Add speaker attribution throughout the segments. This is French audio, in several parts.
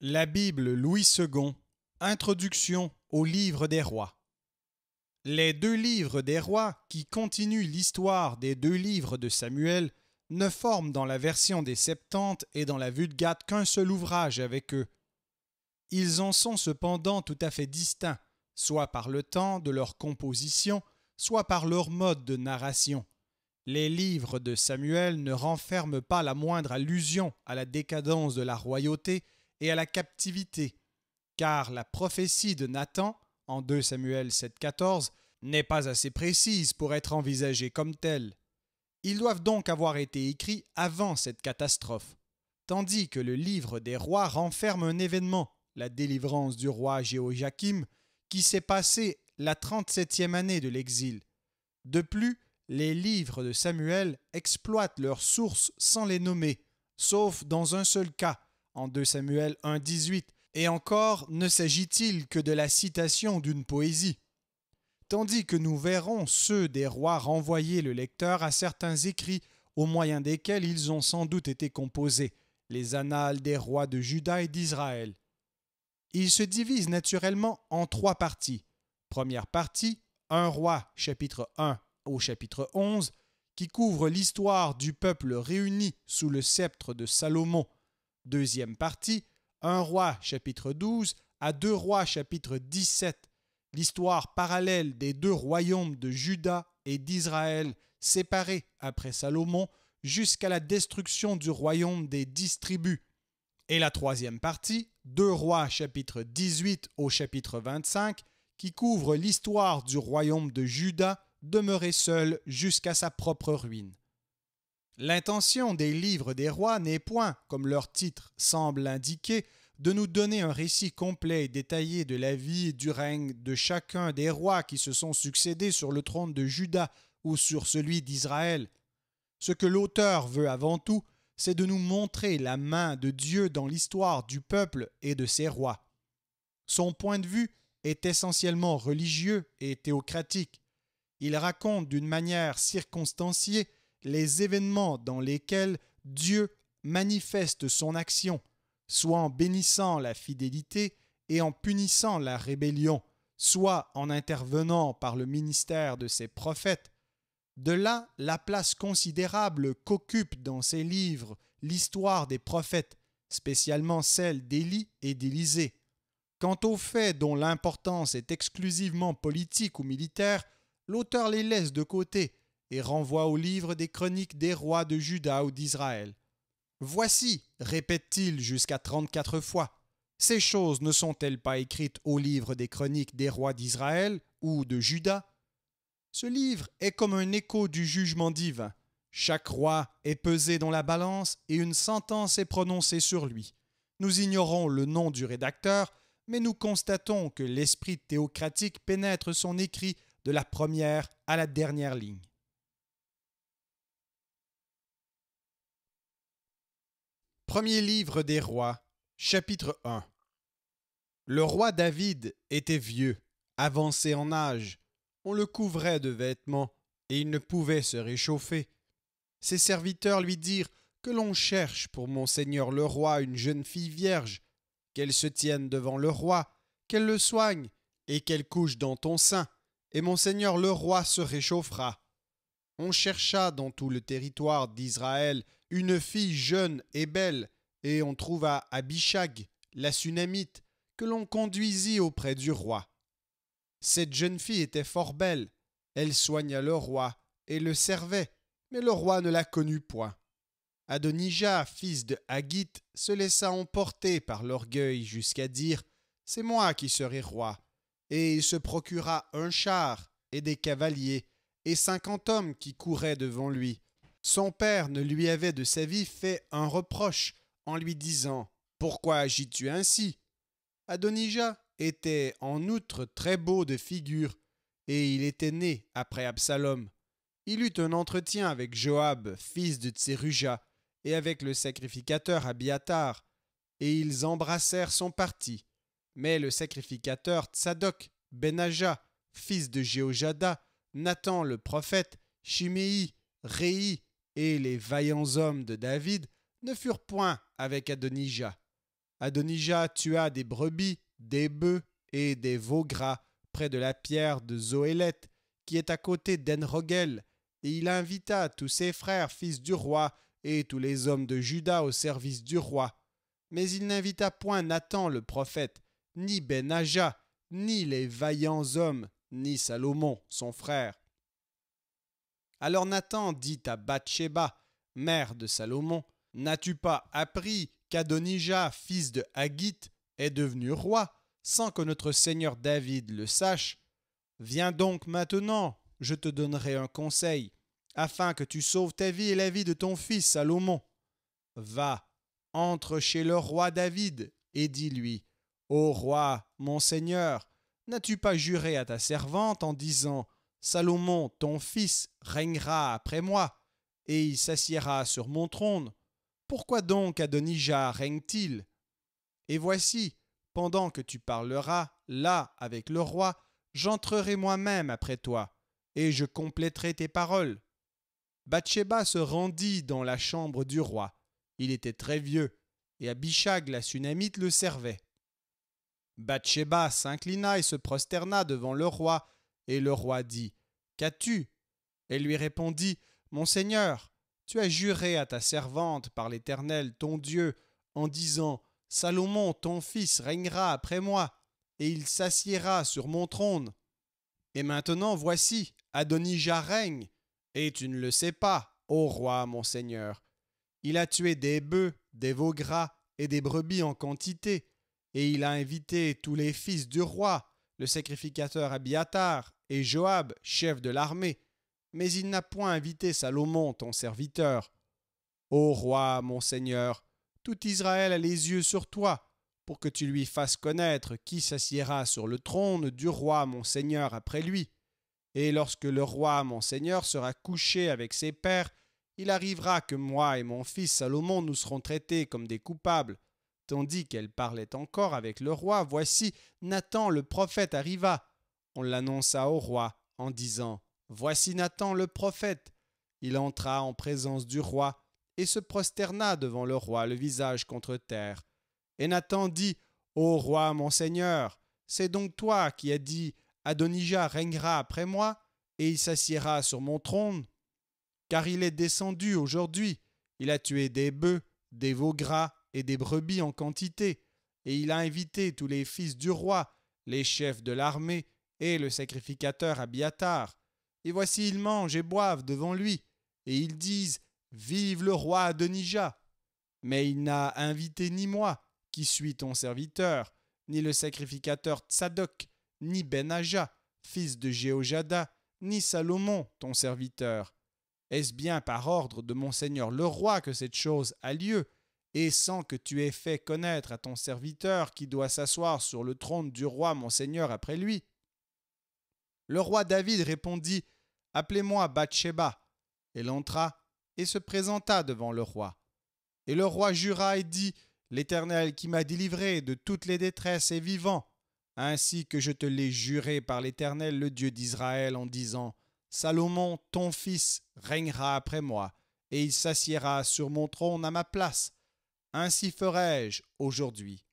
Speaker 1: La Bible Louis II, Introduction au livre des rois. Les deux livres des rois, qui continuent l'histoire des deux livres de Samuel, ne forment dans la version des Septante et dans la Vulgate qu'un seul ouvrage avec eux. Ils en sont cependant tout à fait distincts, soit par le temps de leur composition, soit par leur mode de narration. Les livres de Samuel ne renferment pas la moindre allusion à la décadence de la royauté, et à la captivité, car la prophétie de Nathan, en 2 Samuel 7,14, n'est pas assez précise pour être envisagée comme telle. Ils doivent donc avoir été écrits avant cette catastrophe, tandis que le livre des rois renferme un événement, la délivrance du roi Jéhoiakim, qui s'est passé la 37e année de l'exil. De plus, les livres de Samuel exploitent leurs sources sans les nommer, sauf dans un seul cas, en 2 Samuel 1.18. Et encore ne s'agit-il que de la citation d'une poésie. Tandis que nous verrons ceux des rois renvoyer le lecteur à certains écrits au moyen desquels ils ont sans doute été composés, les annales des rois de Juda et d'Israël. Ils se divisent naturellement en trois parties. Première partie, un roi, chapitre 1 au chapitre 11, qui couvre l'histoire du peuple réuni sous le sceptre de Salomon deuxième partie, un roi chapitre 12 à deux rois chapitre 17. L'histoire parallèle des deux royaumes de Juda et d'Israël séparés après Salomon jusqu'à la destruction du royaume des dix tribus. Et la troisième partie, deux rois chapitre 18 au chapitre 25, qui couvre l'histoire du royaume de Juda demeuré seul jusqu'à sa propre ruine. L'intention des livres des rois n'est point, comme leur titre semble l'indiquer, de nous donner un récit complet et détaillé de la vie et du règne de chacun des rois qui se sont succédés sur le trône de Juda ou sur celui d'Israël. Ce que l'auteur veut avant tout, c'est de nous montrer la main de Dieu dans l'histoire du peuple et de ses rois. Son point de vue est essentiellement religieux et théocratique. Il raconte d'une manière circonstanciée les événements dans lesquels Dieu manifeste son action, soit en bénissant la fidélité et en punissant la rébellion, soit en intervenant par le ministère de ses prophètes. De là la place considérable qu'occupe dans ses livres l'histoire des prophètes, spécialement celle d'Élie et d'Élisée. Quant aux faits dont l'importance est exclusivement politique ou militaire, l'auteur les laisse de côté et renvoie au livre des chroniques des rois de Juda ou d'Israël. Voici, répète-t-il jusqu'à trente-quatre fois, ces choses ne sont-elles pas écrites au livre des chroniques des rois d'Israël ou de Juda Ce livre est comme un écho du jugement divin. Chaque roi est pesé dans la balance et une sentence est prononcée sur lui. Nous ignorons le nom du rédacteur, mais nous constatons que l'esprit théocratique pénètre son écrit de la première à la dernière ligne. Premier livre des rois, chapitre 1 Le roi David était vieux, avancé en âge. On le couvrait de vêtements et il ne pouvait se réchauffer. Ses serviteurs lui dirent que l'on cherche pour Monseigneur le roi une jeune fille vierge, qu'elle se tienne devant le roi, qu'elle le soigne et qu'elle couche dans ton sein, et Monseigneur le roi se réchauffera. On chercha dans tout le territoire d'Israël une fille jeune et belle, et on trouva Abishag, la Sunamite, que l'on conduisit auprès du roi. Cette jeune fille était fort belle, elle soigna le roi et le servait, mais le roi ne la connut point. Adonija, fils de Haggit, se laissa emporter par l'orgueil jusqu'à dire C'est moi qui serai roi, et il se procura un char et des cavaliers, et cinquante hommes qui couraient devant lui. Son père ne lui avait de sa vie fait un reproche en lui disant Pourquoi agis-tu ainsi Adonija était en outre très beau de figure, et il était né après Absalom. Il eut un entretien avec Joab, fils de Tseruja, et avec le sacrificateur Abiatar, et ils embrassèrent son parti. Mais le sacrificateur Tsadok, Benaja, fils de Jéhojada, Nathan le prophète, Chiméi, Réi et les vaillants hommes de David ne furent point avec Adonijah. Adonijah tua des brebis, des bœufs et des veaux gras près de la pierre de Zoélette, qui est à côté d'Enrogel, et il invita tous ses frères, fils du roi, et tous les hommes de Juda au service du roi. Mais il n'invita point Nathan le prophète, ni Benaja, ni les vaillants hommes ni Salomon, son frère. Alors Nathan dit à Bathsheba, mère de Salomon, N'as-tu pas appris qu'Adonijah, fils de Hagith, est devenu roi, sans que notre Seigneur David le sache Viens donc maintenant, je te donnerai un conseil, afin que tu sauves ta vie et la vie de ton fils Salomon. Va, entre chez le roi David, et dis-lui, Ô roi, mon Seigneur, N'as-tu pas juré à ta servante en disant Salomon, ton fils, règnera après moi, et il s'assiera sur mon trône Pourquoi donc Adonijah règne-t-il Et voici, pendant que tu parleras là avec le roi, j'entrerai moi-même après toi, et je compléterai tes paroles. Bathsheba se rendit dans la chambre du roi. Il était très vieux, et Abishag la Sunamite le servait. Bathsheba s'inclina et se prosterna devant le roi, et le roi dit Qu'as-tu Elle lui répondit Mon Seigneur, tu as juré à ta servante par l'Éternel ton Dieu, en disant Salomon ton fils règnera après moi, et il s'assiera sur mon trône. Et maintenant voici, Adonijah règne, et tu ne le sais pas, ô roi mon Seigneur. Il a tué des bœufs, des veaux gras et des brebis en quantité et il a invité tous les fils du roi, le sacrificateur Abiatar, et Joab, chef de l'armée, mais il n'a point invité Salomon, ton serviteur. Ô roi, mon seigneur, tout Israël a les yeux sur toi, pour que tu lui fasses connaître qui s'assiera sur le trône du roi, mon seigneur, après lui. Et lorsque le roi, mon seigneur, sera couché avec ses pères, il arrivera que moi et mon fils Salomon nous serons traités comme des coupables, Tandis qu'elle parlait encore avec le roi, voici Nathan le prophète arriva. On l'annonça au roi en disant Voici Nathan le prophète. Il entra en présence du roi et se prosterna devant le roi, le visage contre terre. Et Nathan dit Ô roi, mon seigneur, c'est donc toi qui as dit Adonija règnera après moi, et il s'assiera sur mon trône. Car il est descendu aujourd'hui, il a tué des bœufs, des veaux gras, et des brebis en quantité, et il a invité tous les fils du roi, les chefs de l'armée, et le sacrificateur Abiatar. Et voici ils mangent et boivent devant lui, et ils disent Vive le roi de Nija, Mais il n'a invité ni moi, qui suis ton serviteur, ni le sacrificateur Tsadok, ni Benaja, fils de Jéhojada, ni Salomon, ton serviteur. Est-ce bien par ordre de mon seigneur le roi que cette chose a lieu et sans que tu aies fait connaître à ton serviteur qui doit s'asseoir sur le trône du roi mon seigneur après lui. Le roi David répondit Appelez-moi Bathsheba. Elle entra et se présenta devant le roi. Et le roi jura et dit L'Éternel qui m'a délivré de toutes les détresses est vivant, ainsi que je te l'ai juré par l'Éternel le Dieu d'Israël en disant Salomon, ton fils, règnera après moi, et il s'assiera sur mon trône à ma place. Ainsi ferai-je aujourd'hui.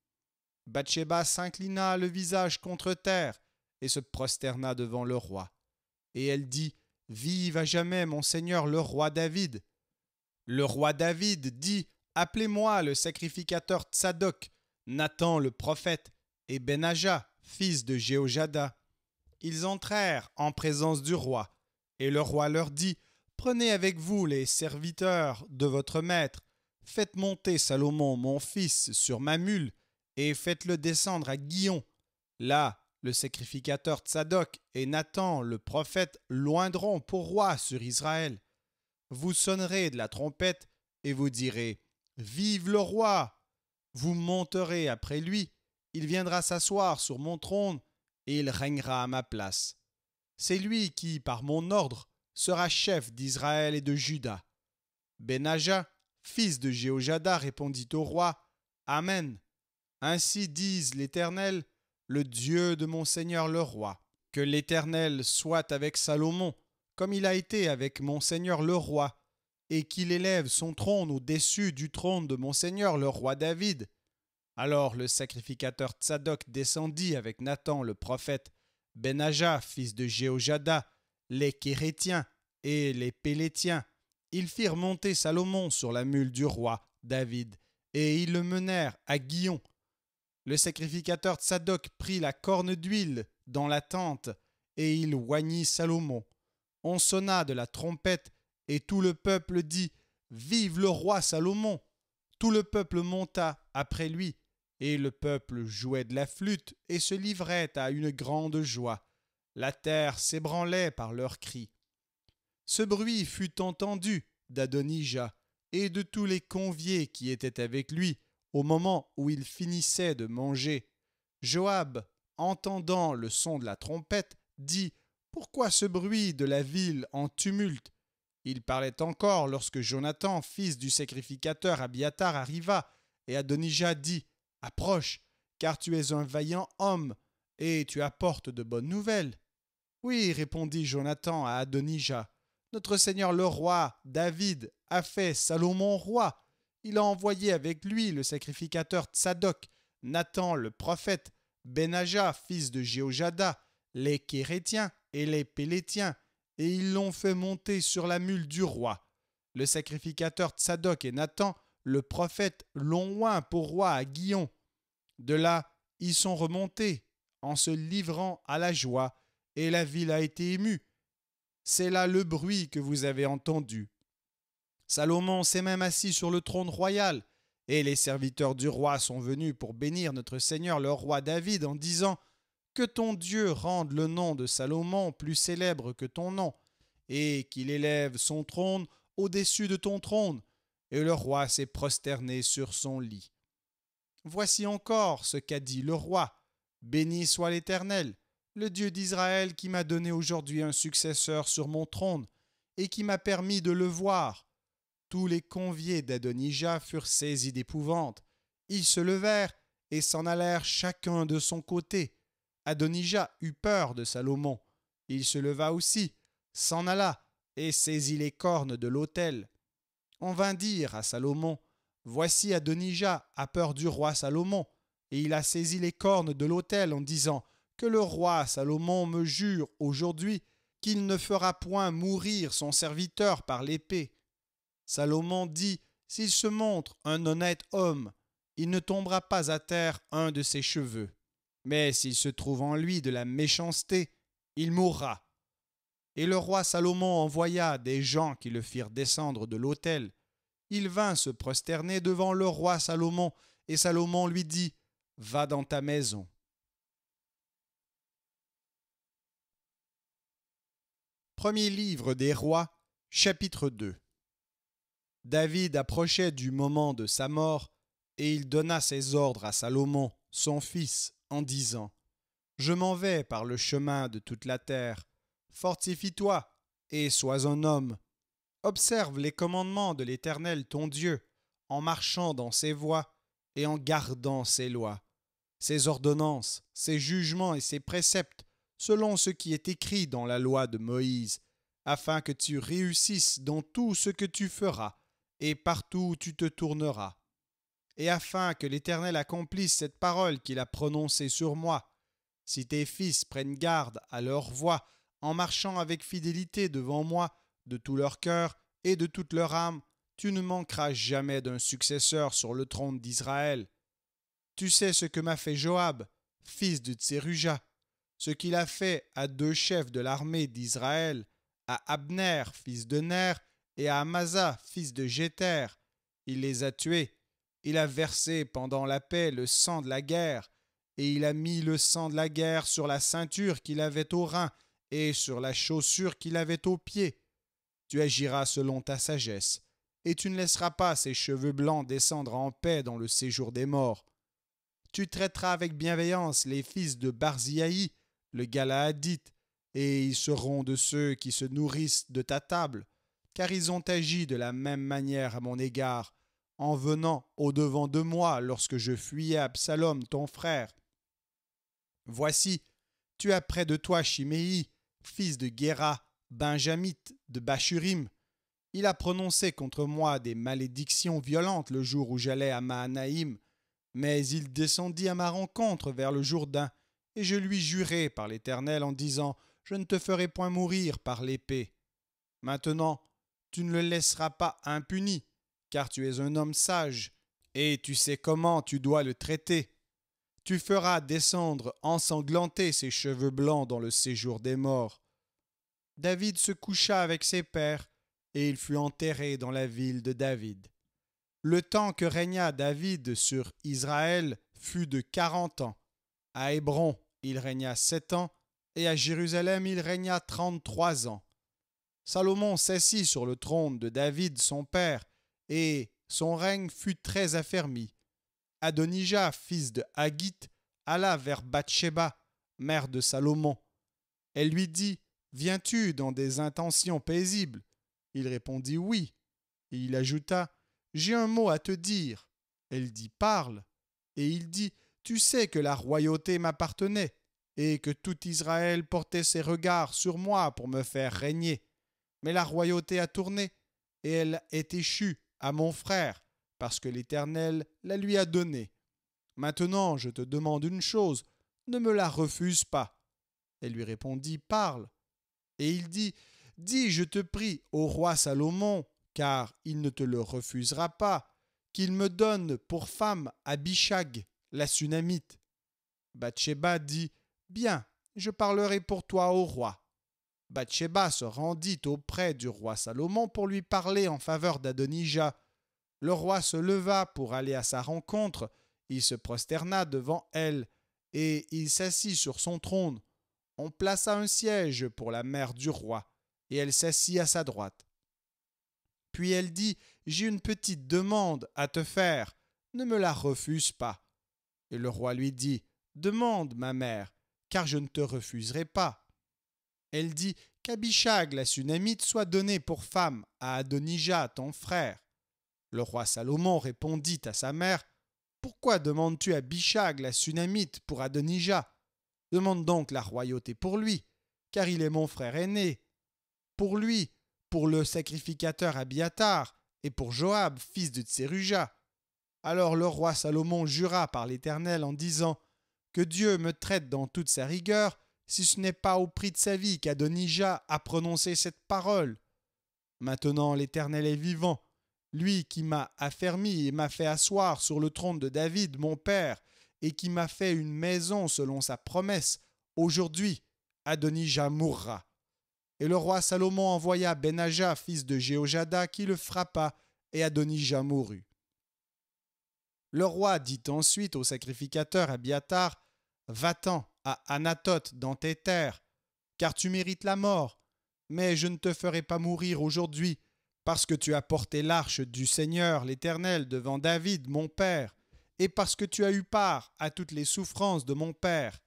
Speaker 1: Bathsheba s'inclina le visage contre terre et se prosterna devant le roi. Et elle dit Vive à jamais mon Seigneur le roi David. Le roi David dit Appelez-moi le sacrificateur Tsadok, Nathan le prophète et Benaja, fils de Jéhojada. Ils entrèrent en présence du roi, et le roi leur dit Prenez avec vous les serviteurs de votre maître Faites monter Salomon, mon fils, sur ma mule, et faites-le descendre à Guillon. Là, le sacrificateur Tsadok et Nathan, le prophète, loindront pour roi sur Israël. Vous sonnerez de la trompette et vous direz Vive le roi Vous monterez après lui, il viendra s'asseoir sur mon trône et il règnera à ma place. C'est lui qui, par mon ordre, sera chef d'Israël et de Juda. Benaja, fils de Jéhojada, répondit au roi Amen. Ainsi disent l'Éternel, le Dieu de mon Seigneur le roi. Que l'Éternel soit avec Salomon, comme il a été avec mon Seigneur le roi, et qu'il élève son trône au-dessus du trône de mon Seigneur le roi David. Alors le sacrificateur Tsadok descendit avec Nathan le prophète, Benaja, fils de Jéhojada, les Kérétiens et les Pélétiens, ils firent monter Salomon sur la mule du roi David, et ils le menèrent à Guillon. Le sacrificateur Tsadok prit la corne d'huile dans la tente, et il oignit Salomon. On sonna de la trompette, et tout le peuple dit Vive le roi Salomon Tout le peuple monta après lui, et le peuple jouait de la flûte et se livrait à une grande joie. La terre s'ébranlait par leurs cris. Ce bruit fut entendu d'Adonija et de tous les conviés qui étaient avec lui au moment où il finissait de manger. Joab, entendant le son de la trompette, dit Pourquoi ce bruit de la ville en tumulte Il parlait encore lorsque Jonathan, fils du sacrificateur Abiatar, arriva, et Adonija dit Approche, car tu es un vaillant homme, et tu apportes de bonnes nouvelles. Oui, répondit Jonathan à Adonija, notre Seigneur le roi David a fait Salomon roi. Il a envoyé avec lui le sacrificateur Tsadok, Nathan le prophète, Benaja, fils de Jéhojada, les Kérétiens et les Pélétiens, et ils l'ont fait monter sur la mule du roi. Le sacrificateur Tsadok et Nathan, le prophète, l'ont oint pour roi à Guillon. De là, ils sont remontés en se livrant à la joie, et la ville a été émue c'est là le bruit que vous avez entendu. Salomon s'est même assis sur le trône royal, et les serviteurs du roi sont venus pour bénir notre Seigneur le roi David en disant Que ton Dieu rende le nom de Salomon plus célèbre que ton nom, et qu'il élève son trône au-dessus de ton trône. Et le roi s'est prosterné sur son lit. Voici encore ce qu'a dit le roi. Béni soit l'Éternel, le Dieu d'Israël qui m'a donné aujourd'hui un successeur sur mon trône, et qui m'a permis de le voir. Tous les conviés d'Adonija furent saisis d'épouvante. Ils se levèrent et s'en allèrent chacun de son côté. Adonijah eut peur de Salomon. Il se leva aussi, s'en alla, et saisit les cornes de l'autel. On vint dire à Salomon, Voici Adonija a peur du roi Salomon, et il a saisi les cornes de l'autel en disant, que le roi Salomon me jure aujourd'hui qu'il ne fera point mourir son serviteur par l'épée. Salomon dit, S'il se montre un honnête homme, il ne tombera pas à terre un de ses cheveux. Mais s'il se trouve en lui de la méchanceté, il mourra. Et le roi Salomon envoya des gens qui le firent descendre de l'autel. Il vint se prosterner devant le roi Salomon, et Salomon lui dit, Va dans ta maison. premier livre des rois, chapitre 2. David approchait du moment de sa mort, et il donna ses ordres à Salomon, son fils, en disant Je m'en vais par le chemin de toute la terre. Fortifie-toi et sois un homme. Observe les commandements de l'Éternel ton Dieu, en marchant dans ses voies et en gardant ses lois, ses ordonnances, ses jugements et ses préceptes selon ce qui est écrit dans la loi de Moïse, afin que tu réussisses dans tout ce que tu feras et partout où tu te tourneras, et afin que l'Éternel accomplisse cette parole qu'il a prononcée sur moi. Si tes fils prennent garde à leur voix en marchant avec fidélité devant moi de tout leur cœur et de toute leur âme, tu ne manqueras jamais d'un successeur sur le trône d'Israël. Tu sais ce que m'a fait Joab, fils de Tseruja, ce qu'il a fait à deux chefs de l'armée d'Israël, à Abner, fils de Ner, et à Amasa, fils de Jéter. Il les a tués. Il a versé pendant la paix le sang de la guerre, et il a mis le sang de la guerre sur la ceinture qu'il avait au rein et sur la chaussure qu'il avait aux pieds. Tu agiras selon ta sagesse, et tu ne laisseras pas ses cheveux blancs descendre en paix dans le séjour des morts. Tu traiteras avec bienveillance les fils de Barziaï, le Galaadite, et ils seront de ceux qui se nourrissent de ta table, car ils ont agi de la même manière à mon égard, en venant au-devant de moi lorsque je fuyais Absalom, ton frère. Voici, tu as près de toi Chiméi, fils de Guéra, benjamite de Bachurim. Il a prononcé contre moi des malédictions violentes le jour où j'allais à Mahanaïm, mais il descendit à ma rencontre vers le Jourdain et je lui jurai par l'Éternel en disant, Je ne te ferai point mourir par l'épée. Maintenant, tu ne le laisseras pas impuni, car tu es un homme sage, et tu sais comment tu dois le traiter. Tu feras descendre ensanglanté ses cheveux blancs dans le séjour des morts. David se coucha avec ses pères, et il fut enterré dans la ville de David. Le temps que régna David sur Israël fut de quarante ans, à Hébron, il régna sept ans, et à Jérusalem il régna trente-trois ans. Salomon s'assit sur le trône de David son père, et son règne fut très affermi. Adonijah, fils de Hagith, alla vers Bathsheba, mère de Salomon. Elle lui dit Viens-tu dans des intentions paisibles Il répondit Oui. Et il ajouta J'ai un mot à te dire. Elle dit Parle. Et il dit tu sais que la royauté m'appartenait, et que tout Israël portait ses regards sur moi pour me faire régner. Mais la royauté a tourné, et elle est échue à mon frère, parce que l'Éternel la lui a donnée. Maintenant je te demande une chose, ne me la refuse pas. Elle lui répondit, Parle. Et il dit, Dis, je te prie, au roi Salomon, car il ne te le refusera pas, qu'il me donne pour femme Abishag, la Sunamite. Bathsheba dit Bien, je parlerai pour toi au roi. Bathsheba se rendit auprès du roi Salomon pour lui parler en faveur d'Adonija. Le roi se leva pour aller à sa rencontre. Il se prosterna devant elle et il s'assit sur son trône. On plaça un siège pour la mère du roi et elle s'assit à sa droite. Puis elle dit J'ai une petite demande à te faire, ne me la refuse pas. Et le roi lui dit, Demande, ma mère, car je ne te refuserai pas. Elle dit qu'Abishag, la Sunamite, soit donnée pour femme à Adonijah, ton frère. Le roi Salomon répondit à sa mère Pourquoi demandes-tu à Bishag, la Sunamite, pour Adonijah Demande donc la royauté pour lui, car il est mon frère aîné. Pour lui, pour le sacrificateur Abiatar, et pour Joab, fils de Tseruja. Alors le roi Salomon jura par l'Éternel en disant Que Dieu me traite dans toute sa rigueur, si ce n'est pas au prix de sa vie qu'Adonija a prononcé cette parole. Maintenant l'Éternel est vivant, lui qui m'a affermi et m'a fait asseoir sur le trône de David, mon père, et qui m'a fait une maison selon sa promesse. Aujourd'hui, Adonija mourra. Et le roi Salomon envoya Benaja, fils de Jéhojada, qui le frappa, et Adonija mourut. Le roi dit ensuite au sacrificateur Abiatar Va-t'en à Anatote dans tes terres, car tu mérites la mort. Mais je ne te ferai pas mourir aujourd'hui, parce que tu as porté l'arche du Seigneur l'Éternel devant David, mon père, et parce que tu as eu part à toutes les souffrances de mon père.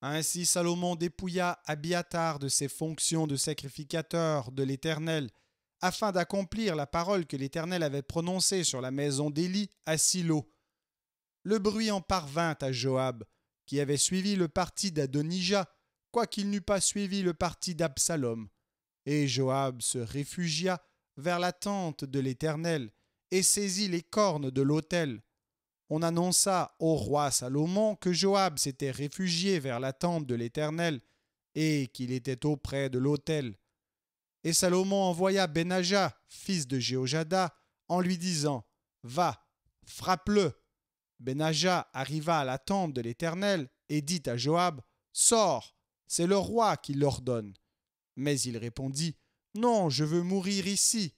Speaker 1: Ainsi Salomon dépouilla Abiatar de ses fonctions de sacrificateur de l'Éternel afin d'accomplir la parole que l'Éternel avait prononcée sur la maison d'Élie à Silo. Le bruit en parvint à Joab, qui avait suivi le parti d'Adonija, quoiqu'il n'eût pas suivi le parti d'Absalom. Et Joab se réfugia vers la tente de l'Éternel et saisit les cornes de l'autel. On annonça au roi Salomon que Joab s'était réfugié vers la tente de l'Éternel et qu'il était auprès de l'autel. Et Salomon envoya Benaja, fils de Jéhojada, en lui disant Va, frappe-le. Benaja arriva à la tente de l'Éternel et dit à Joab Sors, c'est le roi qui l'ordonne. Mais il répondit Non, je veux mourir ici.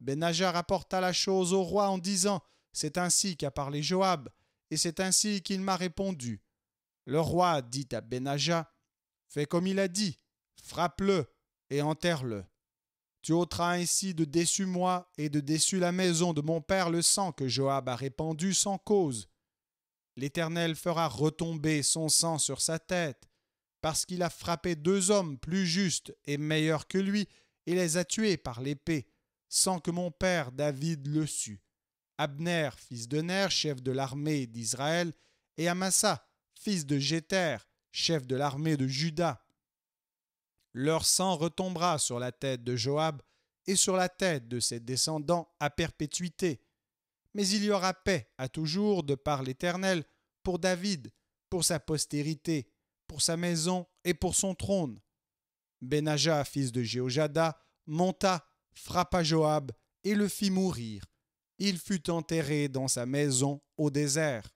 Speaker 1: Benaja rapporta la chose au roi en disant C'est ainsi qu'a parlé Joab, et c'est ainsi qu'il m'a répondu. Le roi dit à Benaja Fais comme il a dit, frappe-le et enterre-le. Tu ôteras ainsi de déçu moi et de déçu la maison de mon père le sang que Joab a répandu sans cause. L'Éternel fera retomber son sang sur sa tête, parce qu'il a frappé deux hommes plus justes et meilleurs que lui, et les a tués par l'épée, sans que mon père David le sût. Abner, fils de Ner, chef de l'armée d'Israël, et Amasa, fils de Jéter, chef de l'armée de Juda. Leur sang retombera sur la tête de Joab et sur la tête de ses descendants à perpétuité. Mais il y aura paix à toujours de par l'Éternel pour David, pour sa postérité, pour sa maison et pour son trône. Benaja, fils de Jéhojada, monta, frappa Joab et le fit mourir. Il fut enterré dans sa maison au désert.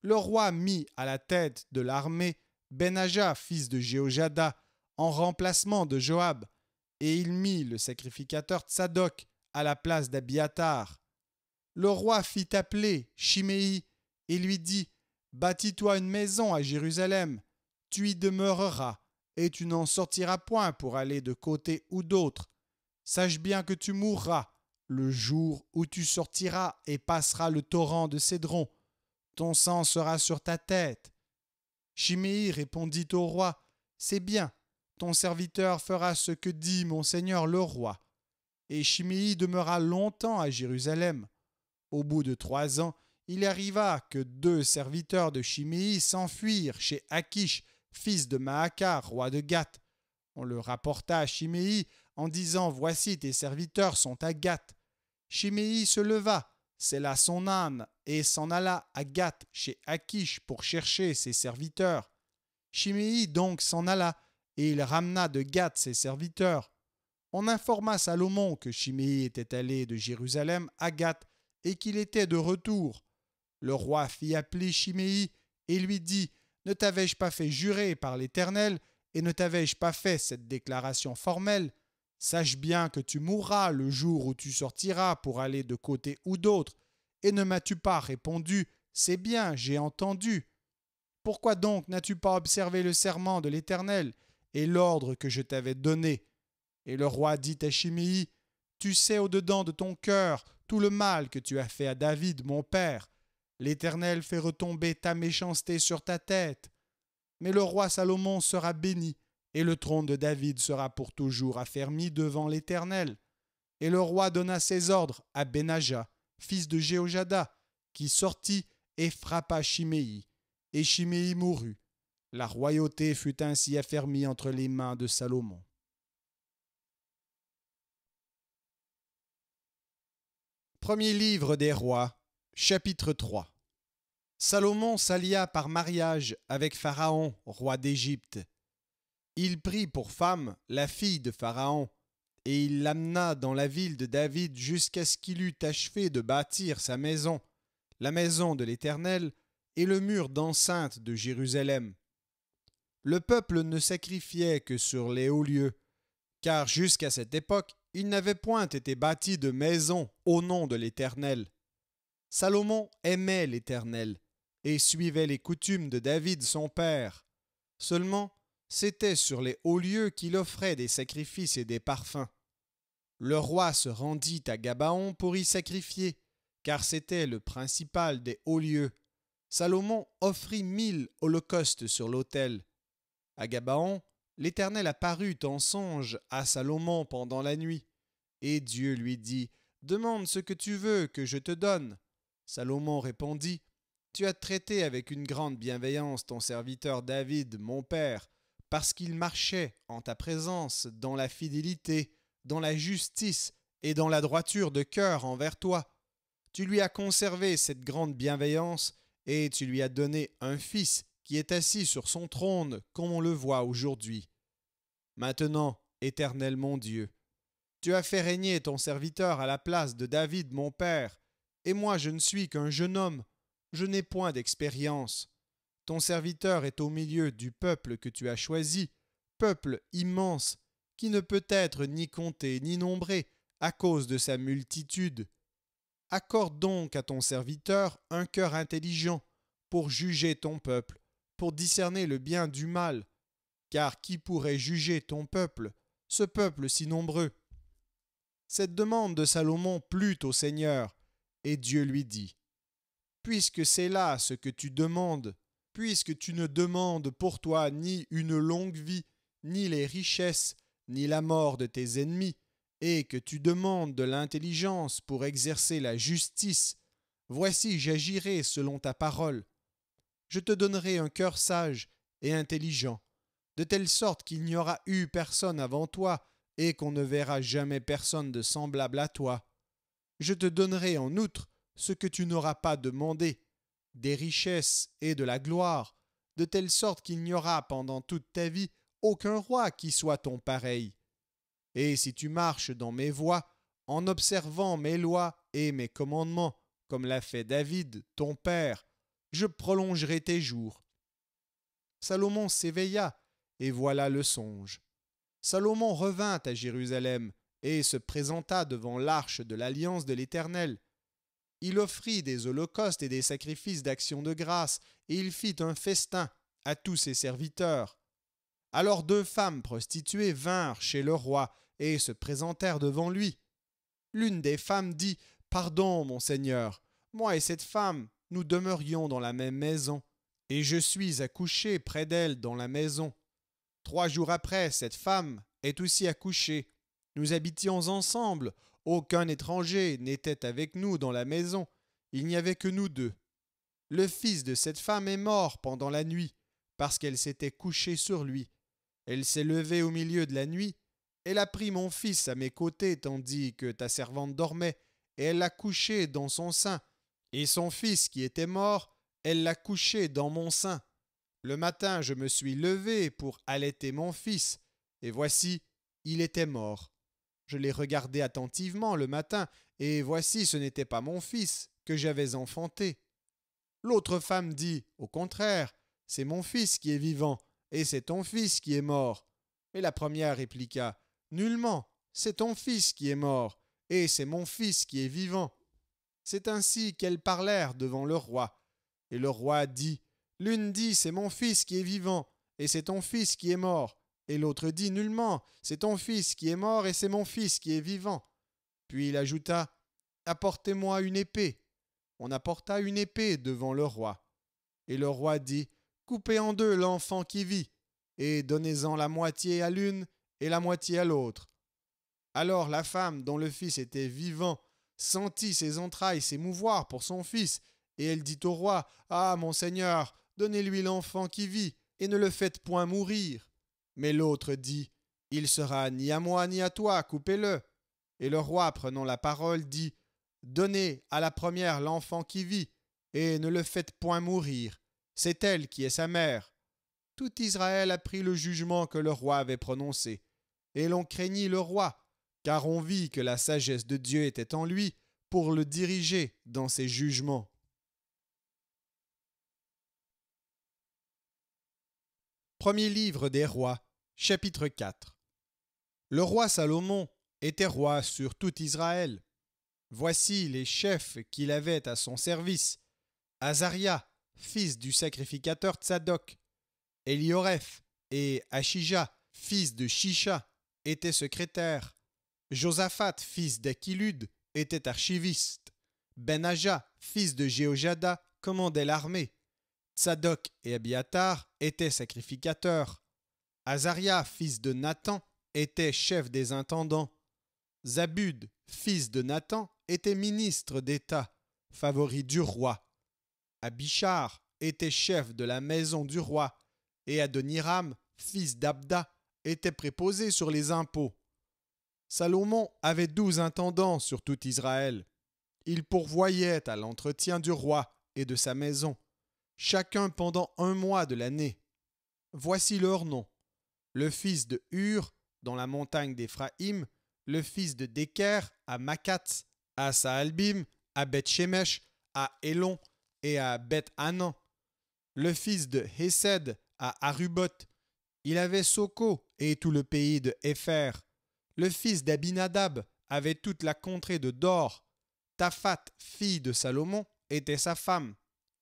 Speaker 1: Le roi mit à la tête de l'armée Benaja, fils de Jéhojada, en remplacement de Joab, et il mit le sacrificateur Tsadok à la place d'Abiatar. Le roi fit appeler Chiméi et lui dit Bâtis-toi une maison à Jérusalem, tu y demeureras, et tu n'en sortiras point pour aller de côté ou d'autre. Sache bien que tu mourras le jour où tu sortiras et passeras le torrent de Cédron. Ton sang sera sur ta tête. Chiméi répondit au roi C'est bien, ton serviteur fera ce que dit mon Seigneur le roi. Et Chiméi demeura longtemps à Jérusalem. Au bout de trois ans, il arriva que deux serviteurs de Chiméi s'enfuirent chez Akish, fils de Maaka, roi de Gath. On le rapporta à Chiméi en disant Voici tes serviteurs sont à Gath. Chiméi se leva, là son âne et s'en alla à Gath chez Akish pour chercher ses serviteurs. Chiméi donc s'en alla et il ramena de Gath ses serviteurs. On informa Salomon que Chiméi était allé de Jérusalem à Gath et qu'il était de retour. Le roi fit appeler Chiméi et lui dit Ne t'avais-je pas fait jurer par l'Éternel et ne t'avais-je pas fait cette déclaration formelle Sache bien que tu mourras le jour où tu sortiras pour aller de côté ou d'autre. Et ne m'as-tu pas répondu C'est bien, j'ai entendu. Pourquoi donc n'as-tu pas observé le serment de l'Éternel et l'ordre que je t'avais donné. Et le roi dit à Chiméi, Tu sais au-dedans de ton cœur tout le mal que tu as fait à David, mon père. L'Éternel fait retomber ta méchanceté sur ta tête. Mais le roi Salomon sera béni, et le trône de David sera pour toujours affermi devant l'Éternel. Et le roi donna ses ordres à Benaja, fils de Jéhojada, qui sortit et frappa Chiméi. Et Chiméi mourut, la royauté fut ainsi affermie entre les mains de Salomon. Premier livre des rois, chapitre 3 Salomon s'allia par mariage avec Pharaon, roi d'Égypte. Il prit pour femme la fille de Pharaon, et il l'amena dans la ville de David jusqu'à ce qu'il eût achevé de bâtir sa maison, la maison de l'Éternel, et le mur d'enceinte de Jérusalem le peuple ne sacrifiait que sur les hauts lieux, car jusqu'à cette époque, il n'avait point été bâti de maison au nom de l'Éternel. Salomon aimait l'Éternel et suivait les coutumes de David son père. Seulement, c'était sur les hauts lieux qu'il offrait des sacrifices et des parfums. Le roi se rendit à Gabaon pour y sacrifier, car c'était le principal des hauts lieux. Salomon offrit mille holocaustes sur l'autel. À Gabaon, l'Éternel apparut en songe à Salomon pendant la nuit, et Dieu lui dit, Demande ce que tu veux que je te donne. Salomon répondit, Tu as traité avec une grande bienveillance ton serviteur David, mon père, parce qu'il marchait en ta présence dans la fidélité, dans la justice et dans la droiture de cœur envers toi. Tu lui as conservé cette grande bienveillance, et tu lui as donné un fils qui est assis sur son trône comme on le voit aujourd'hui. Maintenant, Éternel mon Dieu, tu as fait régner ton serviteur à la place de David mon père, et moi je ne suis qu'un jeune homme, je n'ai point d'expérience. Ton serviteur est au milieu du peuple que tu as choisi, peuple immense, qui ne peut être ni compté ni nombré à cause de sa multitude. Accorde donc à ton serviteur un cœur intelligent pour juger ton peuple pour discerner le bien du mal, car qui pourrait juger ton peuple, ce peuple si nombreux Cette demande de Salomon plut au Seigneur, et Dieu lui dit, Puisque c'est là ce que tu demandes, puisque tu ne demandes pour toi ni une longue vie, ni les richesses, ni la mort de tes ennemis, et que tu demandes de l'intelligence pour exercer la justice, voici j'agirai selon ta parole je te donnerai un cœur sage et intelligent, de telle sorte qu'il n'y aura eu personne avant toi, et qu'on ne verra jamais personne de semblable à toi. Je te donnerai en outre ce que tu n'auras pas demandé, des richesses et de la gloire, de telle sorte qu'il n'y aura pendant toute ta vie aucun roi qui soit ton pareil. Et si tu marches dans mes voies, en observant mes lois et mes commandements, comme l'a fait David, ton père, je prolongerai tes jours. Salomon s'éveilla, et voilà le songe. Salomon revint à Jérusalem, et se présenta devant l'arche de l'alliance de l'Éternel. Il offrit des holocaustes et des sacrifices d'action de grâce, et il fit un festin à tous ses serviteurs. Alors deux femmes prostituées vinrent chez le roi et se présentèrent devant lui. L'une des femmes dit Pardon, mon Seigneur, moi et cette femme, nous demeurions dans la même maison, et je suis accouché près d'elle dans la maison. Trois jours après, cette femme est aussi accouchée. Nous habitions ensemble, aucun étranger n'était avec nous dans la maison, il n'y avait que nous deux. Le fils de cette femme est mort pendant la nuit, parce qu'elle s'était couchée sur lui. Elle s'est levée au milieu de la nuit, elle a pris mon fils à mes côtés tandis que ta servante dormait, et elle l'a couché dans son sein, et son fils qui était mort, elle l'a couché dans mon sein. Le matin, je me suis levé pour allaiter mon fils, et voici, il était mort. Je l'ai regardé attentivement le matin, et voici, ce n'était pas mon fils que j'avais enfanté. L'autre femme dit, au contraire, c'est mon fils qui est vivant, et c'est ton fils qui est mort. Mais la première répliqua, nullement, c'est ton fils qui est mort, et c'est mon fils qui est vivant. C'est ainsi qu'elles parlèrent devant le roi. Et le roi dit, L'une dit, c'est mon fils qui est vivant, et c'est ton fils qui est mort. Et l'autre dit, Nullement, c'est ton fils qui est mort, et c'est mon fils qui est vivant. Puis il ajouta, Apportez-moi une épée. On apporta une épée devant le roi. Et le roi dit, Coupez en deux l'enfant qui vit, et donnez-en la moitié à l'une et la moitié à l'autre. Alors la femme dont le fils était vivant sentit ses entrailles s'émouvoir pour son fils, et elle dit au roi Ah, mon seigneur, donnez-lui l'enfant qui vit, et ne le faites point mourir. Mais l'autre dit Il sera ni à moi ni à toi, coupez-le. Et le roi, prenant la parole, dit Donnez à la première l'enfant qui vit, et ne le faites point mourir. C'est elle qui est sa mère. Tout Israël apprit le jugement que le roi avait prononcé, et l'on craignit le roi, car on vit que la sagesse de Dieu était en lui pour le diriger dans ses jugements. Premier livre des rois, chapitre 4 Le roi Salomon était roi sur tout Israël. Voici les chefs qu'il avait à son service. Azaria, fils du sacrificateur Tsadok, Elioreph et Achija, fils de Shisha, étaient secrétaires. Josaphat, fils d'Achilud, était archiviste. Benaja, fils de Jéhojada, commandait l'armée. Tsadok et Abiatar étaient sacrificateurs. Azaria, fils de Nathan, était chef des intendants. Zabud, fils de Nathan, était ministre d'État, favori du roi. Abishar était chef de la maison du roi, et Adoniram, fils d'Abda, était préposé sur les impôts. Salomon avait douze intendants sur tout Israël. Ils pourvoyaient à l'entretien du roi et de sa maison, chacun pendant un mois de l'année. Voici leurs noms. Le fils de Hur, dans la montagne d'Éphraïm, le fils de Déker, à Makatz, à Saalbim, à Beth-Shemesh, à Elon et à Beth-Anan. Le fils de Hesed à Arubot. Il avait Soko et tout le pays de Hépher le fils d'Abinadab, avait toute la contrée de Dor. Taphat, fille de Salomon, était sa femme.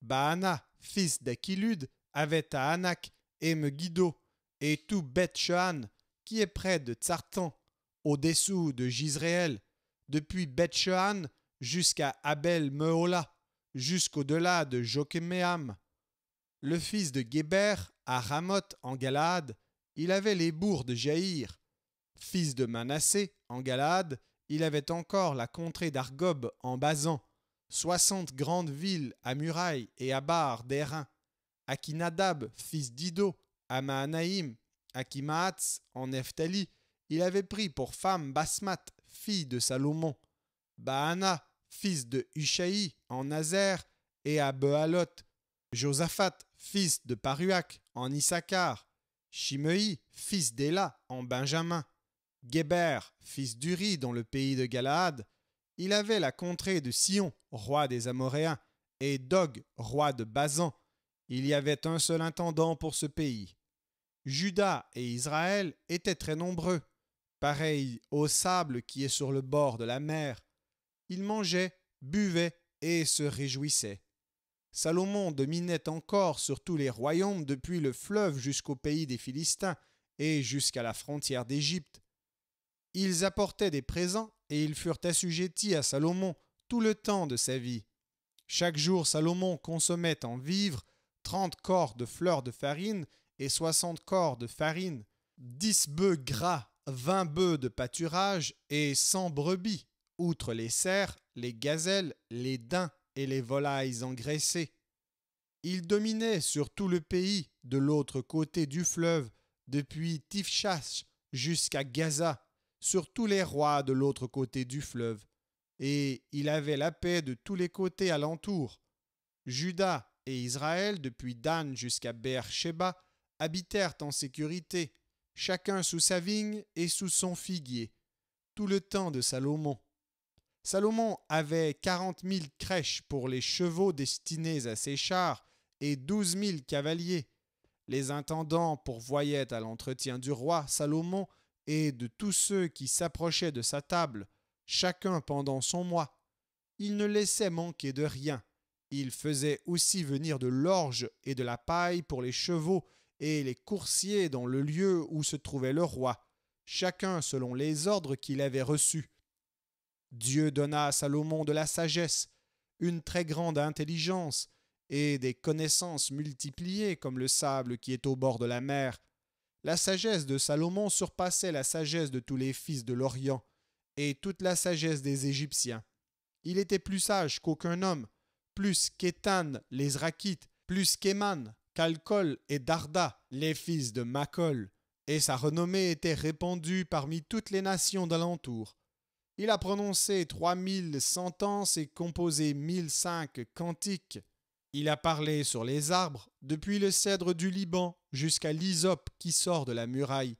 Speaker 1: Baana, fils d'Achilud, avait Anak et Megiddo, et tout Bethshean, qui est près de Tsartan, au-dessous de Gisréel, depuis Bethshean jusqu'à abel meola jusqu'au-delà de Jokeméam. Le fils de Geber à Ramoth en Galaad, il avait les bourgs de Jaïr, fils de Manassé, en Galade, il avait encore la contrée d'Argob en Bazan, soixante grandes villes à murailles et à barres d'airain, Akinadab, fils d'Ido, à Mahanaïm, Akimaatz, en Nephtali, il avait pris pour femme Basmat, fille de Salomon, Baana, fils de Ushaï, en Nazer, et à Behalot, Josaphat, fils de Paruac, en Issachar, Shimei, fils d'Ela, en Benjamin, Géber, fils d'Uri dans le pays de Galaad, il avait la contrée de Sion, roi des Amoréens, et Dog, roi de Bazan. Il y avait un seul intendant pour ce pays. Juda et Israël étaient très nombreux, pareils au sable qui est sur le bord de la mer. Ils mangeaient, buvaient et se réjouissaient. Salomon dominait encore sur tous les royaumes depuis le fleuve jusqu'au pays des Philistins et jusqu'à la frontière d'Égypte. Ils apportaient des présents et ils furent assujettis à Salomon tout le temps de sa vie. Chaque jour, Salomon consommait en vivres trente corps de fleurs de farine et soixante corps de farine, dix bœufs gras, vingt bœufs de pâturage et cent brebis, outre les cerfs, les gazelles, les daims et les volailles engraissées. Il dominait sur tout le pays de l'autre côté du fleuve, depuis Tifchas jusqu'à Gaza sur tous les rois de l'autre côté du fleuve, et il avait la paix de tous les côtés alentour. Juda et Israël, depuis Dan jusqu'à Beersheba, habitèrent en sécurité, chacun sous sa vigne et sous son figuier, tout le temps de Salomon. Salomon avait quarante mille crèches pour les chevaux destinés à ses chars et douze mille cavaliers. Les intendants pourvoyaient à l'entretien du roi Salomon et de tous ceux qui s'approchaient de sa table, chacun pendant son mois. Il ne laissait manquer de rien. Il faisait aussi venir de l'orge et de la paille pour les chevaux et les coursiers dans le lieu où se trouvait le roi, chacun selon les ordres qu'il avait reçus. Dieu donna à Salomon de la sagesse, une très grande intelligence, et des connaissances multipliées comme le sable qui est au bord de la mer, la sagesse de Salomon surpassait la sagesse de tous les fils de l'Orient et toute la sagesse des Égyptiens. Il était plus sage qu'aucun homme, plus qu'Étan les Zrakites, plus qu'Éman, Calcol et Darda, les fils de Macol, et sa renommée était répandue parmi toutes les nations d'alentour. Il a prononcé trois mille sentences et composé mille cinq cantiques. Il a parlé sur les arbres, depuis le cèdre du Liban jusqu'à l'hysope qui sort de la muraille.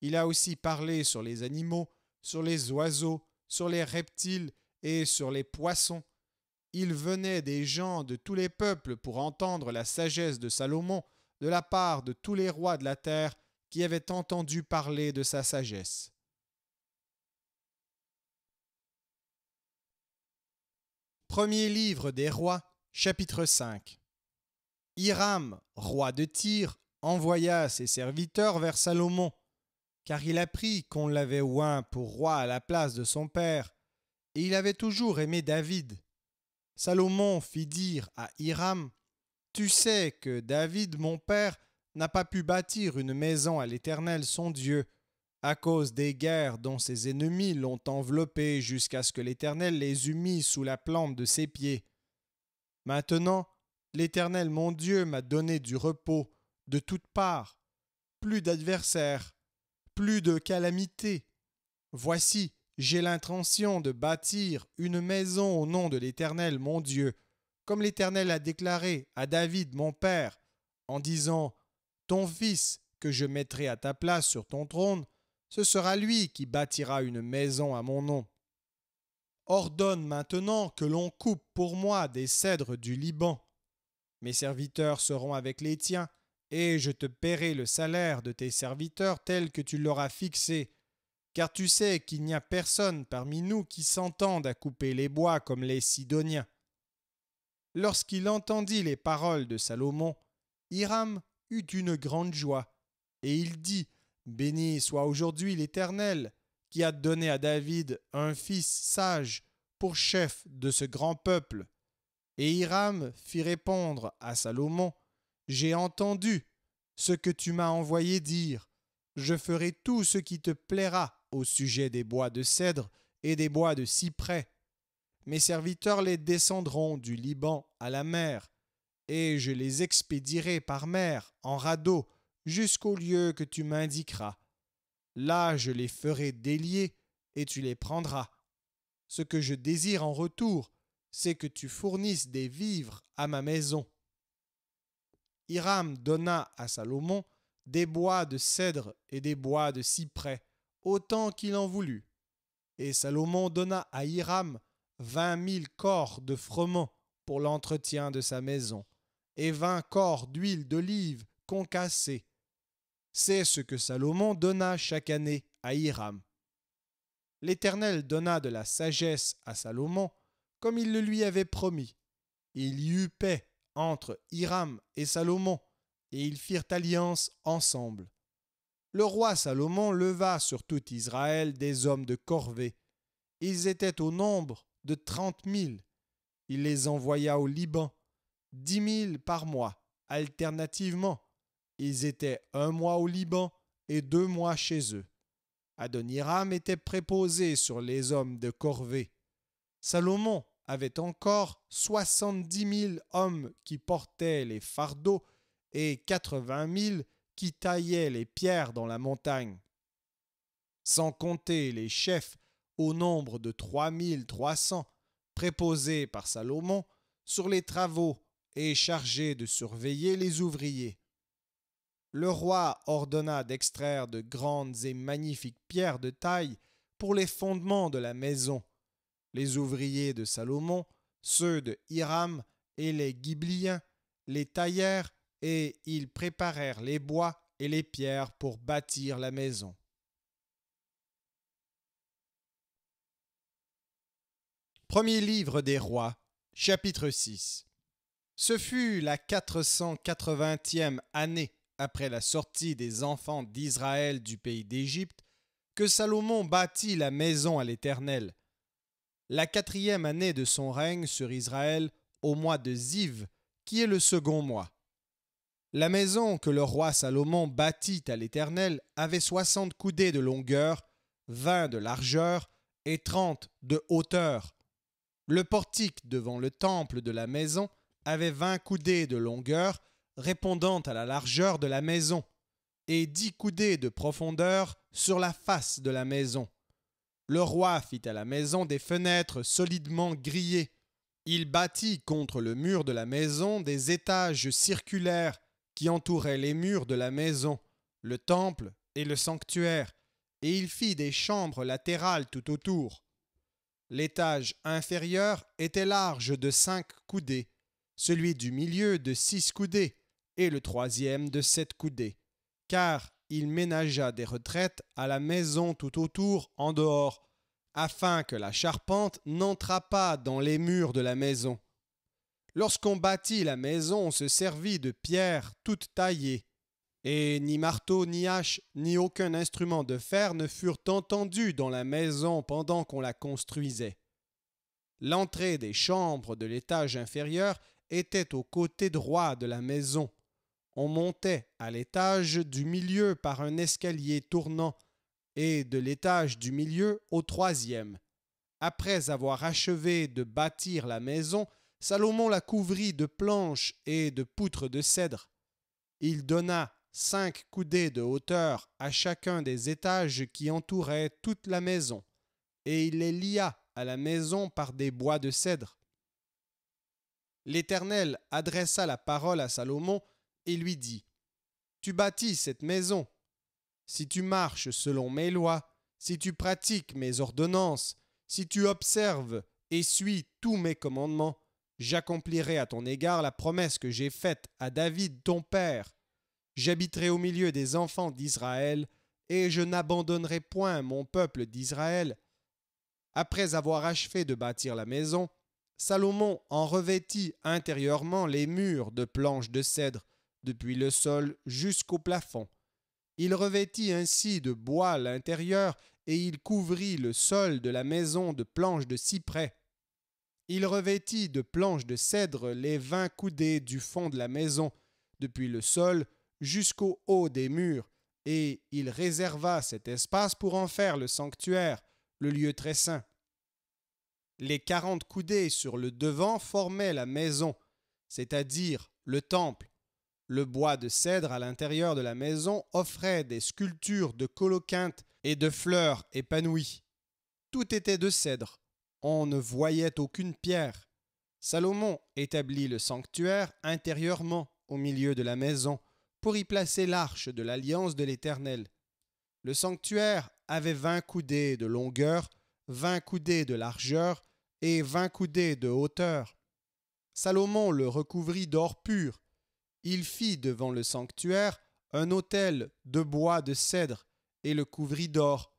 Speaker 1: Il a aussi parlé sur les animaux, sur les oiseaux, sur les reptiles et sur les poissons. Il venait des gens de tous les peuples pour entendre la sagesse de Salomon de la part de tous les rois de la terre qui avaient entendu parler de sa sagesse. Premier livre des rois, Chapitre 5 Hiram, roi de Tyr, envoya ses serviteurs vers Salomon, car il apprit qu'on l'avait oint pour roi à la place de son père, et il avait toujours aimé David. Salomon fit dire à Hiram Tu sais que David, mon père, n'a pas pu bâtir une maison à l'Éternel son Dieu, à cause des guerres dont ses ennemis l'ont enveloppé jusqu'à ce que l'Éternel les eût mis sous la plante de ses pieds. Maintenant, l'Éternel mon Dieu m'a donné du repos de toutes parts, plus d'adversaires, plus de calamités. Voici, j'ai l'intention de bâtir une maison au nom de l'Éternel mon Dieu, comme l'Éternel a déclaré à David mon père, en disant, Ton fils que je mettrai à ta place sur ton trône, ce sera lui qui bâtira une maison à mon nom. Ordonne maintenant que l'on coupe pour moi des cèdres du Liban. Mes serviteurs seront avec les tiens, et je te paierai le salaire de tes serviteurs tel que tu l'auras fixé, car tu sais qu'il n'y a personne parmi nous qui s'entende à couper les bois comme les Sidoniens. Lorsqu'il entendit les paroles de Salomon, Hiram eut une grande joie, et il dit Béni soit aujourd'hui l'Éternel, qui a donné à David un fils sage pour chef de ce grand peuple. Et Hiram fit répondre à Salomon, J'ai entendu ce que tu m'as envoyé dire, je ferai tout ce qui te plaira au sujet des bois de cèdre et des bois de cyprès. Mes serviteurs les descendront du Liban à la mer, et je les expédierai par mer en radeau jusqu'au lieu que tu m'indiqueras, Là je les ferai délier, et tu les prendras. Ce que je désire en retour, c'est que tu fournisses des vivres à ma maison. Hiram donna à Salomon des bois de cèdre et des bois de cyprès, autant qu'il en voulut. Et Salomon donna à Hiram vingt mille corps de froment pour l'entretien de sa maison, et vingt corps d'huile d'olive concassée, c'est ce que Salomon donna chaque année à Hiram. L'Éternel donna de la sagesse à Salomon, comme il le lui avait promis. Il y eut paix entre Hiram et Salomon, et ils firent alliance ensemble. Le roi Salomon leva sur tout Israël des hommes de corvée. Ils étaient au nombre de trente mille. Il les envoya au Liban, dix mille par mois, alternativement, ils étaient un mois au Liban et deux mois chez eux. Adoniram était préposé sur les hommes de corvée. Salomon avait encore soixante-dix mille hommes qui portaient les fardeaux et quatre-vingt mille qui taillaient les pierres dans la montagne. Sans compter les chefs au nombre de trois mille trois cents préposés par Salomon sur les travaux et chargés de surveiller les ouvriers le roi ordonna d'extraire de grandes et magnifiques pierres de taille pour les fondements de la maison. Les ouvriers de Salomon, ceux de Hiram et les Ghibliens, les taillèrent et ils préparèrent les bois et les pierres pour bâtir la maison. Premier livre des rois, chapitre 6 Ce fut la quatre-cent-quatre-vingtième année après la sortie des enfants d'Israël du pays d'Égypte, que Salomon bâtit la maison à l'Éternel. La quatrième année de son règne sur Israël, au mois de Ziv, qui est le second mois. La maison que le roi Salomon bâtit à l'Éternel avait soixante coudées de longueur, vingt de largeur et trente de hauteur. Le portique devant le temple de la maison avait vingt coudées de longueur répondant à la largeur de la maison, et dix coudées de profondeur sur la face de la maison. Le roi fit à la maison des fenêtres solidement grillées. Il bâtit contre le mur de la maison des étages circulaires qui entouraient les murs de la maison, le temple et le sanctuaire, et il fit des chambres latérales tout autour. L'étage inférieur était large de cinq coudées, celui du milieu de six coudées, et le troisième de sept coudées, car il ménagea des retraites à la maison tout autour en dehors, afin que la charpente n'entrât pas dans les murs de la maison. Lorsqu'on bâtit la maison, on se servit de pierres toutes taillées, et ni marteau, ni hache, ni aucun instrument de fer ne furent entendus dans la maison pendant qu'on la construisait. L'entrée des chambres de l'étage inférieur était au côté droit de la maison, on montait à l'étage du milieu par un escalier tournant et de l'étage du milieu au troisième. Après avoir achevé de bâtir la maison, Salomon la couvrit de planches et de poutres de cèdre. Il donna cinq coudées de hauteur à chacun des étages qui entouraient toute la maison, et il les lia à la maison par des bois de cèdre. L'Éternel adressa la parole à Salomon lui dit, Tu bâtis cette maison. Si tu marches selon mes lois, si tu pratiques mes ordonnances, si tu observes et suis tous mes commandements, j'accomplirai à ton égard la promesse que j'ai faite à David ton père. J'habiterai au milieu des enfants d'Israël, et je n'abandonnerai point mon peuple d'Israël. Après avoir achevé de bâtir la maison, Salomon en revêtit intérieurement les murs de planches de cèdre depuis le sol jusqu'au plafond. Il revêtit ainsi de bois l'intérieur et il couvrit le sol de la maison de planches de cyprès. Il revêtit de planches de cèdre les vingt coudées du fond de la maison, depuis le sol jusqu'au haut des murs, et il réserva cet espace pour en faire le sanctuaire, le lieu très saint. Les quarante coudées sur le devant formaient la maison, c'est-à-dire le temple, le bois de cèdre à l'intérieur de la maison offrait des sculptures de coloquintes et de fleurs épanouies. Tout était de cèdre. On ne voyait aucune pierre. Salomon établit le sanctuaire intérieurement au milieu de la maison pour y placer l'arche de l'alliance de l'Éternel. Le sanctuaire avait vingt coudées de longueur, vingt coudées de largeur et vingt coudées de hauteur. Salomon le recouvrit d'or pur il fit devant le sanctuaire un autel de bois de cèdre et le couvrit d'or.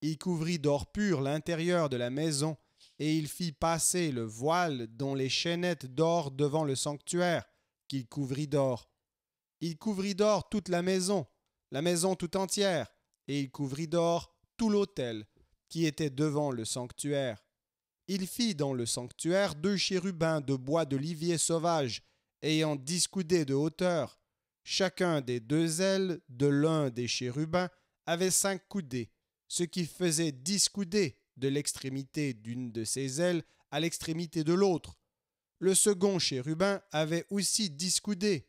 Speaker 1: Il couvrit d'or pur l'intérieur de la maison, et il fit passer le voile dont les chaînettes d'or devant le sanctuaire, qu'il couvrit d'or. Il couvrit d'or toute la maison, la maison tout entière, et il couvrit d'or tout l'autel qui était devant le sanctuaire. Il fit dans le sanctuaire deux chérubins de bois d'olivier sauvage ayant coudées de hauteur. Chacun des deux ailes de l'un des chérubins avait cinq coudées, ce qui faisait dix coudées de l'extrémité d'une de ses ailes à l'extrémité de l'autre. Le second chérubin avait aussi dix coudées.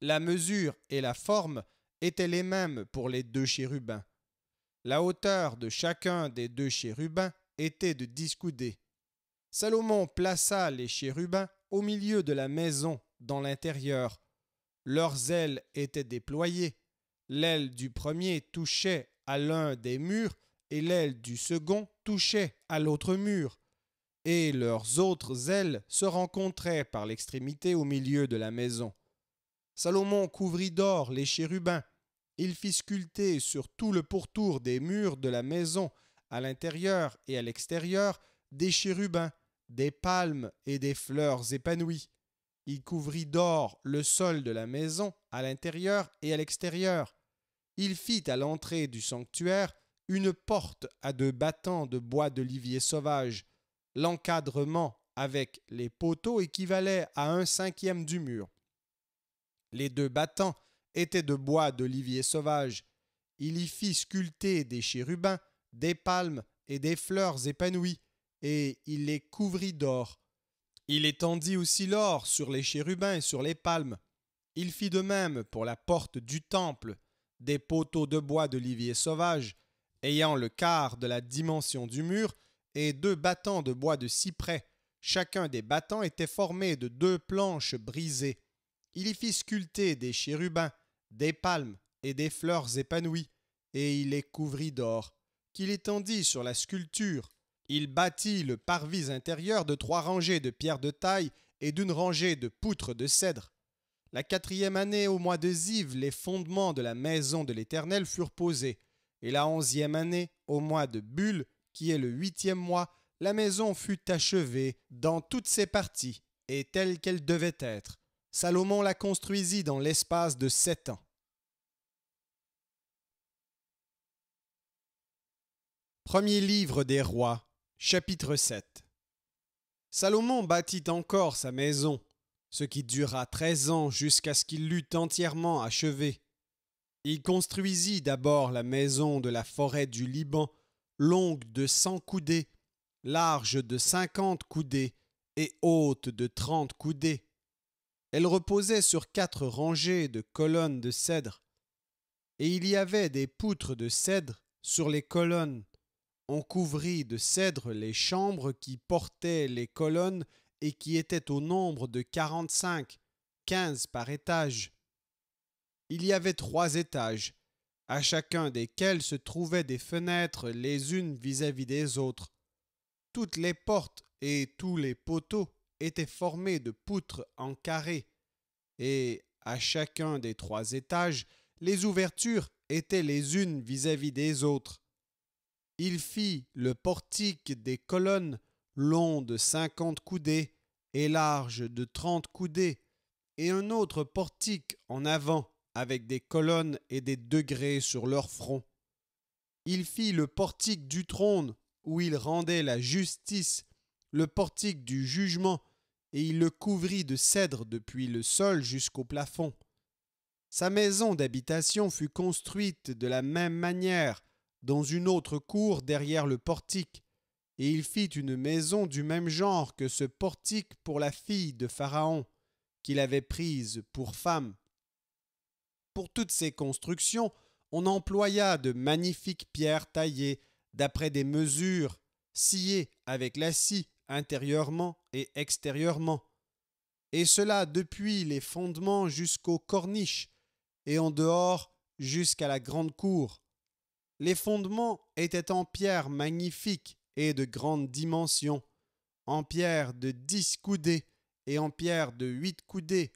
Speaker 1: La mesure et la forme étaient les mêmes pour les deux chérubins. La hauteur de chacun des deux chérubins était de dix coudées. Salomon plaça les chérubins au milieu de la maison, dans l'intérieur. Leurs ailes étaient déployées. L'aile du premier touchait à l'un des murs et l'aile du second touchait à l'autre mur. Et leurs autres ailes se rencontraient par l'extrémité au milieu de la maison. Salomon couvrit d'or les chérubins. Il fit sculpter sur tout le pourtour des murs de la maison, à l'intérieur et à l'extérieur, des chérubins des palmes et des fleurs épanouies. Il couvrit d'or le sol de la maison, à l'intérieur et à l'extérieur. Il fit à l'entrée du sanctuaire une porte à deux battants de bois d'olivier sauvage. L'encadrement avec les poteaux équivalait à un cinquième du mur. Les deux battants étaient de bois d'olivier sauvage. Il y fit sculpter des chérubins, des palmes et des fleurs épanouies et il les couvrit d'or. Il étendit aussi l'or sur les chérubins et sur les palmes. Il fit de même pour la porte du temple des poteaux de bois d'olivier sauvage, ayant le quart de la dimension du mur, et deux battants de bois de cyprès. Chacun des battants était formé de deux planches brisées. Il y fit sculpter des chérubins, des palmes et des fleurs épanouies, et il les couvrit d'or, qu'il étendit sur la sculpture il bâtit le parvis intérieur de trois rangées de pierres de taille et d'une rangée de poutres de cèdre. La quatrième année, au mois de Ziv, les fondements de la maison de l'Éternel furent posés. Et la onzième année, au mois de Bul, qui est le huitième mois, la maison fut achevée dans toutes ses parties, et telle qu'elle devait être. Salomon la construisit dans l'espace de sept ans. Premier livre des rois, Chapitre 7 Salomon bâtit encore sa maison, ce qui dura treize ans jusqu'à ce qu'il l'eût entièrement achevée. Il construisit d'abord la maison de la forêt du Liban, longue de cent coudées, large de cinquante coudées et haute de trente coudées. Elle reposait sur quatre rangées de colonnes de cèdre, et il y avait des poutres de cèdre sur les colonnes on couvrit de cèdre les chambres qui portaient les colonnes et qui étaient au nombre de quarante-cinq, quinze par étage. Il y avait trois étages, à chacun desquels se trouvaient des fenêtres les unes vis-à-vis des autres. Toutes les portes et tous les poteaux étaient formés de poutres en carré, et à chacun des trois étages, les ouvertures étaient les unes vis à -vis des autres. Il fit le portique des colonnes long de cinquante coudées et large de trente coudées, et un autre portique en avant avec des colonnes et des degrés sur leur front. Il fit le portique du trône où il rendait la justice, le portique du jugement, et il le couvrit de cèdre depuis le sol jusqu'au plafond. Sa maison d'habitation fut construite de la même manière, dans une autre cour derrière le portique, et il fit une maison du même genre que ce portique pour la fille de Pharaon, qu'il avait prise pour femme. Pour toutes ces constructions, on employa de magnifiques pierres taillées d'après des mesures, sciées avec la scie intérieurement et extérieurement, et cela depuis les fondements jusqu'aux corniches, et en dehors jusqu'à la grande cour. Les fondements étaient en pierre magnifique et de grande dimension, en pierre de dix coudées et en pierre de huit coudées.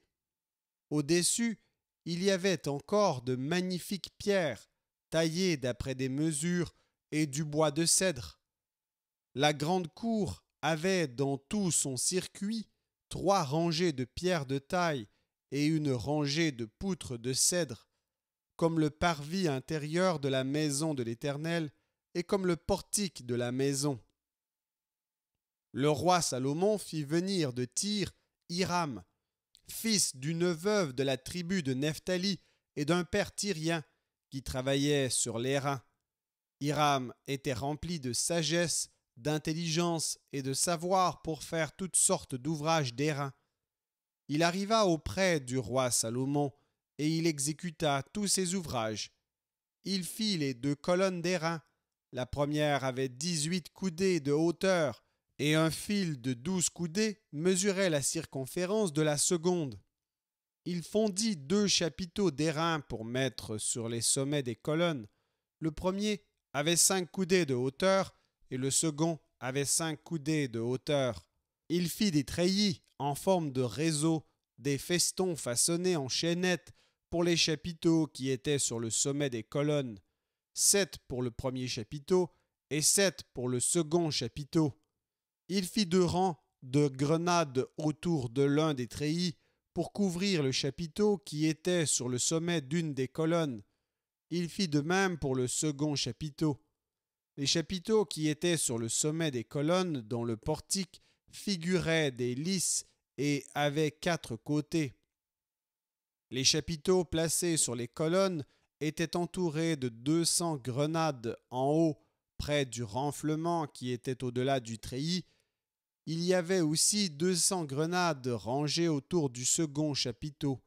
Speaker 1: Au-dessus, il y avait encore de magnifiques pierres, taillées d'après des mesures et du bois de cèdre. La grande cour avait dans tout son circuit trois rangées de pierres de taille et une rangée de poutres de cèdre comme le parvis intérieur de la maison de l'Éternel, et comme le portique de la maison. Le roi Salomon fit venir de Tyr Hiram, fils d'une veuve de la tribu de Nephtali et d'un père tyrien qui travaillait sur les l'airain. Hiram était rempli de sagesse, d'intelligence et de savoir pour faire toutes sortes d'ouvrages d'airain. Il arriva auprès du roi Salomon et il exécuta tous ses ouvrages. Il fit les deux colonnes d'airain. La première avait dix-huit coudées de hauteur, et un fil de douze coudées mesurait la circonférence de la seconde. Il fondit deux chapiteaux d'airain pour mettre sur les sommets des colonnes. Le premier avait cinq coudées de hauteur, et le second avait cinq coudées de hauteur. Il fit des treillis en forme de réseau, des festons façonnés en chaînettes, pour les chapiteaux qui étaient sur le sommet des colonnes, sept pour le premier chapiteau et sept pour le second chapiteau. Il fit deux rangs de grenades autour de l'un des treillis pour couvrir le chapiteau qui était sur le sommet d'une des colonnes. Il fit de même pour le second chapiteau. Les chapiteaux qui étaient sur le sommet des colonnes dont le portique figuraient des lys et avaient quatre côtés. Les chapiteaux placés sur les colonnes étaient entourés de 200 grenades en haut, près du renflement qui était au-delà du treillis. Il y avait aussi 200 grenades rangées autour du second chapiteau.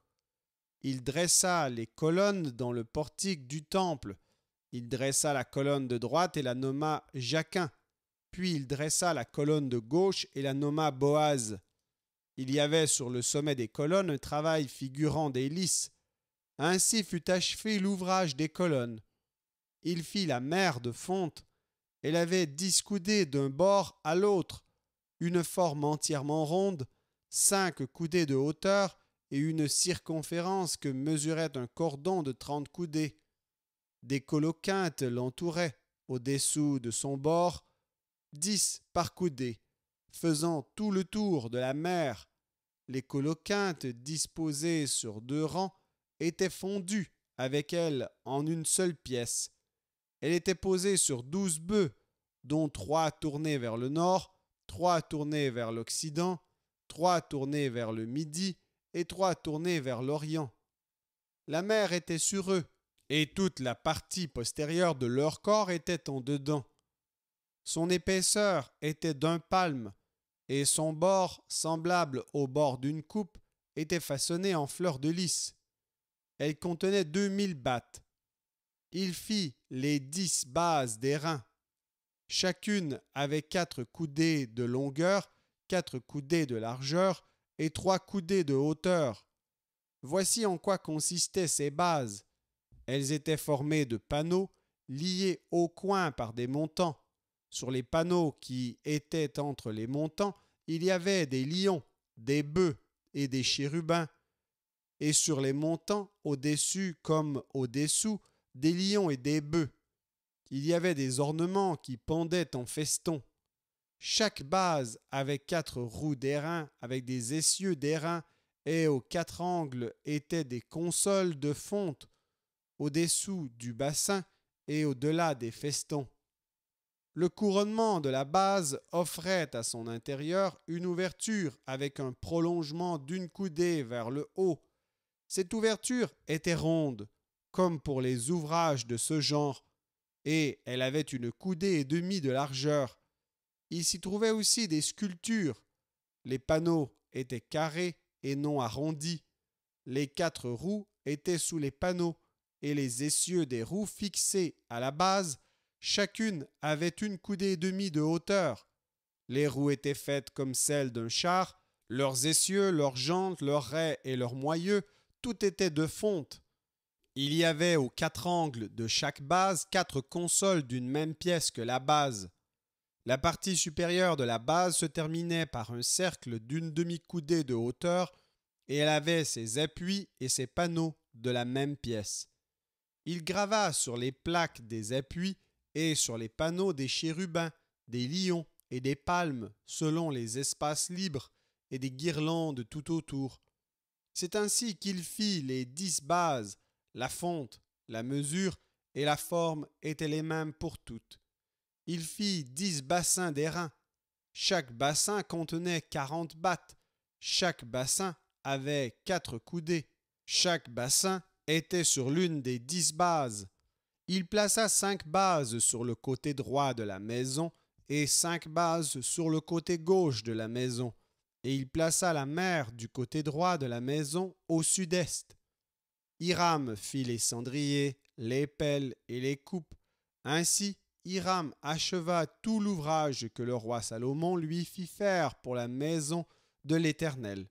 Speaker 1: Il dressa les colonnes dans le portique du temple. Il dressa la colonne de droite et la nomma Jacquin. Puis il dressa la colonne de gauche et la nomma Boaz. Il y avait sur le sommet des colonnes un travail figurant des lys. Ainsi fut achevé l'ouvrage des colonnes. Il fit la mer de fonte avait dix coudées d'un bord à l'autre, une forme entièrement ronde, cinq coudées de hauteur et une circonférence que mesurait un cordon de trente coudées. Des coloquintes l'entouraient, au-dessous de son bord, dix par coudée faisant tout le tour de la mer, les coloquintes disposées sur deux rangs étaient fondues avec elle en une seule pièce. Elle était posée sur douze bœufs, dont trois tournés vers le nord, trois tournés vers l'occident, trois tournés vers le midi et trois tournés vers l'orient. La mer était sur eux, et toute la partie postérieure de leur corps était en dedans. Son épaisseur était d'un palme, et son bord, semblable au bord d'une coupe, était façonné en fleur de lys. Elle contenait deux mille battes. Il fit les dix bases des reins. Chacune avait quatre coudées de longueur, quatre coudées de largeur et trois coudées de hauteur. Voici en quoi consistaient ces bases. Elles étaient formées de panneaux liés au coin par des montants. Sur les panneaux qui étaient entre les montants, il y avait des lions, des bœufs et des chérubins. Et sur les montants, au-dessus comme au-dessous, des lions et des bœufs. Il y avait des ornements qui pendaient en festons. Chaque base avait quatre roues d'airain avec des essieux d'airain et aux quatre angles étaient des consoles de fonte au-dessous du bassin et au-delà des festons. Le couronnement de la base offrait à son intérieur une ouverture avec un prolongement d'une coudée vers le haut. Cette ouverture était ronde, comme pour les ouvrages de ce genre, et elle avait une coudée et demie de largeur. Il s'y trouvait aussi des sculptures. Les panneaux étaient carrés et non arrondis. Les quatre roues étaient sous les panneaux, et les essieux des roues fixés à la base Chacune avait une coudée et demie de hauteur. Les roues étaient faites comme celles d'un char, leurs essieux, leurs jantes, leurs raies et leurs moyeux, tout était de fonte. Il y avait aux quatre angles de chaque base quatre consoles d'une même pièce que la base. La partie supérieure de la base se terminait par un cercle d'une demi-coudée de hauteur et elle avait ses appuis et ses panneaux de la même pièce. Il grava sur les plaques des appuis et sur les panneaux des chérubins, des lions et des palmes selon les espaces libres, et des guirlandes tout autour. C'est ainsi qu'il fit les dix bases, la fonte, la mesure et la forme étaient les mêmes pour toutes. Il fit dix bassins d'airain. Chaque bassin contenait quarante battes. Chaque bassin avait quatre coudées. Chaque bassin était sur l'une des dix bases. Il plaça cinq bases sur le côté droit de la maison et cinq bases sur le côté gauche de la maison, et il plaça la mer du côté droit de la maison au sud-est. Hiram fit les cendriers, les pelles et les coupes. Ainsi, Hiram acheva tout l'ouvrage que le roi Salomon lui fit faire pour la maison de l'Éternel.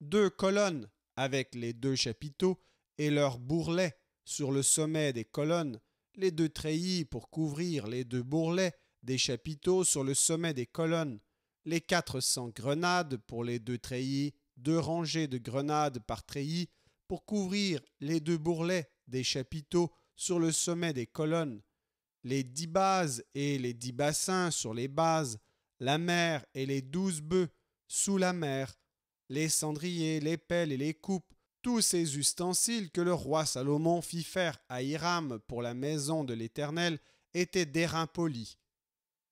Speaker 1: Deux colonnes, avec les deux chapiteaux et leurs bourrelets, sur le sommet des colonnes, les deux treillis pour couvrir les deux bourrelets des chapiteaux sur le sommet des colonnes, les quatre cents grenades pour les deux treillis, deux rangées de grenades par treillis pour couvrir les deux bourrelets des chapiteaux sur le sommet des colonnes, les dix bases et les dix bassins sur les bases, la mer et les douze bœufs sous la mer, les cendriers, les pelles et les coupes tous ces ustensiles que le roi Salomon fit faire à Hiram pour la maison de l'Éternel étaient d'airain poli.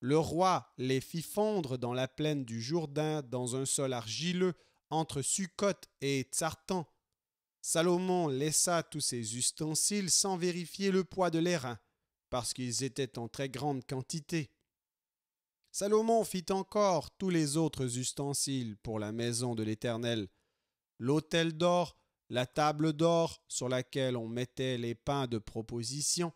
Speaker 1: Le roi les fit fondre dans la plaine du Jourdain dans un sol argileux entre Sukkot et Tsartan. Salomon laissa tous ces ustensiles sans vérifier le poids de l'airain, parce qu'ils étaient en très grande quantité. Salomon fit encore tous les autres ustensiles pour la maison de l'Éternel, l'autel d'or, la table d'or sur laquelle on mettait les pains de proposition,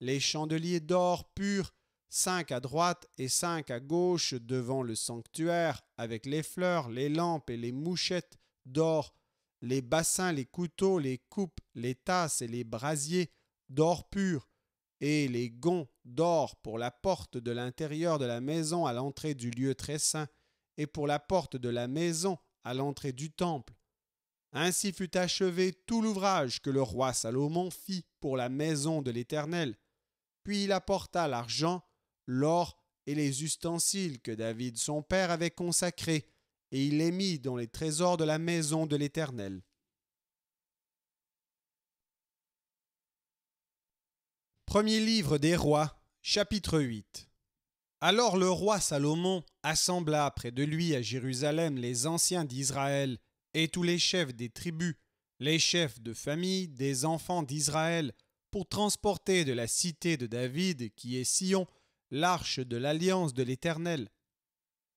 Speaker 1: les chandeliers d'or pur, cinq à droite et cinq à gauche devant le sanctuaire, avec les fleurs, les lampes et les mouchettes d'or, les bassins, les couteaux, les coupes, les tasses et les brasiers d'or pur, et les gonds d'or pour la porte de l'intérieur de la maison à l'entrée du lieu très saint, et pour la porte de la maison à l'entrée du temple, ainsi fut achevé tout l'ouvrage que le roi Salomon fit pour la maison de l'Éternel. Puis il apporta l'argent, l'or et les ustensiles que David son père avait consacrés, et il les mit dans les trésors de la maison de l'Éternel. Premier livre des rois, chapitre 8. Alors le roi Salomon assembla près de lui à Jérusalem les anciens d'Israël, et tous les chefs des tribus, les chefs de famille des enfants d'Israël, pour transporter de la cité de David, qui est Sion, l'arche de l'alliance de l'Éternel.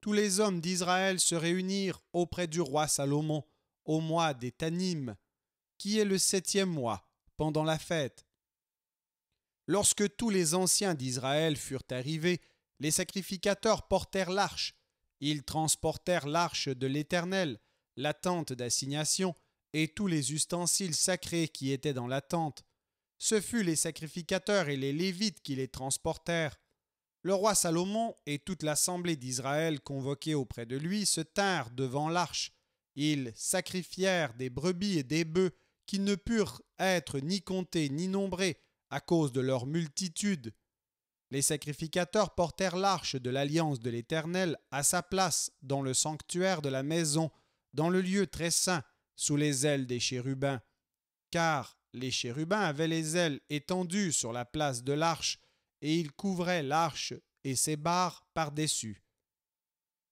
Speaker 1: Tous les hommes d'Israël se réunirent auprès du roi Salomon au mois des Tanim, qui est le septième mois, pendant la fête. Lorsque tous les anciens d'Israël furent arrivés, les sacrificateurs portèrent l'arche. Ils transportèrent l'arche de l'Éternel, la tente d'assignation et tous les ustensiles sacrés qui étaient dans la tente. Ce fut les sacrificateurs et les Lévites qui les transportèrent. Le roi Salomon et toute l'assemblée d'Israël convoquée auprès de lui se tinrent devant l'arche. Ils sacrifièrent des brebis et des bœufs qui ne purent être ni comptés ni nombrés à cause de leur multitude. Les sacrificateurs portèrent l'arche de l'alliance de l'Éternel à sa place dans le sanctuaire de la maison dans le lieu très saint, sous les ailes des chérubins. Car les chérubins avaient les ailes étendues sur la place de l'arche, et ils couvraient l'arche et ses barres par-dessus.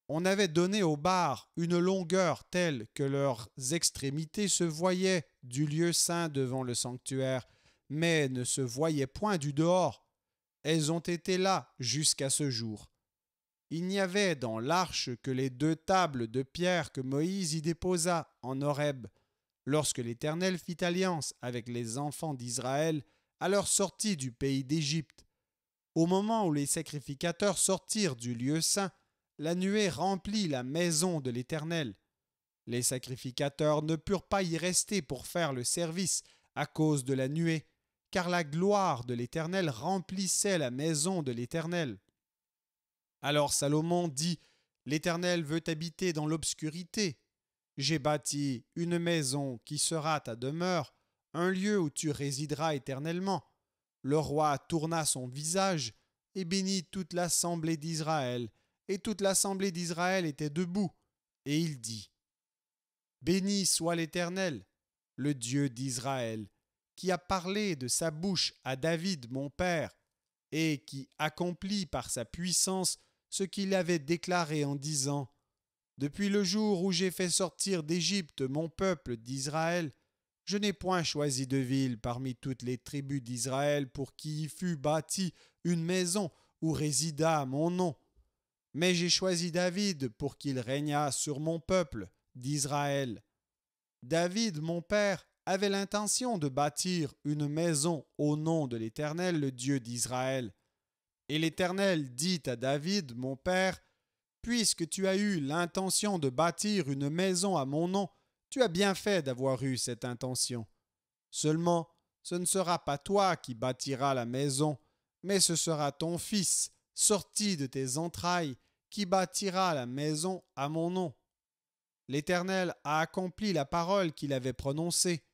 Speaker 1: On avait donné aux barres une longueur telle que leurs extrémités se voyaient du lieu saint devant le sanctuaire, mais ne se voyaient point du dehors. Elles ont été là jusqu'à ce jour il n'y avait dans l'arche que les deux tables de pierre que Moïse y déposa en Horeb, lorsque l'Éternel fit alliance avec les enfants d'Israël à leur sortie du pays d'Égypte. Au moment où les sacrificateurs sortirent du lieu saint, la nuée remplit la maison de l'Éternel. Les sacrificateurs ne purent pas y rester pour faire le service à cause de la nuée, car la gloire de l'Éternel remplissait la maison de l'Éternel. Alors Salomon dit L'Éternel veut habiter dans l'obscurité. J'ai bâti une maison qui sera ta demeure, un lieu où tu résideras éternellement. Le roi tourna son visage et bénit toute l'assemblée d'Israël, et toute l'assemblée d'Israël était debout, et il dit Béni soit l'Éternel, le Dieu d'Israël, qui a parlé de sa bouche à David mon père, et qui accomplit par sa puissance ce qu'il avait déclaré en disant Depuis le jour où j'ai fait sortir d'Égypte mon peuple d'Israël, je n'ai point choisi de ville parmi toutes les tribus d'Israël pour qui y fût bâtie une maison où résida mon nom. Mais j'ai choisi David pour qu'il régnât sur mon peuple d'Israël. David, mon père, avait l'intention de bâtir une maison au nom de l'Éternel, le Dieu d'Israël. Et l'Éternel dit à David, mon père, Puisque tu as eu l'intention de bâtir une maison à mon nom, tu as bien fait d'avoir eu cette intention. Seulement, ce ne sera pas toi qui bâtiras la maison, mais ce sera ton fils, sorti de tes entrailles, qui bâtira la maison à mon nom. L'Éternel a accompli la parole qu'il avait prononcée.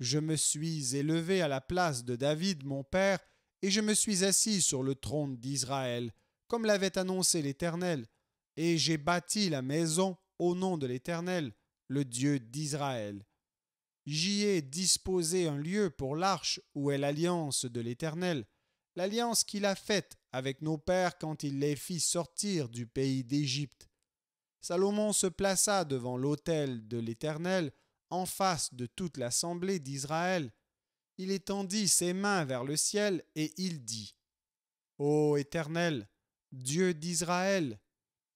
Speaker 1: Je me suis élevé à la place de David mon père, et je me suis assis sur le trône d'Israël, comme l'avait annoncé l'Éternel, et j'ai bâti la maison au nom de l'Éternel, le Dieu d'Israël. J'y ai disposé un lieu pour l'arche où est l'alliance de l'Éternel, l'alliance qu'il a faite avec nos pères quand il les fit sortir du pays d'Égypte. Salomon se plaça devant l'autel de l'Éternel en face de toute l'assemblée d'Israël il étendit ses mains vers le ciel et il dit Ô Éternel, Dieu d'Israël,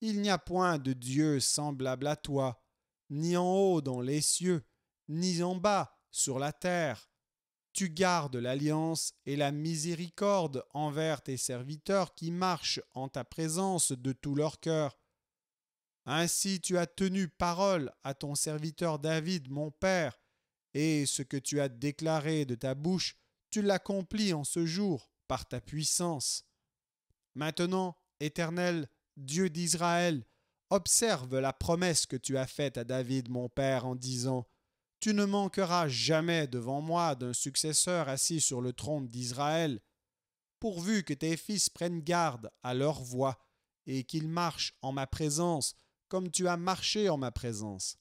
Speaker 1: il n'y a point de Dieu semblable à toi, ni en haut dans les cieux, ni en bas sur la terre. Tu gardes l'alliance et la miséricorde envers tes serviteurs qui marchent en ta présence de tout leur cœur. Ainsi tu as tenu parole à ton serviteur David, mon père, et ce que tu as déclaré de ta bouche, tu l'accomplis en ce jour par ta puissance. Maintenant, Éternel, Dieu d'Israël, observe la promesse que tu as faite à David mon père en disant, Tu ne manqueras jamais devant moi d'un successeur assis sur le trône d'Israël, pourvu que tes fils prennent garde à leur voix, et qu'ils marchent en ma présence, comme tu as marché en ma présence.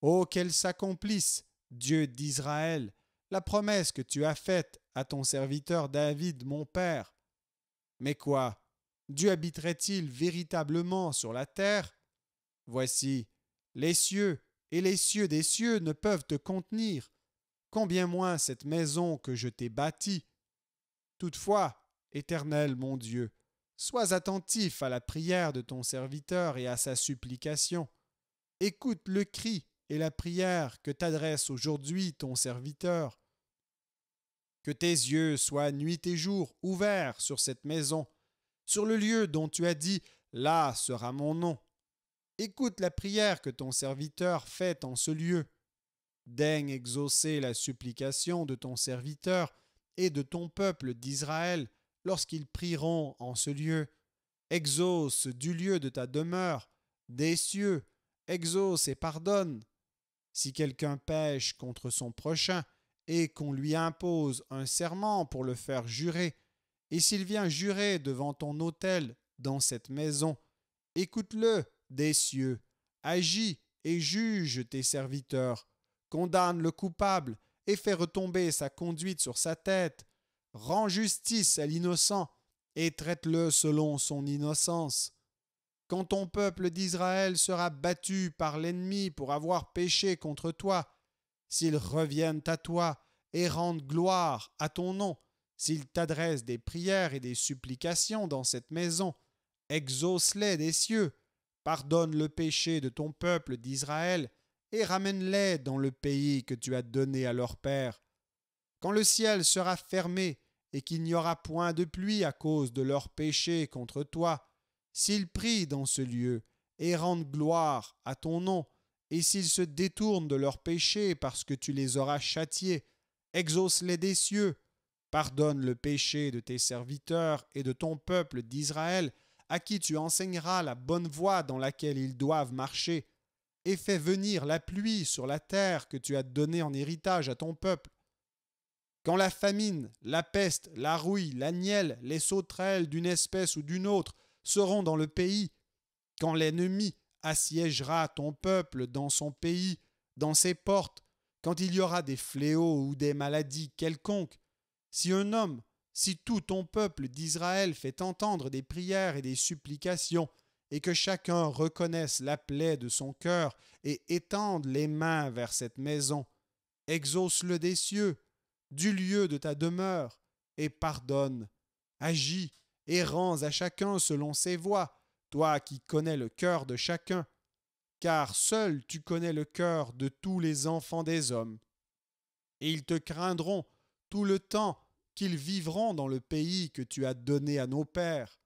Speaker 1: Oh, qu'elle s'accomplisse Dieu d'Israël, la promesse que tu as faite à ton serviteur David, mon père. Mais quoi Dieu habiterait-il véritablement sur la terre Voici, les cieux et les cieux des cieux ne peuvent te contenir, combien moins cette maison que je t'ai bâtie. Toutefois, Éternel mon Dieu, sois attentif à la prière de ton serviteur et à sa supplication. Écoute le cri et la prière que t'adresse aujourd'hui ton serviteur. Que tes yeux soient nuit et jour ouverts sur cette maison, sur le lieu dont tu as dit Là sera mon nom. Écoute la prière que ton serviteur fait en ce lieu. Daigne exaucer la supplication de ton serviteur et de ton peuple d'Israël lorsqu'ils prieront en ce lieu. Exauce du lieu de ta demeure, des cieux, exauce et pardonne, si quelqu'un pêche contre son prochain et qu'on lui impose un serment pour le faire jurer, et s'il vient jurer devant ton autel dans cette maison, écoute-le des cieux, agis et juge tes serviteurs, condamne le coupable et fais retomber sa conduite sur sa tête, rends justice à l'innocent et traite-le selon son innocence. Quand ton peuple d'Israël sera battu par l'ennemi pour avoir péché contre toi, s'ils reviennent à toi et rendent gloire à ton nom, s'ils t'adressent des prières et des supplications dans cette maison, exauce-les des cieux, pardonne le péché de ton peuple d'Israël, et ramène-les dans le pays que tu as donné à leur père. Quand le ciel sera fermé et qu'il n'y aura point de pluie à cause de leur péché contre toi, S'ils prient dans ce lieu et rendent gloire à ton nom, et s'ils se détournent de leurs péchés parce que tu les auras châtiés, exauce-les des cieux. Pardonne le péché de tes serviteurs et de ton peuple d'Israël, à qui tu enseigneras la bonne voie dans laquelle ils doivent marcher, et fais venir la pluie sur la terre que tu as donnée en héritage à ton peuple. Quand la famine, la peste, la rouille, la les sauterelles d'une espèce ou d'une autre, seront dans le pays. Quand l'ennemi assiégera ton peuple dans son pays, dans ses portes, quand il y aura des fléaux ou des maladies quelconques, si un homme, si tout ton peuple d'Israël fait entendre des prières et des supplications, et que chacun reconnaisse la plaie de son cœur et étende les mains vers cette maison, exauce-le des cieux, du lieu de ta demeure, et pardonne, agis et rends à chacun selon ses voies, toi qui connais le cœur de chacun, car seul tu connais le cœur de tous les enfants des hommes. Et ils te craindront tout le temps qu'ils vivront dans le pays que tu as donné à nos pères.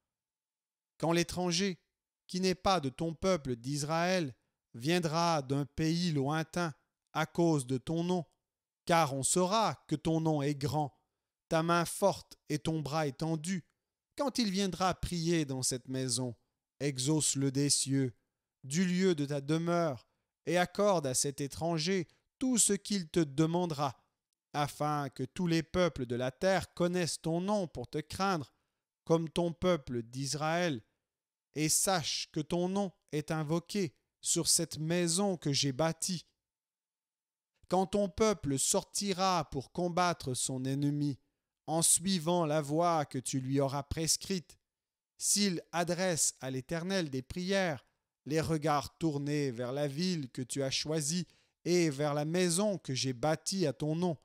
Speaker 1: Quand l'étranger, qui n'est pas de ton peuple d'Israël, viendra d'un pays lointain à cause de ton nom, car on saura que ton nom est grand, ta main forte et ton bras étendu, quand il viendra prier dans cette maison, exauce-le des cieux, du lieu de ta demeure, et accorde à cet étranger tout ce qu'il te demandera, afin que tous les peuples de la terre connaissent ton nom pour te craindre, comme ton peuple d'Israël, et sache que ton nom est invoqué sur cette maison que j'ai bâtie. Quand ton peuple sortira pour combattre son ennemi, en suivant la voie que tu lui auras prescrite, s'il adresse à l'Éternel des prières, les regards tournés vers la ville que tu as choisie et vers la maison que j'ai bâtie à ton nom,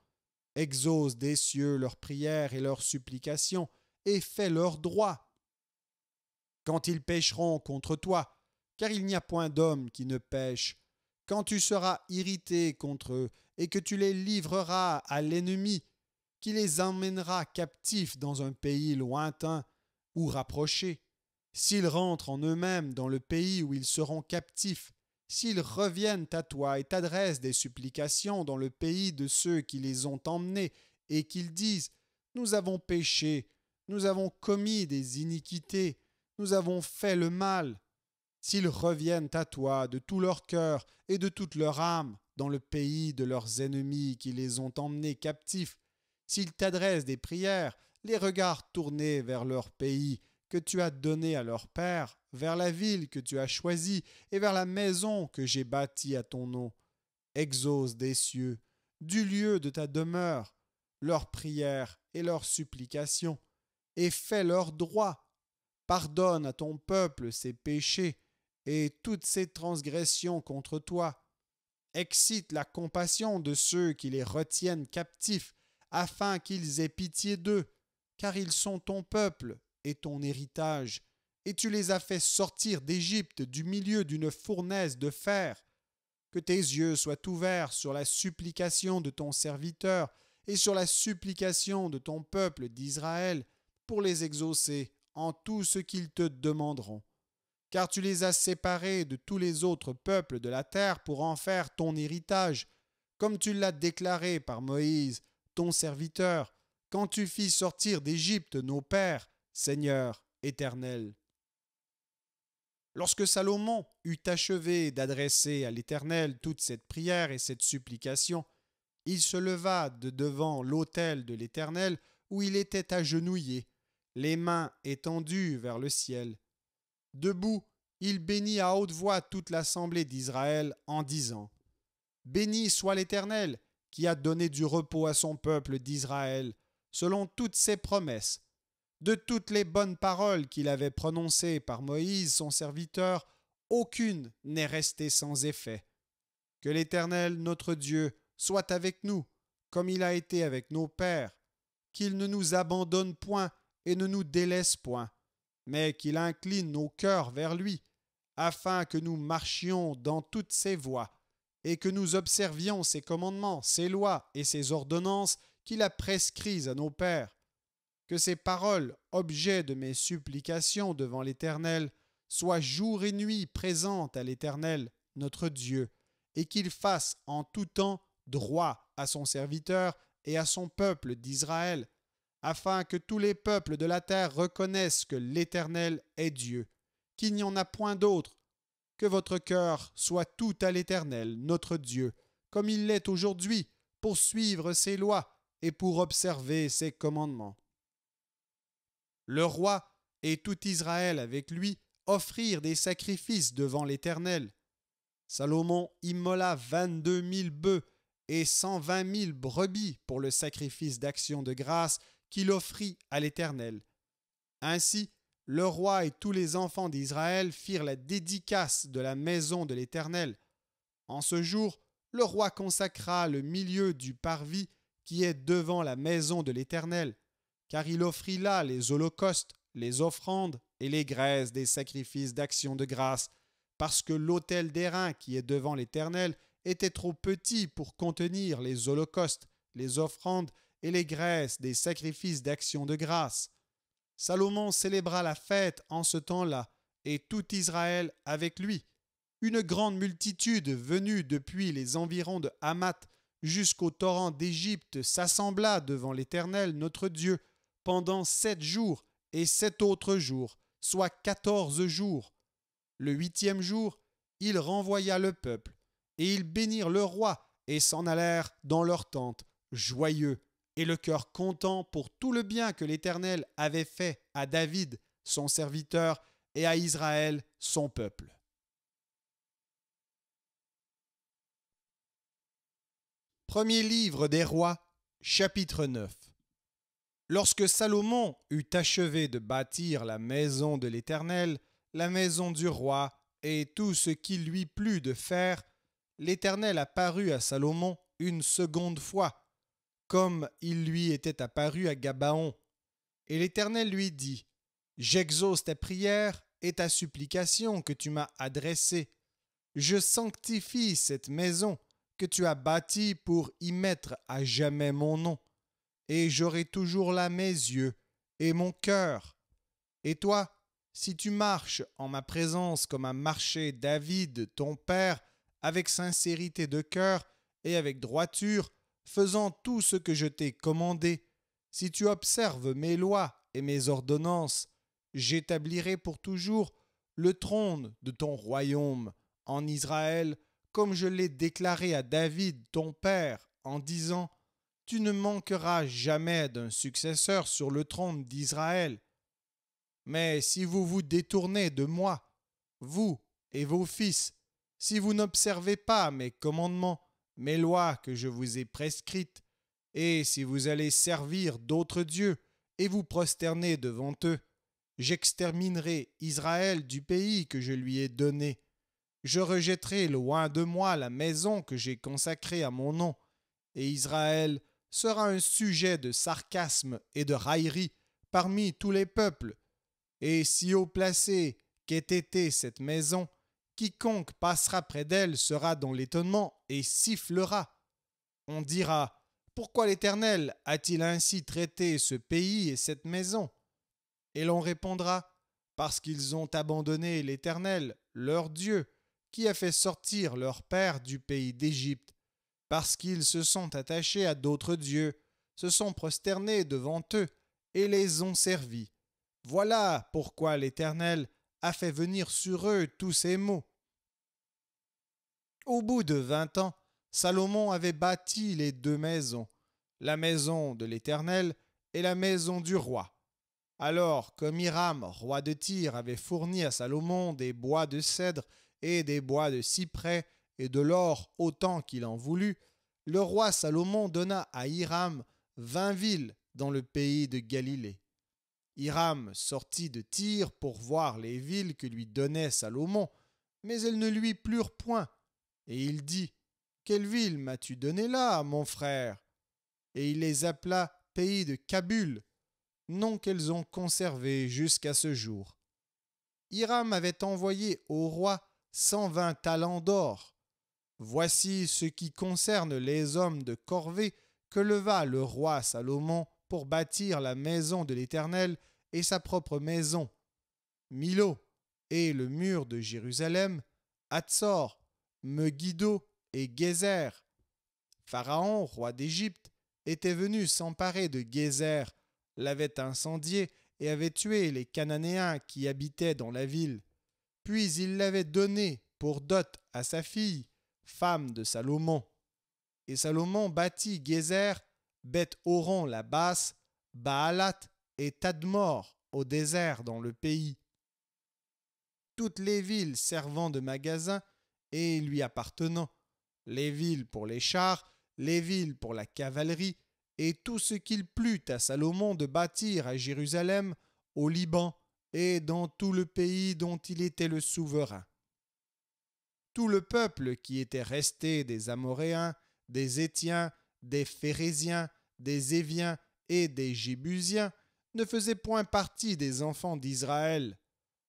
Speaker 1: exauce des cieux leurs prières et leurs supplications, et fais leur droit. Quand ils pécheront contre toi, car il n'y a point d'homme qui ne pêche, quand tu seras irrité contre eux et que tu les livreras à l'ennemi, qui les emmènera captifs dans un pays lointain ou rapproché. S'ils rentrent en eux-mêmes dans le pays où ils seront captifs, s'ils reviennent à toi et t'adressent des supplications dans le pays de ceux qui les ont emmenés, et qu'ils disent Nous avons péché, nous avons commis des iniquités, nous avons fait le mal, s'ils reviennent à toi de tout leur cœur et de toute leur âme dans le pays de leurs ennemis qui les ont emmenés captifs, S'ils t'adressent des prières, les regards tournés vers leur pays que tu as donné à leur père, vers la ville que tu as choisie et vers la maison que j'ai bâtie à ton nom. Exauce des cieux, du lieu de ta demeure, leurs prières et leurs supplications, et fais leur droit. Pardonne à ton peuple ses péchés et toutes ses transgressions contre toi. Excite la compassion de ceux qui les retiennent captifs afin qu'ils aient pitié d'eux, car ils sont ton peuple et ton héritage, et tu les as fait sortir d'Égypte du milieu d'une fournaise de fer. Que tes yeux soient ouverts sur la supplication de ton serviteur et sur la supplication de ton peuple d'Israël, pour les exaucer en tout ce qu'ils te demanderont. Car tu les as séparés de tous les autres peuples de la terre pour en faire ton héritage, comme tu l'as déclaré par Moïse, ton serviteur, quand tu fis sortir d'Égypte nos pères, Seigneur éternel. Lorsque Salomon eut achevé d'adresser à l'Éternel toute cette prière et cette supplication, il se leva de devant l'autel de l'Éternel où il était agenouillé, les mains étendues vers le ciel. Debout, il bénit à haute voix toute l'assemblée d'Israël en disant Béni soit l'Éternel, qui a donné du repos à son peuple d'Israël, selon toutes ses promesses, de toutes les bonnes paroles qu'il avait prononcées par Moïse, son serviteur, aucune n'est restée sans effet. Que l'Éternel, notre Dieu, soit avec nous, comme il a été avec nos pères, qu'il ne nous abandonne point et ne nous délaisse point, mais qu'il incline nos cœurs vers lui, afin que nous marchions dans toutes ses voies et que nous observions ses commandements, ses lois et ses ordonnances qu'il a prescrites à nos pères. Que ces paroles, objet de mes supplications devant l'Éternel, soient jour et nuit présentes à l'Éternel, notre Dieu, et qu'il fasse en tout temps droit à son serviteur et à son peuple d'Israël, afin que tous les peuples de la terre reconnaissent que l'Éternel est Dieu, qu'il n'y en a point d'autre, que votre cœur soit tout à l'Éternel, notre Dieu, comme il l'est aujourd'hui, pour suivre ses lois et pour observer ses commandements. Le roi et tout Israël avec lui offrirent des sacrifices devant l'Éternel. Salomon immola vingt-deux mille bœufs et cent vingt mille brebis pour le sacrifice d'action de grâce qu'il offrit à l'Éternel. Ainsi, le roi et tous les enfants d'Israël firent la dédicace de la maison de l'Éternel. En ce jour, le roi consacra le milieu du parvis qui est devant la maison de l'Éternel, car il offrit là les holocaustes, les offrandes et les graisses des sacrifices d'action de grâce, parce que l'autel d'airain qui est devant l'Éternel était trop petit pour contenir les holocaustes, les offrandes et les graisses des sacrifices d'action de grâce. Salomon célébra la fête en ce temps-là, et tout Israël avec lui. Une grande multitude venue depuis les environs de Hamath jusqu'au torrent d'Égypte s'assembla devant l'Éternel notre Dieu pendant sept jours et sept autres jours, soit quatorze jours. Le huitième jour, il renvoya le peuple, et ils bénirent le roi et s'en allèrent dans leur tente, joyeux et le cœur content pour tout le bien que l'Éternel avait fait à David, son serviteur, et à Israël, son peuple. Premier livre des rois, chapitre 9. Lorsque Salomon eut achevé de bâtir la maison de l'Éternel, la maison du roi, et tout ce qu'il lui plut de faire, l'Éternel apparut à Salomon une seconde fois comme il lui était apparu à Gabaon. Et l'Éternel lui dit, J'exauce ta prière et ta supplication que tu m'as adressée. Je sanctifie cette maison que tu as bâtie pour y mettre à jamais mon nom, et j'aurai toujours là mes yeux et mon cœur. Et toi, si tu marches en ma présence comme a marché David ton père, avec sincérité de cœur et avec droiture, faisant tout ce que je t'ai commandé, si tu observes mes lois et mes ordonnances, j'établirai pour toujours le trône de ton royaume en Israël, comme je l'ai déclaré à David, ton père, en disant, Tu ne manqueras jamais d'un successeur sur le trône d'Israël. Mais si vous vous détournez de moi, vous et vos fils, si vous n'observez pas mes commandements, mes lois que je vous ai prescrites, et si vous allez servir d'autres dieux et vous prosterner devant eux, j'exterminerai Israël du pays que je lui ai donné. Je rejetterai loin de moi la maison que j'ai consacrée à mon nom, et Israël sera un sujet de sarcasme et de raillerie parmi tous les peuples. Et si haut placé qu'ait été cette maison, Quiconque passera près d'elle sera dans l'étonnement et sifflera. On dira Pourquoi l'Éternel a-t-il ainsi traité ce pays et cette maison Et l'on répondra Parce qu'ils ont abandonné l'Éternel, leur Dieu, qui a fait sortir leur père du pays d'Égypte, parce qu'ils se sont attachés à d'autres dieux, se sont prosternés devant eux et les ont servis. Voilà pourquoi l'Éternel a fait venir sur eux tous ces maux. Au bout de vingt ans, Salomon avait bâti les deux maisons, la maison de l'Éternel et la maison du roi. Alors comme Hiram, roi de Tyr, avait fourni à Salomon des bois de cèdre et des bois de cyprès et de l'or autant qu'il en voulut, le roi Salomon donna à Hiram vingt villes dans le pays de Galilée. Hiram sortit de Tyr pour voir les villes que lui donnait Salomon, mais elles ne lui plurent point. Et il dit Quelle ville m'as-tu donnée là, mon frère Et il les appela pays de Kabul, nom qu'elles ont conservé jusqu'à ce jour. Hiram avait envoyé au roi cent vingt talents d'or. Voici ce qui concerne les hommes de corvée que leva le roi Salomon pour bâtir la maison de l'Éternel et sa propre maison, Milo et le mur de Jérusalem, Hatzor, Megiddo et Gézer. Pharaon, roi d'Égypte, était venu s'emparer de Gézer, l'avait incendié et avait tué les Cananéens qui habitaient dans la ville. Puis il l'avait donné pour dot à sa fille, femme de Salomon. Et Salomon bâtit Gézer Beth Horon la basse, Baalat et Tadmor au désert dans le pays. Toutes les villes servant de magasins et lui appartenant, les villes pour les chars, les villes pour la cavalerie, et tout ce qu'il plut à Salomon de bâtir à Jérusalem, au Liban, et dans tout le pays dont il était le souverain. Tout le peuple qui était resté des Amoréens, des Étiens, des Phérésiens, des Éviens et des Jébusiens ne faisaient point partie des enfants d'Israël.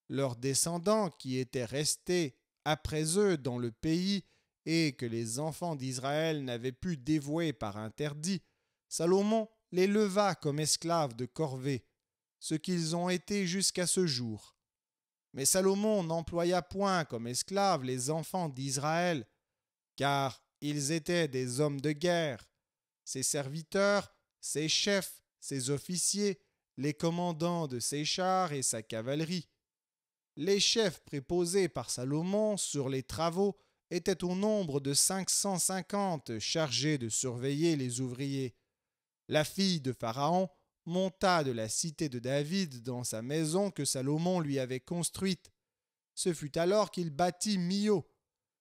Speaker 1: Leurs descendants qui étaient restés après eux dans le pays et que les enfants d'Israël n'avaient pu dévouer par interdit, Salomon les leva comme esclaves de corvée, ce qu'ils ont été jusqu'à ce jour. Mais Salomon n'employa point comme esclaves les enfants d'Israël, car ils étaient des hommes de guerre, ses serviteurs, ses chefs, ses officiers, les commandants de ses chars et sa cavalerie. Les chefs préposés par Salomon sur les travaux étaient au nombre de 550 chargés de surveiller les ouvriers. La fille de Pharaon monta de la cité de David dans sa maison que Salomon lui avait construite. Ce fut alors qu'il bâtit Mio.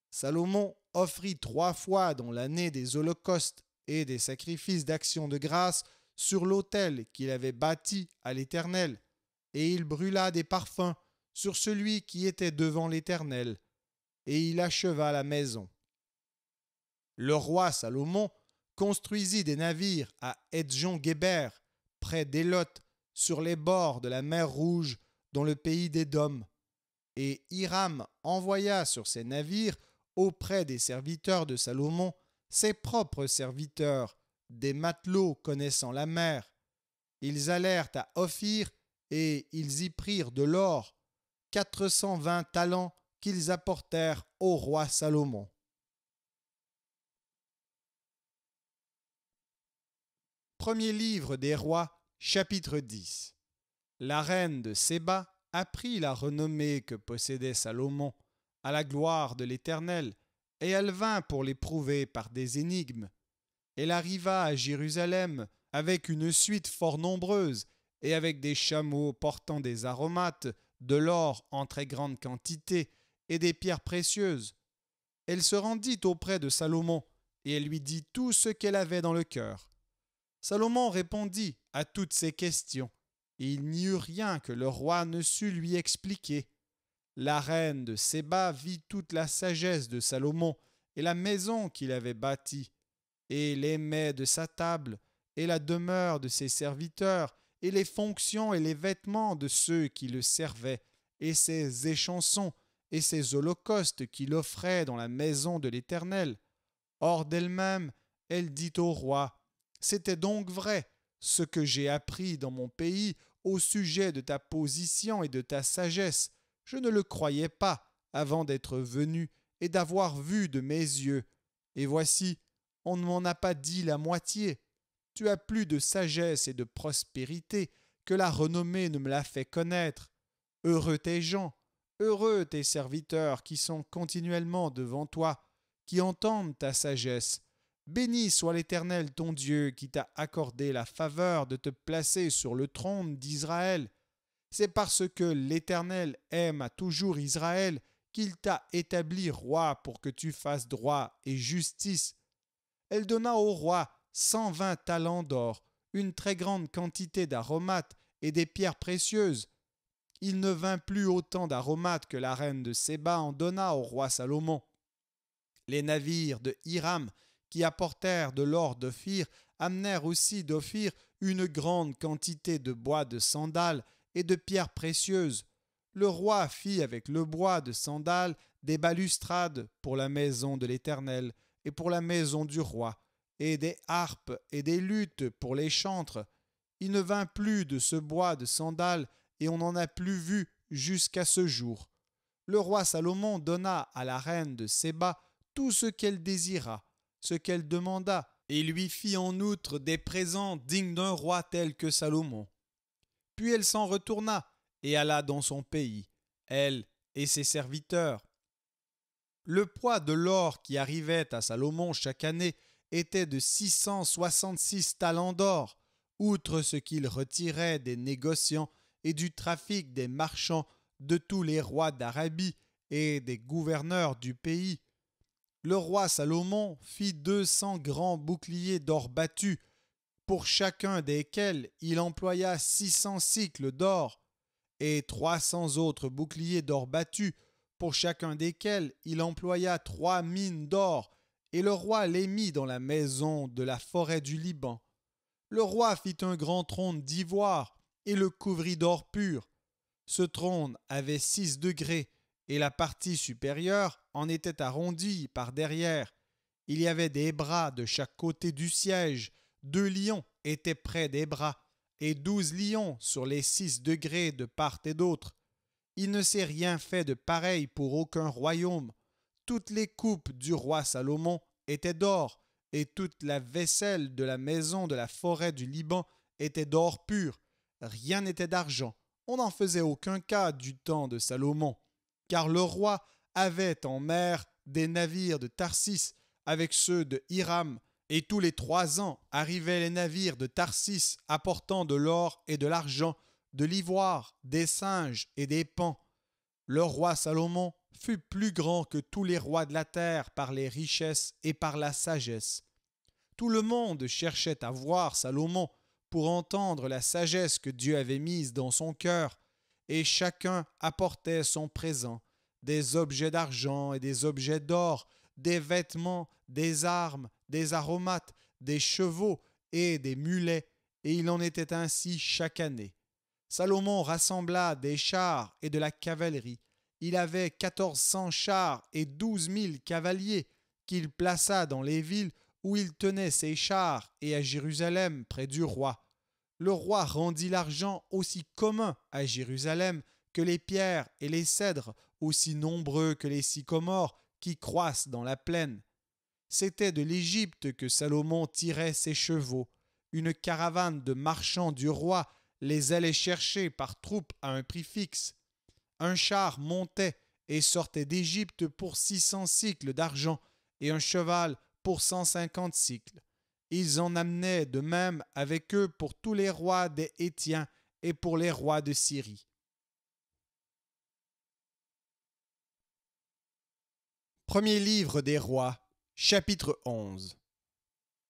Speaker 1: Salomon offrit trois fois dans l'année des holocaustes et des sacrifices d'action de grâce sur l'autel qu'il avait bâti à l'Éternel. Et il brûla des parfums sur celui qui était devant l'Éternel. Et il acheva la maison. Le roi Salomon construisit des navires à edjon guéber près d'Elot, sur les bords de la mer Rouge, dans le pays d'Édom. Et Hiram envoya sur ses navires auprès des serviteurs de Salomon ses propres serviteurs, des matelots connaissant la mer. Ils allèrent à Ophir et ils y prirent de l'or, vingt talents qu'ils apportèrent au roi Salomon. Premier livre des rois, chapitre 10. La reine de Séba apprit la renommée que possédait Salomon à la gloire de l'Éternel et elle vint pour l'éprouver par des énigmes. Elle arriva à Jérusalem avec une suite fort nombreuse et avec des chameaux portant des aromates, de l'or en très grande quantité et des pierres précieuses. Elle se rendit auprès de Salomon et elle lui dit tout ce qu'elle avait dans le cœur. Salomon répondit à toutes ses questions, et il n'y eut rien que le roi ne sût lui expliquer. La reine de Séba vit toute la sagesse de Salomon et la maison qu'il avait bâtie, et les mets de sa table, et la demeure de ses serviteurs, et les fonctions et les vêtements de ceux qui le servaient, et ses échansons, et ses holocaustes qu'il offrait dans la maison de l'Éternel. Hors d'elle-même, elle dit au roi, C'était donc vrai ce que j'ai appris dans mon pays au sujet de ta position et de ta sagesse, je ne le croyais pas avant d'être venu et d'avoir vu de mes yeux. Et voici, on ne m'en a pas dit la moitié. Tu as plus de sagesse et de prospérité que la renommée ne me l'a fait connaître. Heureux tes gens, heureux tes serviteurs qui sont continuellement devant toi, qui entendent ta sagesse. Béni soit l'Éternel ton Dieu qui t'a accordé la faveur de te placer sur le trône d'Israël. C'est parce que l'Éternel aime à toujours Israël qu'il t'a établi roi pour que tu fasses droit et justice. Elle donna au roi cent vingt talents d'or, une très grande quantité d'aromates et des pierres précieuses. Il ne vint plus autant d'aromates que la reine de Séba en donna au roi Salomon. Les navires de Hiram, qui apportèrent de l'or d'Ophir, amenèrent aussi d'Ophir une grande quantité de bois de sandales et de pierres précieuses. Le roi fit avec le bois de sandales des balustrades pour la maison de l'Éternel et pour la maison du roi, et des harpes et des luttes pour les chantres. Il ne vint plus de ce bois de sandales et on n'en a plus vu jusqu'à ce jour. Le roi Salomon donna à la reine de Séba tout ce qu'elle désira, ce qu'elle demanda, et lui fit en outre des présents dignes d'un roi tel que Salomon. Puis elle s'en retourna et alla dans son pays, elle et ses serviteurs. Le poids de l'or qui arrivait à Salomon chaque année était de 666 talents d'or, outre ce qu'il retirait des négociants et du trafic des marchands de tous les rois d'Arabie et des gouverneurs du pays. Le roi Salomon fit deux cents grands boucliers d'or battus, pour chacun desquels il employa six cents cycles d'or et trois cents autres boucliers d'or battu, pour chacun desquels il employa trois mines d'or, et le roi les mit dans la maison de la forêt du Liban. Le roi fit un grand trône d'ivoire et le couvrit d'or pur. Ce trône avait six degrés, et la partie supérieure en était arrondie par derrière. Il y avait des bras de chaque côté du siège, deux lions étaient près des bras, et douze lions sur les six degrés de part et d'autre. Il ne s'est rien fait de pareil pour aucun royaume. Toutes les coupes du roi Salomon étaient d'or, et toute la vaisselle de la maison de la forêt du Liban était d'or pur. Rien n'était d'argent. On n'en faisait aucun cas du temps de Salomon, car le roi avait en mer des navires de Tarsis avec ceux de Hiram, et tous les trois ans arrivaient les navires de Tarsis apportant de l'or et de l'argent, de l'ivoire, des singes et des pans. Le roi Salomon fut plus grand que tous les rois de la terre par les richesses et par la sagesse. Tout le monde cherchait à voir Salomon pour entendre la sagesse que Dieu avait mise dans son cœur, et chacun apportait son présent, des objets d'argent et des objets d'or, des vêtements, des armes, des aromates, des chevaux et des mulets, et il en était ainsi chaque année. Salomon rassembla des chars et de la cavalerie. Il avait quatorze cents chars et douze mille cavaliers qu'il plaça dans les villes où il tenait ses chars et à Jérusalem près du roi. Le roi rendit l'argent aussi commun à Jérusalem que les pierres et les cèdres, aussi nombreux que les sycomores qui croissent dans la plaine. C'était de l'Égypte que Salomon tirait ses chevaux. Une caravane de marchands du roi les allait chercher par troupes à un prix fixe. Un char montait et sortait d'Égypte pour six cents cycles d'argent et un cheval pour cent cinquante cycles. Ils en amenaient de même avec eux pour tous les rois des Hétiens et pour les rois de Syrie. Premier livre des rois, Chapitre 11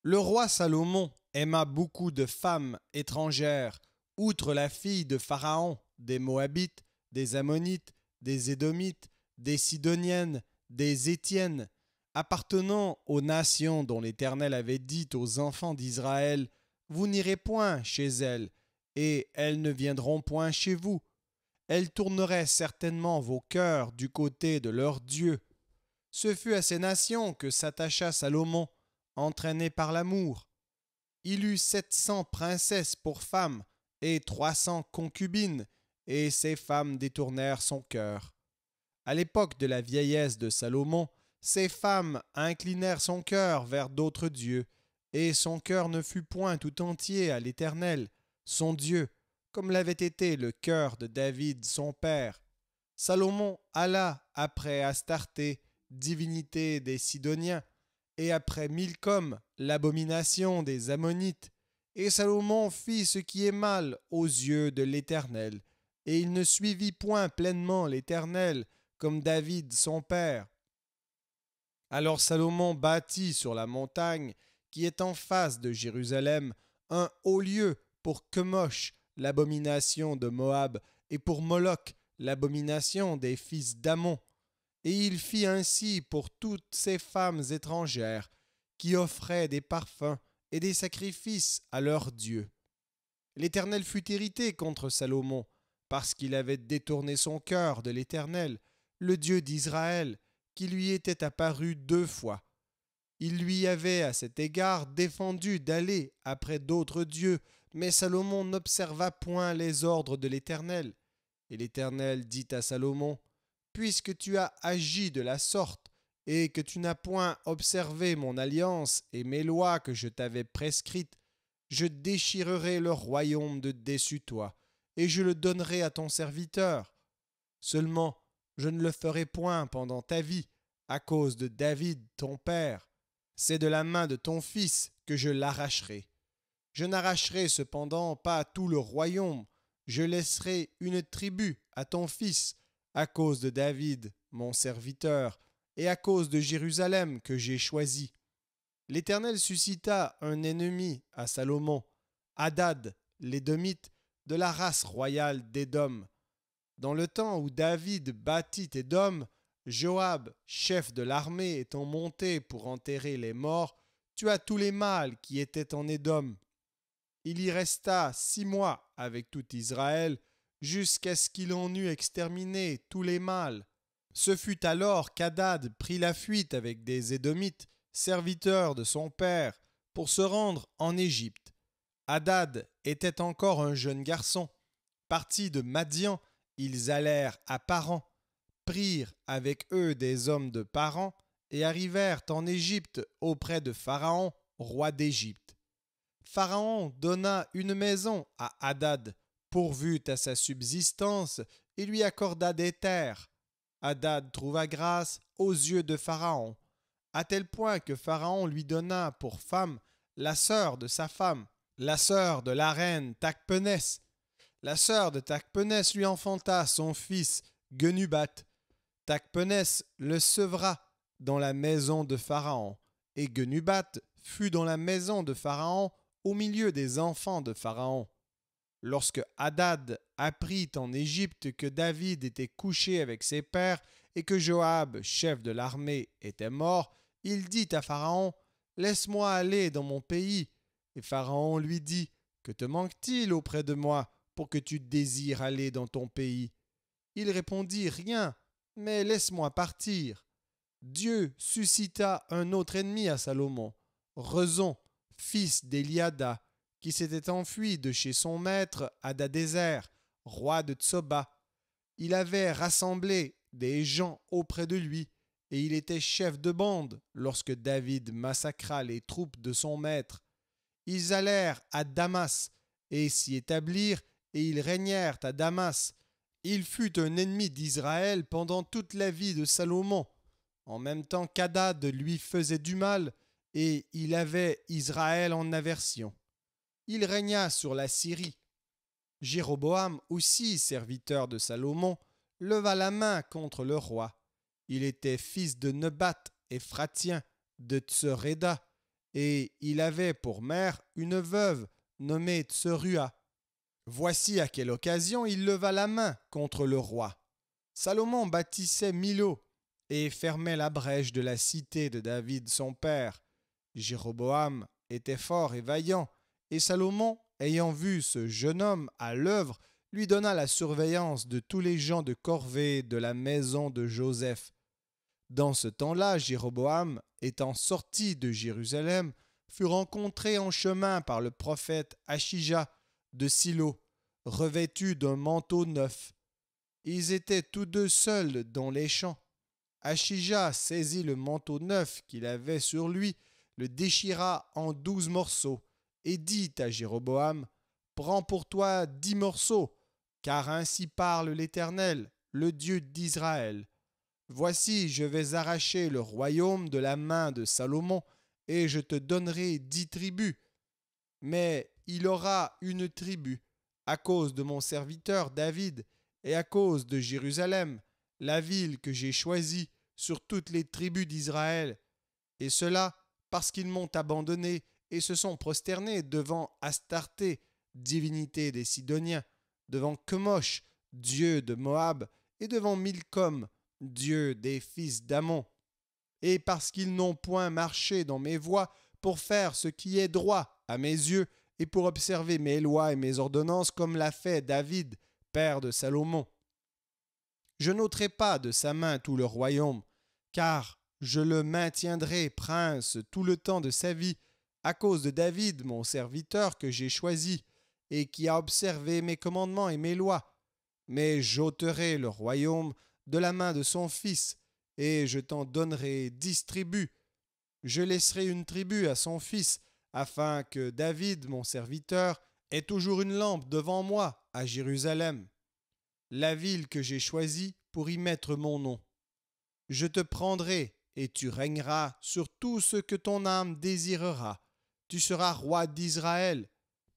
Speaker 1: Le roi Salomon aima beaucoup de femmes étrangères, outre la fille de Pharaon, des Moabites, des Ammonites, des Édomites, des Sidoniennes, des Étiennes, appartenant aux nations dont l'Éternel avait dit aux enfants d'Israël Vous n'irez point chez elles, et elles ne viendront point chez vous. Elles tourneraient certainement vos cœurs du côté de leur Dieu ce fut à ces nations que s'attacha Salomon, entraîné par l'amour. Il eut sept cents princesses pour femmes et trois cents concubines, et ces femmes détournèrent son cœur. À l'époque de la vieillesse de Salomon, ces femmes inclinèrent son cœur vers d'autres dieux, et son cœur ne fut point tout entier à l'Éternel, son Dieu, comme l'avait été le cœur de David son père. Salomon alla après Astarté, divinité des Sidoniens, et après Milcom, l'abomination des Ammonites. Et Salomon fit ce qui est mal aux yeux de l'Éternel, et il ne suivit point pleinement l'Éternel, comme David son père. Alors Salomon bâtit sur la montagne qui est en face de Jérusalem un haut lieu pour Chemosh, l'abomination de Moab, et pour Moloch, l'abomination des fils d'Amon. Et il fit ainsi pour toutes ces femmes étrangères qui offraient des parfums et des sacrifices à leur dieux. L'Éternel fut irrité contre Salomon, parce qu'il avait détourné son cœur de l'Éternel, le Dieu d'Israël, qui lui était apparu deux fois. Il lui avait à cet égard défendu d'aller après d'autres dieux, mais Salomon n'observa point les ordres de l'Éternel. Et l'Éternel dit à Salomon, puisque tu as agi de la sorte et que tu n'as point observé mon alliance et mes lois que je t'avais prescrites, je déchirerai le royaume de dessus toi, et je le donnerai à ton serviteur. Seulement, je ne le ferai point pendant ta vie, à cause de David ton père. C'est de la main de ton fils que je l'arracherai. Je n'arracherai cependant pas tout le royaume, je laisserai une tribu à ton fils, à cause de David, mon serviteur, et à cause de Jérusalem que j'ai choisi. L'Éternel suscita un ennemi à Salomon, Hadad, l'Édomite, de la race royale d'Édom. Dans le temps où David bâtit Édom, Joab, chef de l'armée, étant monté pour enterrer les morts, tua tous les mâles qui étaient en Édom. Il y resta six mois avec tout Israël, jusqu'à ce qu'il en eût exterminé tous les mâles. Ce fut alors qu'Adad prit la fuite avec des Édomites, serviteurs de son père, pour se rendre en Égypte. Hadad était encore un jeune garçon. Partis de Madian, ils allèrent à Paran, prirent avec eux des hommes de Paran et arrivèrent en Égypte auprès de Pharaon, roi d'Égypte. Pharaon donna une maison à Hadad Pourvu à sa subsistance il lui accorda des terres. Hadad trouva grâce aux yeux de Pharaon, à tel point que Pharaon lui donna pour femme la sœur de sa femme, la sœur de la reine Tacpenès. La sœur de Tacpenès lui enfanta son fils Genubat. Tacpenès le sevra dans la maison de Pharaon, et Genubat fut dans la maison de Pharaon au milieu des enfants de Pharaon. Lorsque Hadad apprit en Égypte que David était couché avec ses pères et que Joab, chef de l'armée, était mort, il dit à Pharaon Laisse-moi aller dans mon pays. Et Pharaon lui dit Que te manque-t-il auprès de moi pour que tu désires aller dans ton pays Il répondit Rien, mais laisse-moi partir. Dieu suscita un autre ennemi à Salomon, Rezon, fils d'Eliada, qui s'était enfui de chez son maître Adadézer, roi de Tsoba. Il avait rassemblé des gens auprès de lui, et il était chef de bande lorsque David massacra les troupes de son maître. Ils allèrent à Damas et s'y établirent, et ils régnèrent à Damas. Il fut un ennemi d'Israël pendant toute la vie de Salomon. En même temps qu'Adad lui faisait du mal, et il avait Israël en aversion il régna sur la Syrie. Jéroboam aussi, serviteur de Salomon, leva la main contre le roi. Il était fils de Nebat, et fratien de Tsereda, et il avait pour mère une veuve nommée Tserua. Voici à quelle occasion il leva la main contre le roi. Salomon bâtissait Milo et fermait la brèche de la cité de David son père. Jéroboam était fort et vaillant, et Salomon, ayant vu ce jeune homme à l'œuvre, lui donna la surveillance de tous les gens de corvée de la maison de Joseph. Dans ce temps-là, Jéroboam, étant sorti de Jérusalem, fut rencontré en chemin par le prophète Achija de Silo, revêtu d'un manteau neuf. Ils étaient tous deux seuls dans les champs. Achija saisit le manteau neuf qu'il avait sur lui, le déchira en douze morceaux et dit à Jéroboam, Prends pour toi dix morceaux, car ainsi parle l'Éternel, le Dieu d'Israël. Voici, je vais arracher le royaume de la main de Salomon, et je te donnerai dix tribus. Mais il aura une tribu, à cause de mon serviteur David, et à cause de Jérusalem, la ville que j'ai choisie sur toutes les tribus d'Israël. Et cela parce qu'ils m'ont abandonné et se sont prosternés devant Astarté, divinité des Sidoniens, devant Chemosh, dieu de Moab, et devant Milcom, dieu des fils d'Ammon. Et parce qu'ils n'ont point marché dans mes voies pour faire ce qui est droit à mes yeux et pour observer mes lois et mes ordonnances comme l'a fait David, père de Salomon. Je n'ôterai pas de sa main tout le royaume, car je le maintiendrai prince tout le temps de sa vie, à cause de David, mon serviteur, que j'ai choisi, et qui a observé mes commandements et mes lois. Mais j'ôterai le royaume de la main de son fils, et je t'en donnerai dix tribus. Je laisserai une tribu à son fils, afin que David, mon serviteur, ait toujours une lampe devant moi à Jérusalem, la ville que j'ai choisie pour y mettre mon nom. Je te prendrai, et tu régneras sur tout ce que ton âme désirera tu seras roi d'Israël,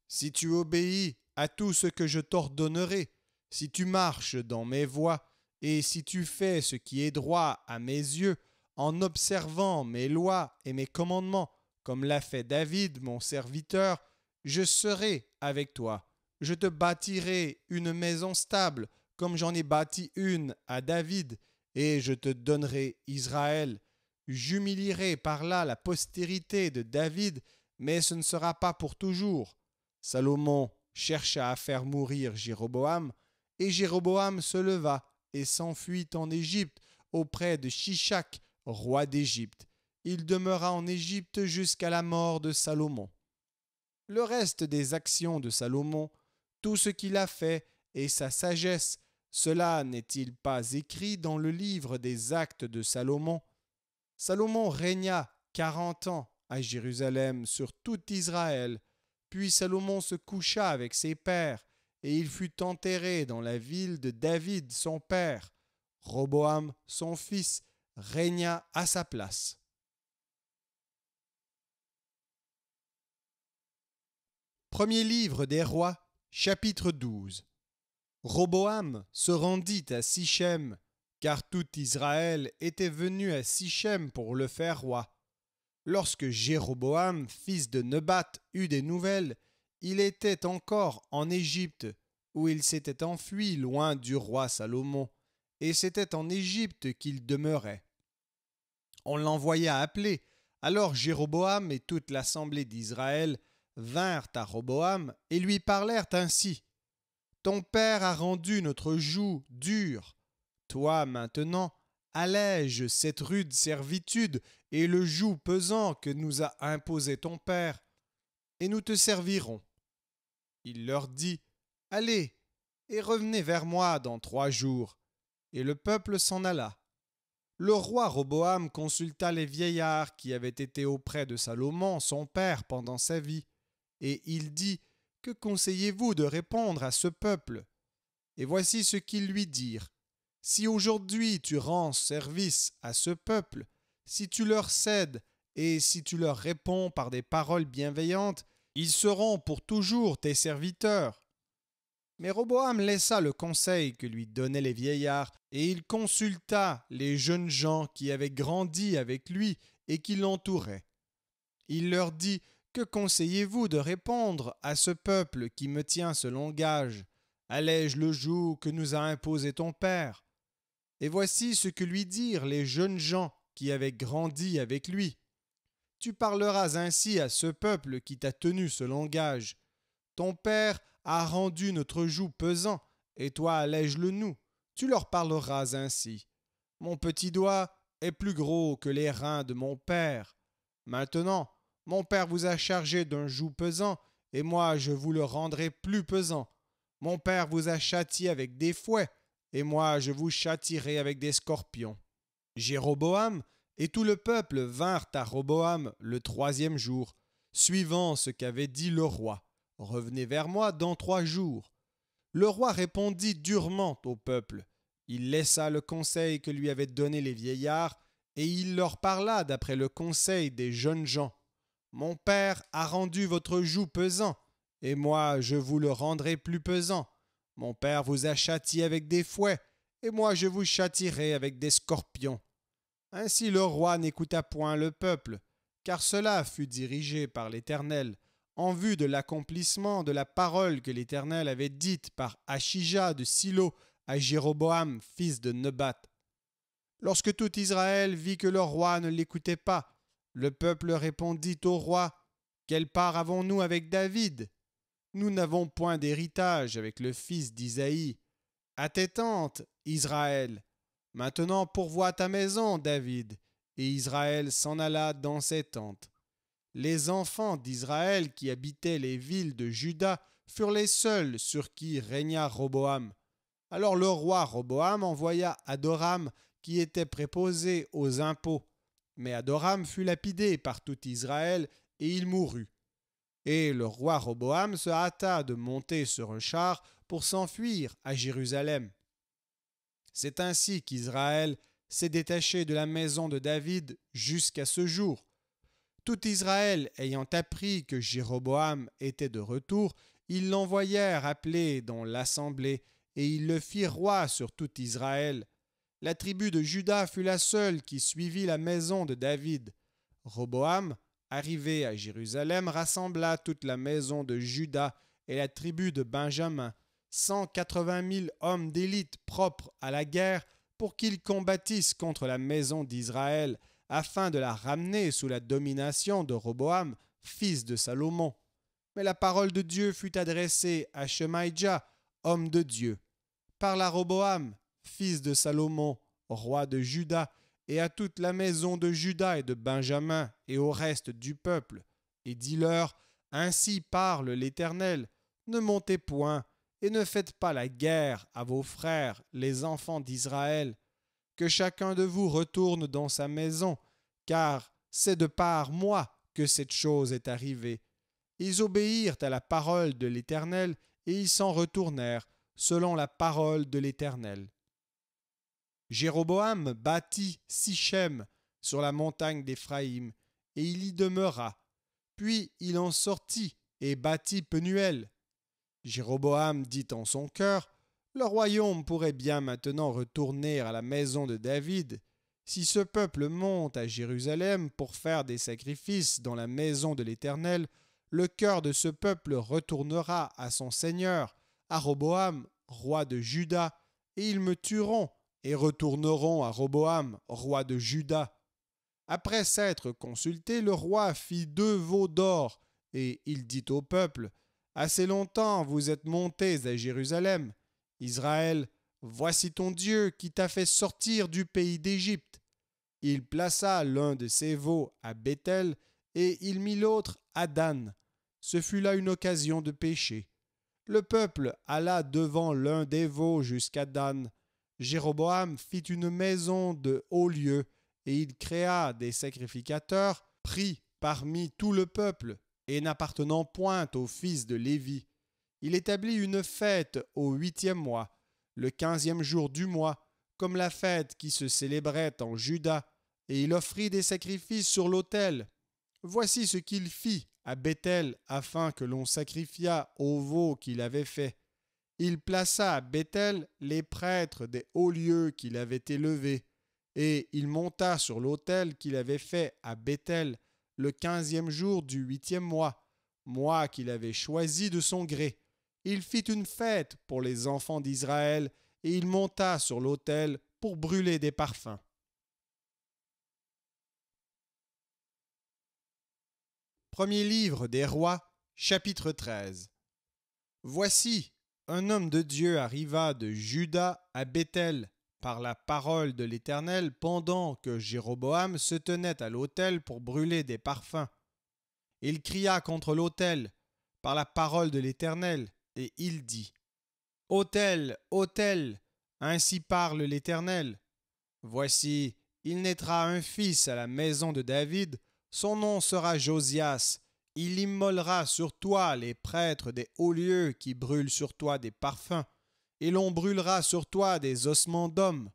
Speaker 1: si tu obéis à tout ce que je t'ordonnerai, si tu marches dans mes voies, et si tu fais ce qui est droit à mes yeux, en observant mes lois et mes commandements, comme l'a fait David, mon serviteur, je serai avec toi. Je te bâtirai une maison stable, comme j'en ai bâti une à David, et je te donnerai Israël. J'humilierai par là la postérité de David, mais ce ne sera pas pour toujours. Salomon chercha à faire mourir Jéroboam, et Jéroboam se leva et s'enfuit en Égypte auprès de Shishak, roi d'Égypte. Il demeura en Égypte jusqu'à la mort de Salomon. Le reste des actions de Salomon, tout ce qu'il a fait et sa sagesse, cela n'est-il pas écrit dans le livre des actes de Salomon Salomon régna quarante ans à Jérusalem sur tout Israël. Puis Salomon se coucha avec ses pères, et il fut enterré dans la ville de David, son père. Roboam, son fils, régna à sa place. Premier livre des rois, chapitre 12. Roboam se rendit à Sichem, car tout Israël était venu à Sichem pour le faire roi. Lorsque Jéroboam, fils de Nebat, eut des nouvelles, il était encore en Égypte, où il s'était enfui loin du roi Salomon, et c'était en Égypte qu'il demeurait. On l'envoya appeler, alors Jéroboam et toute l'assemblée d'Israël vinrent à Roboam et lui parlèrent ainsi. Ton père a rendu notre joug dur. Toi maintenant, allège cette rude servitude et le joug pesant que nous a imposé ton Père, et nous te servirons. Il leur dit, Allez, et revenez vers moi dans trois jours. Et le peuple s'en alla. Le roi Roboam consulta les vieillards qui avaient été auprès de Salomon, son père, pendant sa vie, et il dit, Que conseillez-vous de répondre à ce peuple Et voici ce qu'ils lui dirent. Si aujourd'hui tu rends service à ce peuple, si tu leur cèdes et si tu leur réponds par des paroles bienveillantes, ils seront pour toujours tes serviteurs. Mais Roboam laissa le conseil que lui donnaient les vieillards, et il consulta les jeunes gens qui avaient grandi avec lui et qui l'entouraient. Il leur dit Que conseillez-vous de répondre à ce peuple qui me tient ce langage Allège le joug que nous a imposé ton père. Et voici ce que lui dirent les jeunes gens qui avaient grandi avec lui. Tu parleras ainsi à ce peuple qui t'a tenu ce langage. Ton père a rendu notre joug pesant, et toi allège-le nous. Tu leur parleras ainsi. Mon petit doigt est plus gros que les reins de mon père. Maintenant, mon père vous a chargé d'un joug pesant, et moi je vous le rendrai plus pesant. Mon père vous a châtié avec des fouets, et moi je vous châtirai avec des scorpions. Jéroboam et tout le peuple vinrent à Roboam le troisième jour, suivant ce qu'avait dit le roi. Revenez vers moi dans trois jours. Le roi répondit durement au peuple. Il laissa le conseil que lui avaient donné les vieillards, et il leur parla d'après le conseil des jeunes gens. Mon père a rendu votre joug pesant, et moi je vous le rendrai plus pesant. Mon père vous a châtié avec des fouets, et moi je vous châtirai avec des scorpions. Ainsi le roi n'écouta point le peuple, car cela fut dirigé par l'Éternel, en vue de l'accomplissement de la parole que l'Éternel avait dite par Achija de Silo à Jéroboam, fils de Nebat. Lorsque tout Israël vit que le roi ne l'écoutait pas, le peuple répondit au roi Quelle part avons-nous avec David nous n'avons point d'héritage avec le fils d'Isaïe. À tes tentes, Israël. Maintenant pourvois ta maison, David. Et Israël s'en alla dans ses tentes. Les enfants d'Israël qui habitaient les villes de Juda furent les seuls sur qui régna Roboam. Alors le roi Roboam envoya Adoram qui était préposé aux impôts. Mais Adoram fut lapidé par tout Israël et il mourut. Et le roi Roboam se hâta de monter sur un char pour s'enfuir à Jérusalem. C'est ainsi qu'Israël s'est détaché de la maison de David jusqu'à ce jour. Tout Israël ayant appris que Jéroboam était de retour, ils l'envoyèrent appeler dans l'assemblée, et ils le firent roi sur tout Israël. La tribu de Juda fut la seule qui suivit la maison de David. Roboam arrivé à Jérusalem, rassembla toute la maison de Juda et la tribu de Benjamin, cent quatre-vingt mille hommes d'élite propres à la guerre, pour qu'ils combattissent contre la maison d'Israël, afin de la ramener sous la domination de Roboam, fils de Salomon. Mais la parole de Dieu fut adressée à Shemaïja, homme de Dieu. par Roboam, fils de Salomon, roi de Juda, et à toute la maison de Judas et de Benjamin, et au reste du peuple, et dis-leur, Ainsi parle l'Éternel, ne montez point, et ne faites pas la guerre à vos frères, les enfants d'Israël, que chacun de vous retourne dans sa maison, car c'est de par moi que cette chose est arrivée. Ils obéirent à la parole de l'Éternel, et ils s'en retournèrent, selon la parole de l'Éternel. Jéroboam bâtit Sichem sur la montagne d'Éphraïm, et il y demeura. Puis il en sortit et bâtit Penuel. Jéroboam dit en son cœur, Le royaume pourrait bien maintenant retourner à la maison de David. Si ce peuple monte à Jérusalem pour faire des sacrifices dans la maison de l'Éternel, le cœur de ce peuple retournera à son Seigneur, à Roboam, roi de Juda, et ils me tueront et retourneront à Roboam, roi de Juda. Après s'être consulté, le roi fit deux veaux d'or, et il dit au peuple, Assez longtemps vous êtes montés à Jérusalem. Israël, voici ton Dieu qui t'a fait sortir du pays d'Égypte. Il plaça l'un de ses veaux à Bethel, et il mit l'autre à Dan. Ce fut là une occasion de péché. Le peuple alla devant l'un des veaux jusqu'à Dan, Jéroboam fit une maison de haut lieu, et il créa des sacrificateurs, pris parmi tout le peuple, et n'appartenant point aux fils de Lévi. Il établit une fête au huitième mois, le quinzième jour du mois, comme la fête qui se célébrait en Juda, et il offrit des sacrifices sur l'autel. Voici ce qu'il fit à Bethel afin que l'on sacrifiât au veau qu'il avait fait il plaça à Bethel les prêtres des hauts lieux qu'il avait élevés, et il monta sur l'autel qu'il avait fait à Bethel le quinzième jour du huitième mois, mois qu'il avait choisi de son gré. Il fit une fête pour les enfants d'Israël, et il monta sur l'autel pour brûler des parfums. Premier livre des rois, chapitre 13. Voici, un homme de Dieu arriva de Juda à Bethel par la parole de l'Éternel pendant que Jéroboam se tenait à l'autel pour brûler des parfums. Il cria contre l'autel par la parole de l'Éternel, et il dit Autel, autel, ainsi parle l'Éternel. Voici, il naîtra un fils à la maison de David, son nom sera Josias, il immolera sur toi les prêtres des hauts lieux qui brûlent sur toi des parfums, et l'on brûlera sur toi des ossements d'hommes.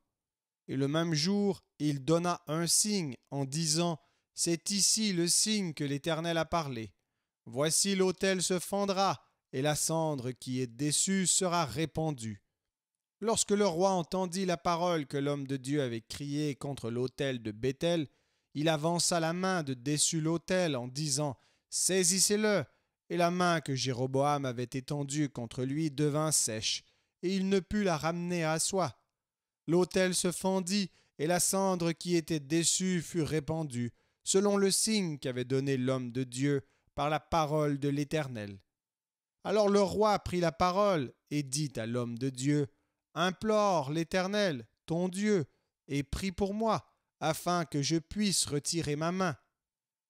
Speaker 1: Et le même jour, il donna un signe en disant, C'est ici le signe que l'Éternel a parlé. Voici l'autel se fendra, et la cendre qui est déçue sera répandue. Lorsque le roi entendit la parole que l'homme de Dieu avait criée contre l'autel de Bethel, il avança la main de dessus l'autel en disant Saisissez-le. Et la main que Jéroboam avait étendue contre lui devint sèche, et il ne put la ramener à soi. L'autel se fendit, et la cendre qui était déçue fut répandue, selon le signe qu'avait donné l'homme de Dieu par la parole de l'Éternel. Alors le roi prit la parole et dit à l'homme de Dieu, Implore l'Éternel, ton Dieu, et prie pour moi, afin que je puisse retirer ma main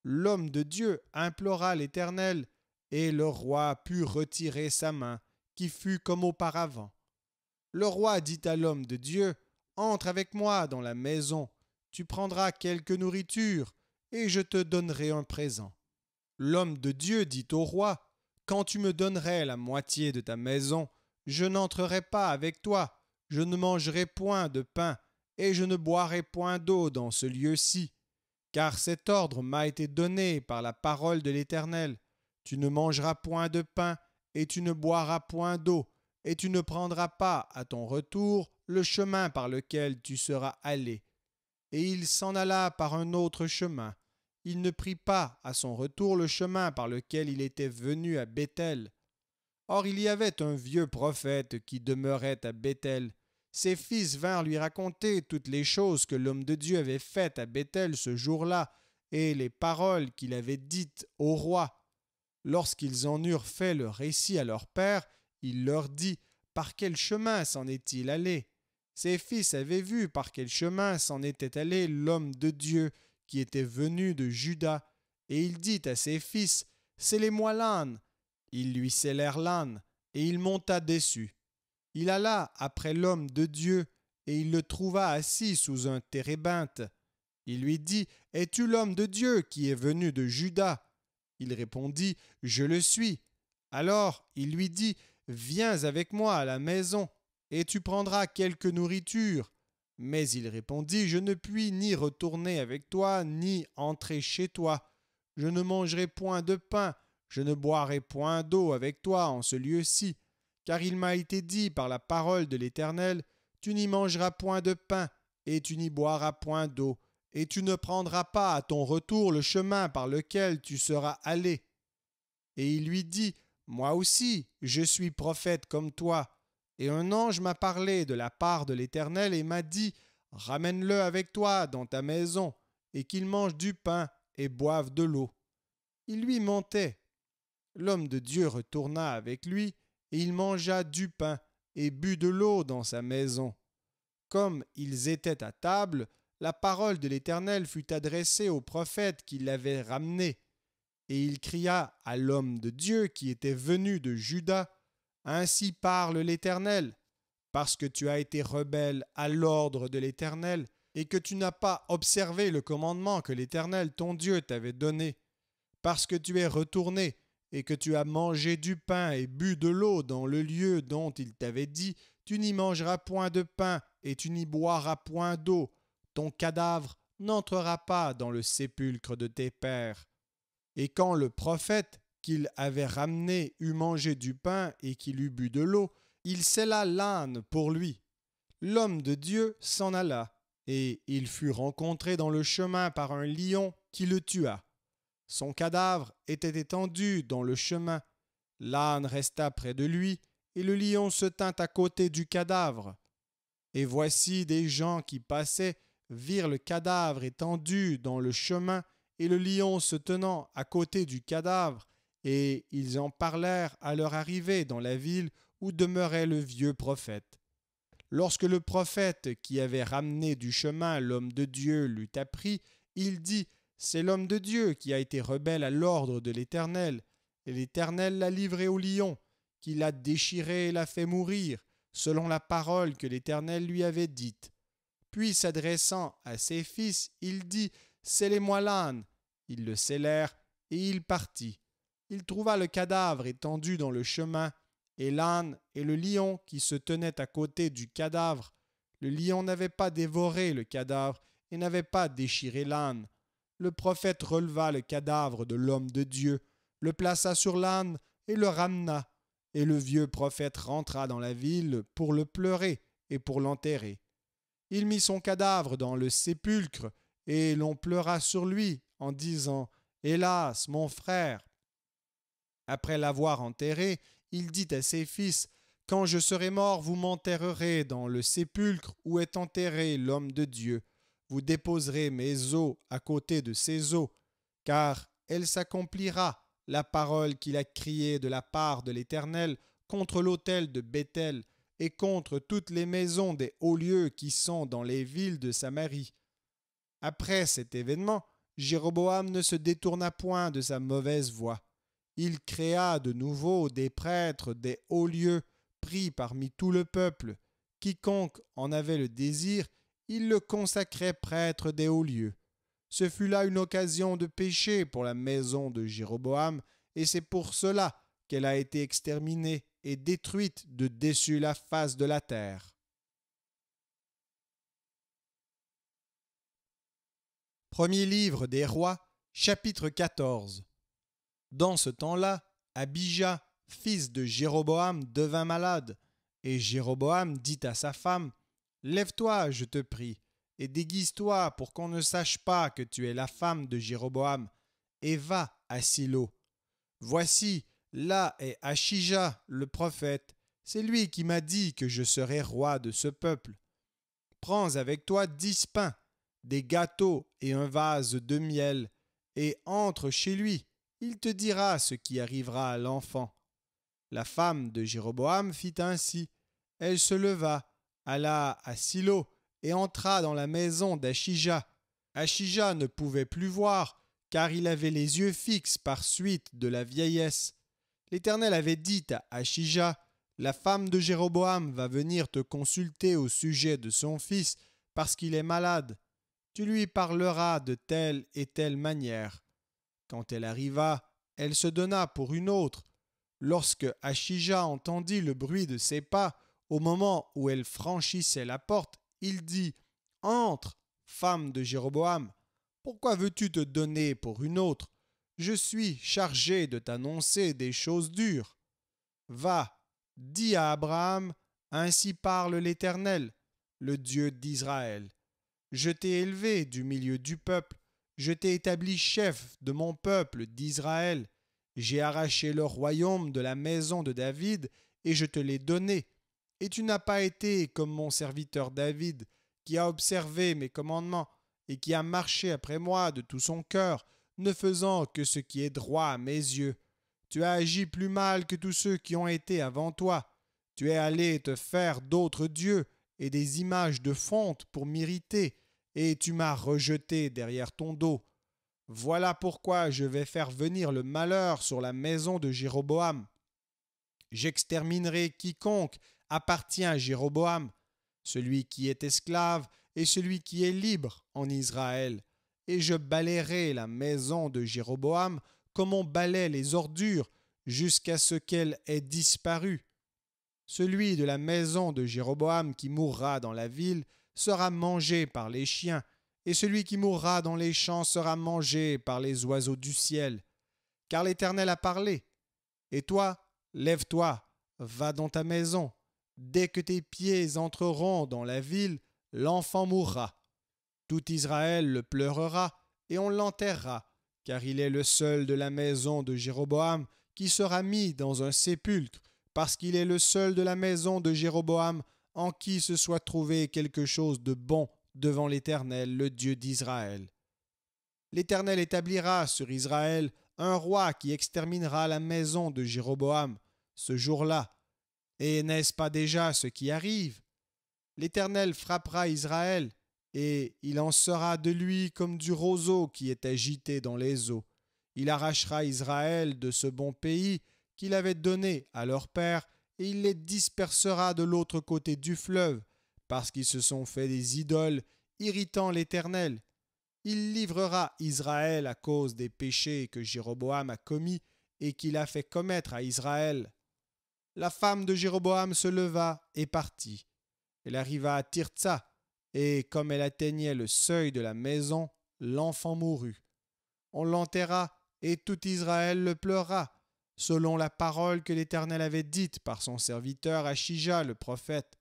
Speaker 1: l'homme de Dieu implora l'Éternel, et le roi put retirer sa main, qui fut comme auparavant. Le roi dit à l'homme de Dieu, Entre avec moi dans la maison, tu prendras quelque nourriture, et je te donnerai un présent. L'homme de Dieu dit au roi, Quand tu me donnerais la moitié de ta maison, je n'entrerai pas avec toi, je ne mangerai point de pain, et je ne boirai point d'eau dans ce lieu-ci, car cet ordre m'a été donné par la parole de l'Éternel. Tu ne mangeras point de pain, et tu ne boiras point d'eau, et tu ne prendras pas à ton retour le chemin par lequel tu seras allé. Et il s'en alla par un autre chemin. Il ne prit pas à son retour le chemin par lequel il était venu à Bethel. Or il y avait un vieux prophète qui demeurait à Bethel, ses fils vinrent lui raconter toutes les choses que l'homme de Dieu avait faites à Bethel ce jour-là, et les paroles qu'il avait dites au roi. Lorsqu'ils en eurent fait le récit à leur père, il leur dit Par quel chemin s'en est-il allé Ses fils avaient vu par quel chemin s'en était allé l'homme de Dieu qui était venu de Juda, et il dit à ses fils Scellez-moi l'âne. Ils lui scellèrent l'âne, et il monta dessus. Il alla après l'homme de Dieu, et il le trouva assis sous un térébinthe. Il lui dit, Es-tu l'homme de Dieu qui est venu de Juda Il répondit, Je le suis. Alors il lui dit, Viens avec moi à la maison, et tu prendras quelque nourriture. Mais il répondit, Je ne puis ni retourner avec toi, ni entrer chez toi. Je ne mangerai point de pain, je ne boirai point d'eau avec toi en ce lieu-ci car il m'a été dit par la parole de l'Éternel, Tu n'y mangeras point de pain, et tu n'y boiras point d'eau, et tu ne prendras pas à ton retour le chemin par lequel tu seras allé. Et il lui dit, Moi aussi, je suis prophète comme toi. Et un ange m'a parlé de la part de l'Éternel et m'a dit, Ramène-le avec toi dans ta maison, et qu'il mange du pain et boive de l'eau. Il lui montait. L'homme de Dieu retourna avec lui, et il mangea du pain et but de l'eau dans sa maison. Comme ils étaient à table, la parole de l'Éternel fut adressée au prophète qui l'avait ramené, et il cria à l'homme de Dieu qui était venu de Juda, Ainsi parle l'Éternel, parce que tu as été rebelle à l'ordre de l'Éternel, et que tu n'as pas observé le commandement que l'Éternel ton Dieu t'avait donné, parce que tu es retourné et que tu as mangé du pain et bu de l'eau dans le lieu dont il t'avait dit, tu n'y mangeras point de pain et tu n'y boiras point d'eau, ton cadavre n'entrera pas dans le sépulcre de tes pères. Et quand le prophète qu'il avait ramené eut mangé du pain et qu'il eut bu de l'eau, il scella l'âne pour lui. L'homme de Dieu s'en alla, et il fut rencontré dans le chemin par un lion qui le tua. Son cadavre était étendu dans le chemin. L'âne resta près de lui, et le lion se tint à côté du cadavre. Et voici des gens qui passaient virent le cadavre étendu dans le chemin, et le lion se tenant à côté du cadavre, et ils en parlèrent à leur arrivée dans la ville où demeurait le vieux prophète. Lorsque le prophète qui avait ramené du chemin l'homme de Dieu l'eut appris, il dit c'est l'homme de Dieu qui a été rebelle à l'ordre de l'Éternel, et l'Éternel l'a livré au lion, qui l'a déchiré et l'a fait mourir, selon la parole que l'Éternel lui avait dite. Puis s'adressant à ses fils, il dit Scellez-moi l'âne. Ils le scellèrent, et il partit. Il trouva le cadavre étendu dans le chemin, et l'âne et le lion qui se tenaient à côté du cadavre. Le lion n'avait pas dévoré le cadavre et n'avait pas déchiré l'âne le prophète releva le cadavre de l'homme de Dieu, le plaça sur l'âne et le ramena. Et le vieux prophète rentra dans la ville pour le pleurer et pour l'enterrer. Il mit son cadavre dans le sépulcre, et l'on pleura sur lui en disant Hélas, mon frère Après l'avoir enterré, il dit à ses fils Quand je serai mort, vous m'enterrerez dans le sépulcre où est enterré l'homme de Dieu. Vous déposerez mes eaux à côté de ses eaux, car elle s'accomplira la parole qu'il a criée de la part de l'Éternel contre l'autel de Béthel et contre toutes les maisons des hauts lieux qui sont dans les villes de Samarie. Après cet événement, Jéroboam ne se détourna point de sa mauvaise voie. Il créa de nouveau des prêtres des hauts lieux, pris parmi tout le peuple. Quiconque en avait le désir il le consacrait prêtre des hauts lieux. Ce fut là une occasion de péché pour la maison de Jéroboam, et c'est pour cela qu'elle a été exterminée et détruite de dessus la face de la terre. Premier livre des rois, chapitre 14. Dans ce temps-là, Abijah, fils de Jéroboam, devint malade, et Jéroboam dit à sa femme Lève-toi, je te prie, et déguise-toi pour qu'on ne sache pas que tu es la femme de Jéroboam, et va à Silo. Voici, là est Achija, le prophète. C'est lui qui m'a dit que je serai roi de ce peuple. Prends avec toi dix pains, des gâteaux et un vase de miel, et entre chez lui. Il te dira ce qui arrivera à l'enfant. La femme de Jéroboam fit ainsi. Elle se leva, alla à Silo et entra dans la maison d'Achija. Achija ne pouvait plus voir, car il avait les yeux fixes par suite de la vieillesse. L'Éternel avait dit à Achija, La femme de Jéroboam va venir te consulter au sujet de son fils, parce qu'il est malade. Tu lui parleras de telle et telle manière. Quand elle arriva, elle se donna pour une autre. Lorsque Achija entendit le bruit de ses pas, au moment où elle franchissait la porte, il dit Entre, femme de Jéroboam, pourquoi veux-tu te donner pour une autre Je suis chargé de t'annoncer des choses dures. Va, dis à Abraham Ainsi parle l'Éternel, le Dieu d'Israël. Je t'ai élevé du milieu du peuple, je t'ai établi chef de mon peuple d'Israël. J'ai arraché le royaume de la maison de David et je te l'ai donné et tu n'as pas été comme mon serviteur David, qui a observé mes commandements et qui a marché après moi de tout son cœur, ne faisant que ce qui est droit à mes yeux. Tu as agi plus mal que tous ceux qui ont été avant toi. Tu es allé te faire d'autres dieux et des images de fonte pour m'irriter, et tu m'as rejeté derrière ton dos. Voilà pourquoi je vais faire venir le malheur sur la maison de Jéroboam. J'exterminerai quiconque appartient à Jéroboam, celui qui est esclave et celui qui est libre en Israël. Et je balayerai la maison de Jéroboam comme on balaie les ordures jusqu'à ce qu'elle ait disparu. Celui de la maison de Jéroboam qui mourra dans la ville sera mangé par les chiens, et celui qui mourra dans les champs sera mangé par les oiseaux du ciel. Car l'Éternel a parlé. Et toi, lève-toi, va dans ta maison, Dès que tes pieds entreront dans la ville, l'enfant mourra. Tout Israël le pleurera, et on l'enterrera, car il est le seul de la maison de Jéroboam qui sera mis dans un sépulcre, parce qu'il est le seul de la maison de Jéroboam en qui se soit trouvé quelque chose de bon devant l'Éternel, le Dieu d'Israël. L'Éternel établira sur Israël un roi qui exterminera la maison de Jéroboam. Ce jour-là, et n'est-ce pas déjà ce qui arrive L'Éternel frappera Israël, et il en sera de lui comme du roseau qui est agité dans les eaux. Il arrachera Israël de ce bon pays qu'il avait donné à leur père, et il les dispersera de l'autre côté du fleuve, parce qu'ils se sont fait des idoles, irritant l'Éternel. Il livrera Israël à cause des péchés que Jéroboam a commis et qu'il a fait commettre à Israël la femme de Jéroboam se leva et partit. Elle arriva à Tirza, et comme elle atteignait le seuil de la maison, l'enfant mourut. On l'enterra, et tout Israël le pleura, selon la parole que l'Éternel avait dite par son serviteur Achija le prophète.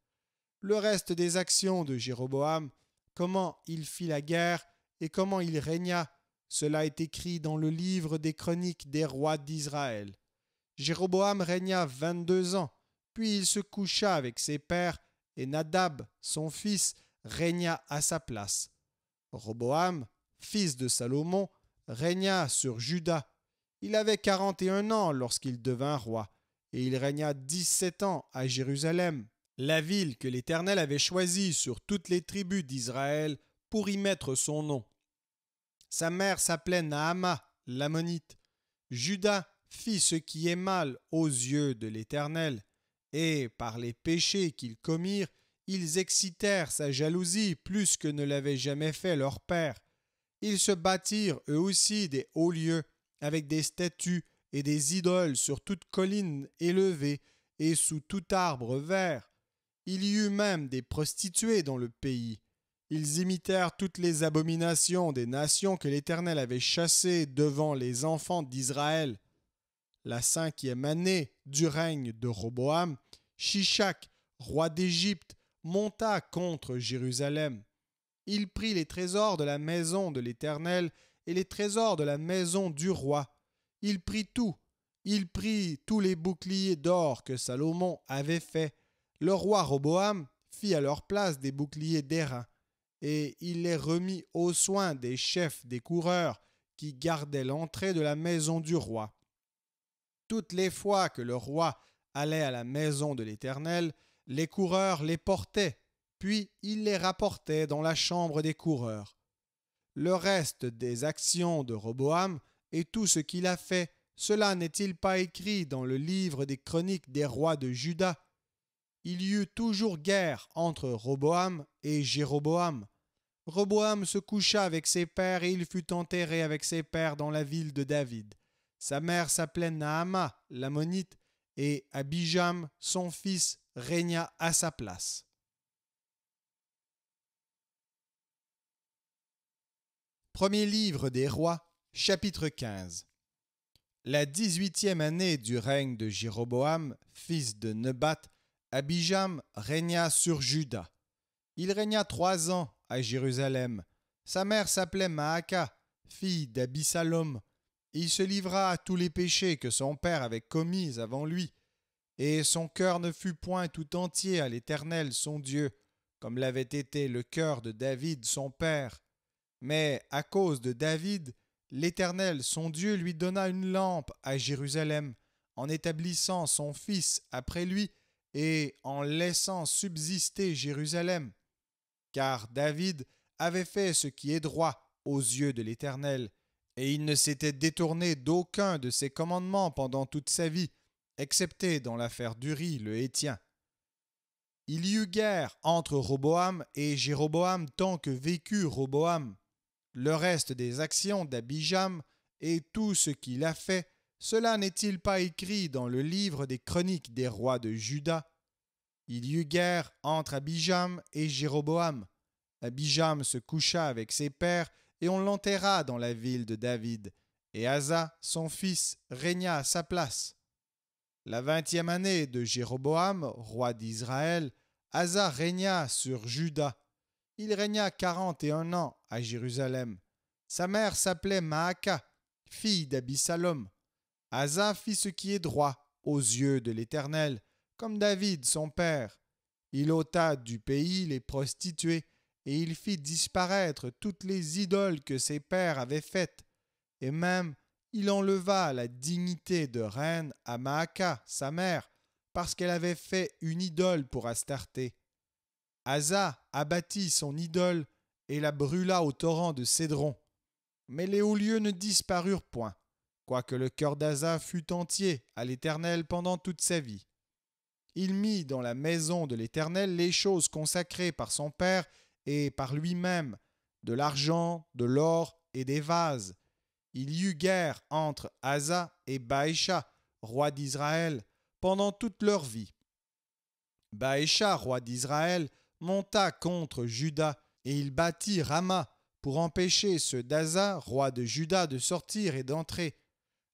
Speaker 1: Le reste des actions de Jéroboam, comment il fit la guerre et comment il régna, cela est écrit dans le livre des chroniques des rois d'Israël. Jéroboam régna vingt-deux ans, puis il se coucha avec ses pères, et Nadab, son fils, régna à sa place. Roboam, fils de Salomon, régna sur Juda. Il avait quarante et un ans lorsqu'il devint roi, et il régna dix-sept ans à Jérusalem, la ville que l'Éternel avait choisie sur toutes les tribus d'Israël pour y mettre son nom. Sa mère s'appelait Naama, l'ammonite. Juda fit ce qui est mal aux yeux de l'Éternel, et par les péchés qu'ils commirent, ils excitèrent sa jalousie plus que ne l'avait jamais fait leur père. Ils se bâtirent eux aussi des hauts lieux, avec des statues et des idoles sur toute colline élevée et sous tout arbre vert. Il y eut même des prostituées dans le pays. Ils imitèrent toutes les abominations des nations que l'Éternel avait chassées devant les enfants d'Israël la cinquième année du règne de Roboam, Shishak, roi d'Égypte, monta contre Jérusalem. Il prit les trésors de la maison de l'Éternel et les trésors de la maison du roi. Il prit tout. Il prit tous les boucliers d'or que Salomon avait faits. Le roi Roboam fit à leur place des boucliers d'airain, et il les remit aux soins des chefs des coureurs qui gardaient l'entrée de la maison du roi. Toutes les fois que le roi allait à la maison de l'Éternel, les coureurs les portaient, puis il les rapportait dans la chambre des coureurs. Le reste des actions de Roboam et tout ce qu'il a fait, cela n'est-il pas écrit dans le livre des chroniques des rois de Juda Il y eut toujours guerre entre Roboam et Jéroboam. Roboam se coucha avec ses pères et il fut enterré avec ses pères dans la ville de David. Sa mère s'appelait Naama, l'ammonite, et Abijam, son fils, régna à sa place. Premier livre des rois, chapitre 15. La dix-huitième année du règne de Jéroboam, fils de Nebat, Abijam régna sur Juda. Il régna trois ans à Jérusalem. Sa mère s'appelait Maaka, fille d'Abisalom, il se livra à tous les péchés que son père avait commis avant lui. Et son cœur ne fut point tout entier à l'Éternel son Dieu, comme l'avait été le cœur de David son père. Mais à cause de David, l'Éternel son Dieu lui donna une lampe à Jérusalem, en établissant son fils après lui, et en laissant subsister Jérusalem. Car David avait fait ce qui est droit aux yeux de l'Éternel, et il ne s'était détourné d'aucun de ses commandements pendant toute sa vie, excepté dans l'affaire d'Uri le Hétien. Il y eut guerre entre Roboam et Jéroboam tant que vécut Roboam. Le reste des actions d'Abijam et tout ce qu'il a fait, cela n'est-il pas écrit dans le livre des chroniques des rois de Juda Il y eut guerre entre Abijam et Jéroboam. Abijam se coucha avec ses pères et on l'enterra dans la ville de David. Et Asa, son fils, régna à sa place. La vingtième année de Jéroboam, roi d'Israël, Asa régna sur Juda. Il régna quarante et un ans à Jérusalem. Sa mère s'appelait Maaka, fille d'Abisalom. Asa fit ce qui est droit aux yeux de l'Éternel, comme David son père. Il ôta du pays les prostituées et il fit disparaître toutes les idoles que ses pères avaient faites, et même il enleva la dignité de reine à Maaka, sa mère, parce qu'elle avait fait une idole pour Astarté. Asa abattit son idole et la brûla au torrent de Cédron. Mais les hauts lieux ne disparurent point, quoique le cœur d'Asa fût entier à l'Éternel pendant toute sa vie. Il mit dans la maison de l'Éternel les choses consacrées par son père et par lui-même de l'argent, de l'or et des vases. Il y eut guerre entre Asa et Baécha, roi d'Israël, pendant toute leur vie. Baécha, roi d'Israël, monta contre Juda, et il bâtit Rama pour empêcher ceux d'Aza, roi de Juda, de sortir et d'entrer.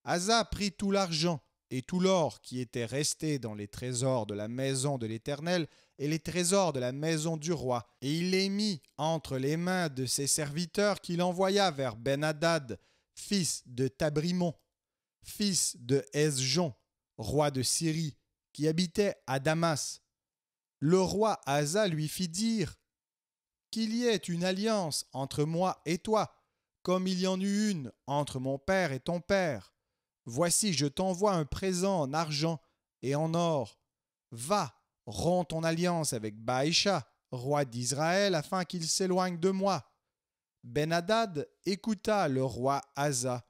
Speaker 1: Asa prit tout l'argent, et tout l'or qui était resté dans les trésors de la maison de l'Éternel et les trésors de la maison du roi. Et il les mit entre les mains de ses serviteurs qu'il envoya vers Ben-Hadad, fils de Tabrimon, fils de Esjon, roi de Syrie, qui habitait à Damas. Le roi Asa lui fit dire qu'il y ait une alliance entre moi et toi, comme il y en eut une entre mon père et ton père Voici, je t'envoie un présent en argent et en or. Va, rends ton alliance avec Baïcha, roi d'Israël, afin qu'il s'éloigne de moi. Ben-Hadad écouta le roi Asa.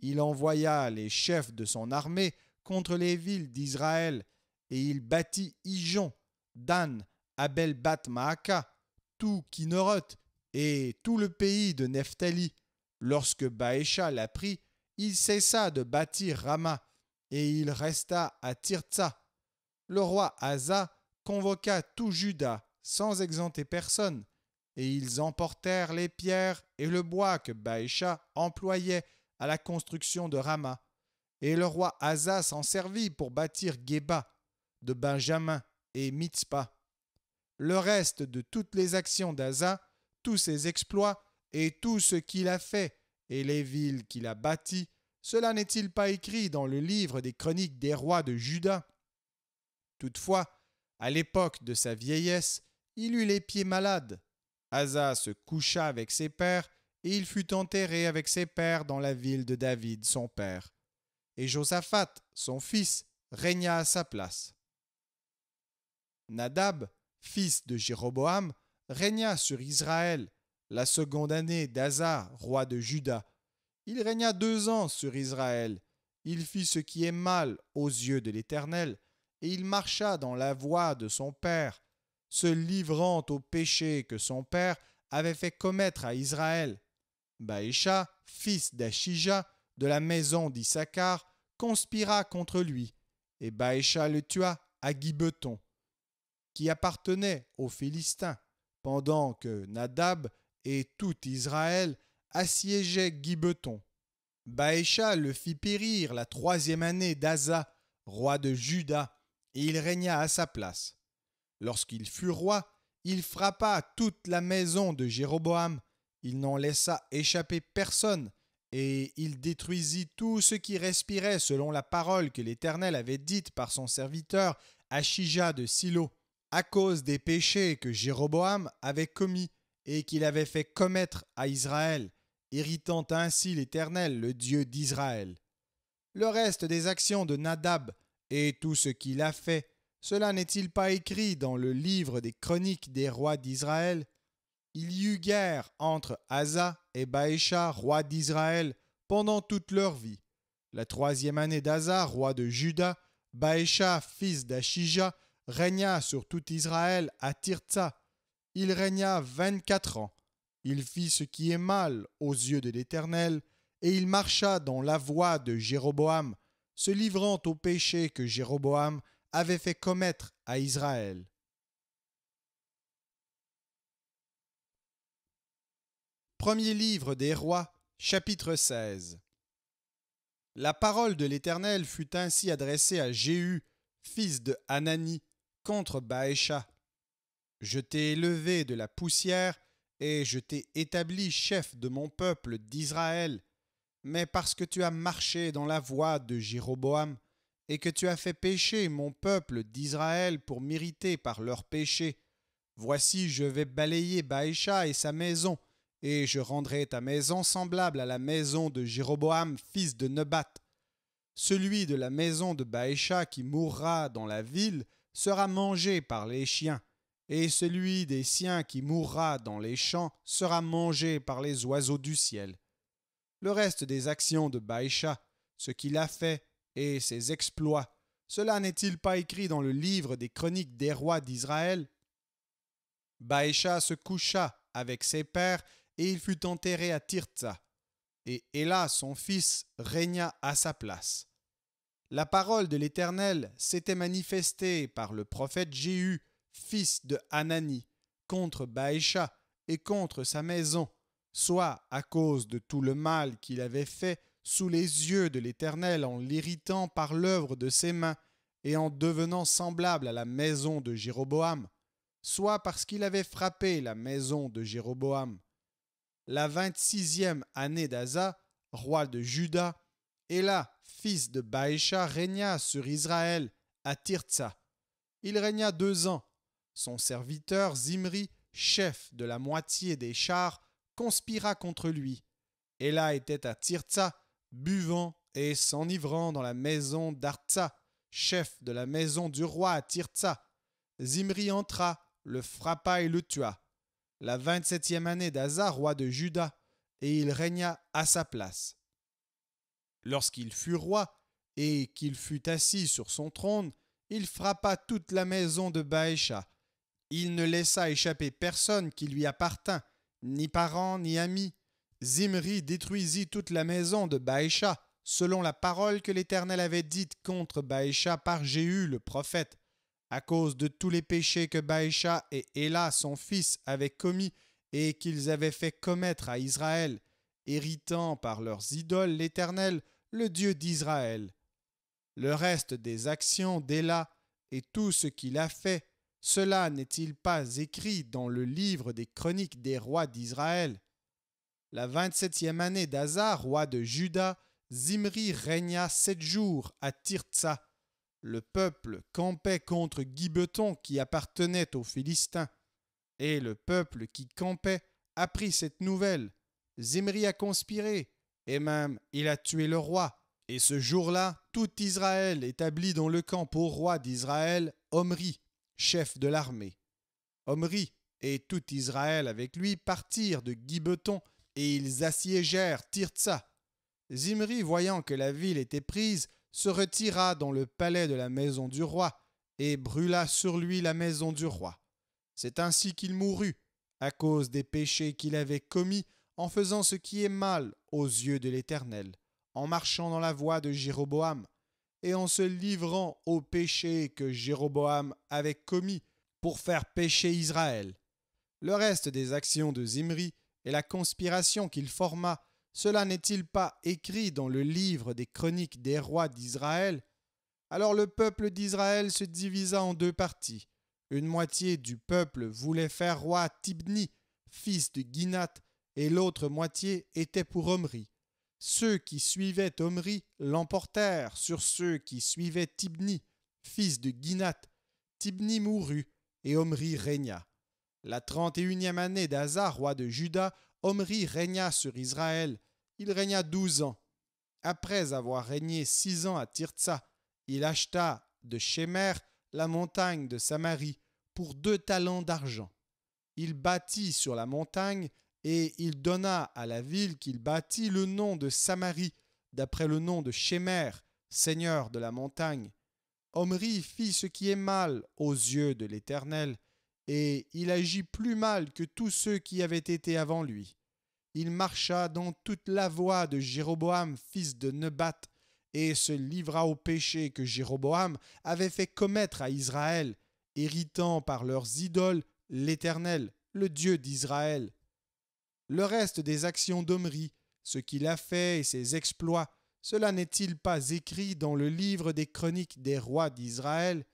Speaker 1: Il envoya les chefs de son armée contre les villes d'Israël, et il bâtit Ijon, Dan, abel bat maaka tout Kinneroth et tout le pays de Nephtali. Lorsque Baécha l'apprit, il cessa de bâtir Rama et il resta à Tirtsa. Le roi Asa convoqua tout Juda sans exempter personne, et ils emportèrent les pierres et le bois que Baïcha employait à la construction de Rama. Et le roi Asa s'en servit pour bâtir Geba, de Benjamin et Mitzpah. Le reste de toutes les actions d'Asa, tous ses exploits et tout ce qu'il a fait et les villes qu'il a bâties, cela n'est-il pas écrit dans le livre des chroniques des rois de Juda Toutefois, à l'époque de sa vieillesse, il eut les pieds malades. Asa se coucha avec ses pères, et il fut enterré avec ses pères dans la ville de David, son père. Et Josaphat, son fils, régna à sa place. Nadab, fils de Jéroboam, régna sur Israël, la seconde année d'Azar, roi de Juda. Il régna deux ans sur Israël. Il fit ce qui est mal aux yeux de l'Éternel, et il marcha dans la voie de son père, se livrant au péché que son père avait fait commettre à Israël. Baécha, fils d'Achija, de la maison d'Issachar, conspira contre lui, et Baécha le tua à Gibeton, qui appartenait aux Philistins, pendant que Nadab, et tout Israël assiégeait Gibeton. Baécha le fit périr la troisième année d'Aza, roi de Juda, et il régna à sa place. Lorsqu'il fut roi, il frappa toute la maison de Jéroboam, il n'en laissa échapper personne, et il détruisit tout ce qui respirait selon la parole que l'Éternel avait dite par son serviteur Achija de Silo, à cause des péchés que Jéroboam avait commis et qu'il avait fait commettre à Israël, irritant ainsi l'Éternel, le Dieu d'Israël. Le reste des actions de Nadab et tout ce qu'il a fait, cela n'est-il pas écrit dans le livre des chroniques des rois d'Israël Il y eut guerre entre Asa et Baécha, roi d'Israël, pendant toute leur vie. La troisième année d'Asa, roi de Juda, Baécha, fils d'Achija, régna sur tout Israël à Tirzah, il régna vingt-quatre ans. Il fit ce qui est mal aux yeux de l'Éternel, et il marcha dans la voie de Jéroboam, se livrant au péché que Jéroboam avait fait commettre à Israël. Premier livre des rois, chapitre 16. La parole de l'Éternel fut ainsi adressée à Jéhu, fils de Hanani, contre Baécha, je t'ai élevé de la poussière et je t'ai établi chef de mon peuple d'Israël. Mais parce que tu as marché dans la voie de Jéroboam et que tu as fait pécher mon peuple d'Israël pour m'irriter par leurs péchés, voici je vais balayer Baïcha et sa maison, et je rendrai ta maison semblable à la maison de Jéroboam, fils de Nebat. Celui de la maison de Baïcha qui mourra dans la ville sera mangé par les chiens et celui des siens qui mourra dans les champs sera mangé par les oiseaux du ciel. Le reste des actions de Baïcha, ce qu'il a fait et ses exploits, cela n'est-il pas écrit dans le livre des chroniques des rois d'Israël Baïcha se coucha avec ses pères et il fut enterré à Tirzah, Et hélas son fils, régna à sa place. La parole de l'Éternel s'était manifestée par le prophète Jéhu fils de Hanani, contre Baécha, et contre sa maison, soit à cause de tout le mal qu'il avait fait sous les yeux de l'Éternel en l'irritant par l'œuvre de ses mains et en devenant semblable à la maison de Jéroboam, soit parce qu'il avait frappé la maison de Jéroboam. La vingt-sixième année d'Aza, roi de Juda, là, fils de Baïsha régna sur Israël à Tirtsa. Il régna deux ans, son serviteur Zimri, chef de la moitié des chars, conspira contre lui. là était à Tirza, buvant et s'enivrant dans la maison d'Artsa, chef de la maison du roi à Tirza. Zimri entra, le frappa et le tua. La vingt-septième année d'Aza, roi de Juda, et il régna à sa place. Lorsqu'il fut roi, et qu'il fut assis sur son trône, il frappa toute la maison de Baécha, il ne laissa échapper personne qui lui appartint, ni parents, ni amis. Zimri détruisit toute la maison de Baécha, selon la parole que l'Éternel avait dite contre Baïcha par Jéhu le prophète. À cause de tous les péchés que Baécha et Héla, son fils avaient commis et qu'ils avaient fait commettre à Israël, héritant par leurs idoles l'Éternel, le Dieu d'Israël. Le reste des actions d'Ela et tout ce qu'il a fait cela n'est-il pas écrit dans le livre des chroniques des rois d'Israël La vingt-septième année d'Azar, roi de Juda, Zimri régna sept jours à Tirtsa. Le peuple campait contre Gibeton qui appartenait aux Philistins. Et le peuple qui campait apprit cette nouvelle. Zimri a conspiré, et même il a tué le roi. Et ce jour-là, tout Israël établit dans le camp pour roi d'Israël Omri, chef de l'armée. Omri et tout Israël avec lui partirent de Gibeton et ils assiégèrent Tirtsa. Zimri, voyant que la ville était prise, se retira dans le palais de la maison du roi et brûla sur lui la maison du roi. C'est ainsi qu'il mourut, à cause des péchés qu'il avait commis en faisant ce qui est mal aux yeux de l'Éternel, en marchant dans la voie de Jéroboam, et en se livrant au péché que Jéroboam avait commis pour faire pécher Israël. Le reste des actions de Zimri et la conspiration qu'il forma, cela n'est-il pas écrit dans le livre des chroniques des rois d'Israël Alors le peuple d'Israël se divisa en deux parties. Une moitié du peuple voulait faire roi Tibni, fils de Ginath, et l'autre moitié était pour Omri. Ceux qui suivaient Omri l'emportèrent sur ceux qui suivaient Tibni, fils de Guinat. Tibni mourut et Omri régna. La trente et unième année d'Aza, roi de Juda, Omri régna sur Israël. Il régna douze ans. Après avoir régné six ans à Tirtsa, il acheta de Chemer la montagne de Samarie pour deux talents d'argent. Il bâtit sur la montagne et il donna à la ville qu'il bâtit le nom de Samarie, d'après le nom de Shémer, seigneur de la montagne. Omri fit ce qui est mal aux yeux de l'Éternel, et il agit plus mal que tous ceux qui avaient été avant lui. Il marcha dans toute la voie de Jéroboam, fils de Nebat, et se livra au péché que Jéroboam avait fait commettre à Israël, irritant par leurs idoles l'Éternel, le Dieu d'Israël le reste des actions d'Omri, ce qu'il a fait et ses exploits, cela n'est-il pas écrit dans le livre des chroniques des rois d'Israël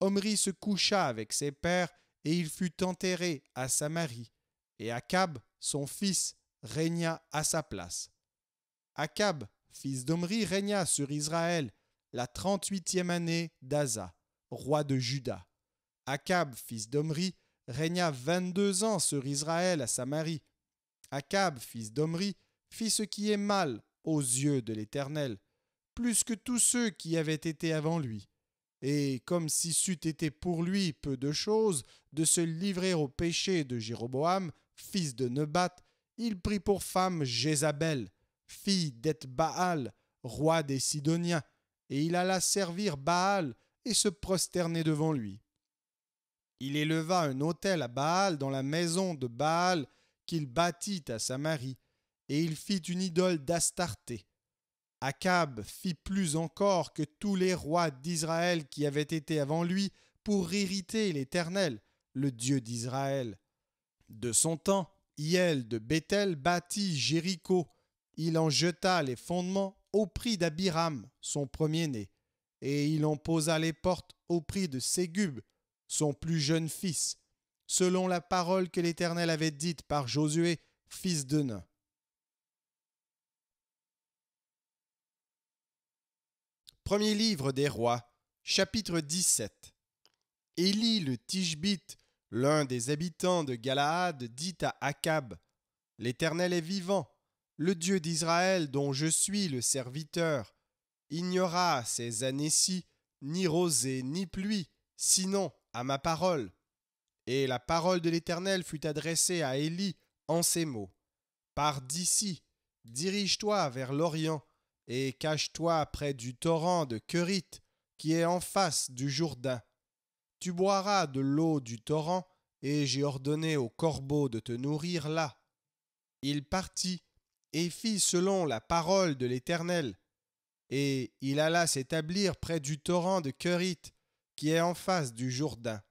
Speaker 1: Omri se coucha avec ses pères et il fut enterré à Samarie, et Akab, son fils, régna à sa place. Akab, fils d'Omri, régna sur Israël la trente-huitième année d'Aza, roi de Juda. Akab, fils d'Omri, régna vingt-deux ans sur Israël à Samarie, Akab, fils d'Omri, fit ce qui est mal aux yeux de l'Éternel, plus que tous ceux qui avaient été avant lui. Et comme si c'eût été pour lui peu de chose de se livrer au péché de Jéroboam, fils de Nebat, il prit pour femme Jézabel, fille Baal, roi des Sidoniens, et il alla servir Baal et se prosterner devant lui. Il éleva un autel à Baal dans la maison de Baal qu'il bâtit à Samarie, et il fit une idole d'Astarté. Achab fit plus encore que tous les rois d'Israël qui avaient été avant lui pour irriter l'Éternel, le Dieu d'Israël. De son temps, Hiel de Bethel bâtit Jéricho. Il en jeta les fondements au prix d'Abiram, son premier-né, et il en posa les portes au prix de Ségub, son plus jeune fils selon la parole que l'Éternel avait dite par Josué, fils de Nain. Premier livre des rois, chapitre 17. Élie le Tishbite, l'un des habitants de Galaad, dit à Akab L'Éternel est vivant, le Dieu d'Israël dont je suis le serviteur. Il n'y ces années-ci ni rosée ni pluie, sinon à ma parole. Et la parole de l'Éternel fut adressée à Élie en ces mots. Pars d'ici, dirige-toi vers l'Orient, et cache-toi près du torrent de Kerit, qui est en face du Jourdain. Tu boiras de l'eau du torrent, et j'ai ordonné aux corbeaux de te nourrir là. Il partit, et fit selon la parole de l'Éternel. Et il alla s'établir près du torrent de Kerit, qui est en face du Jourdain.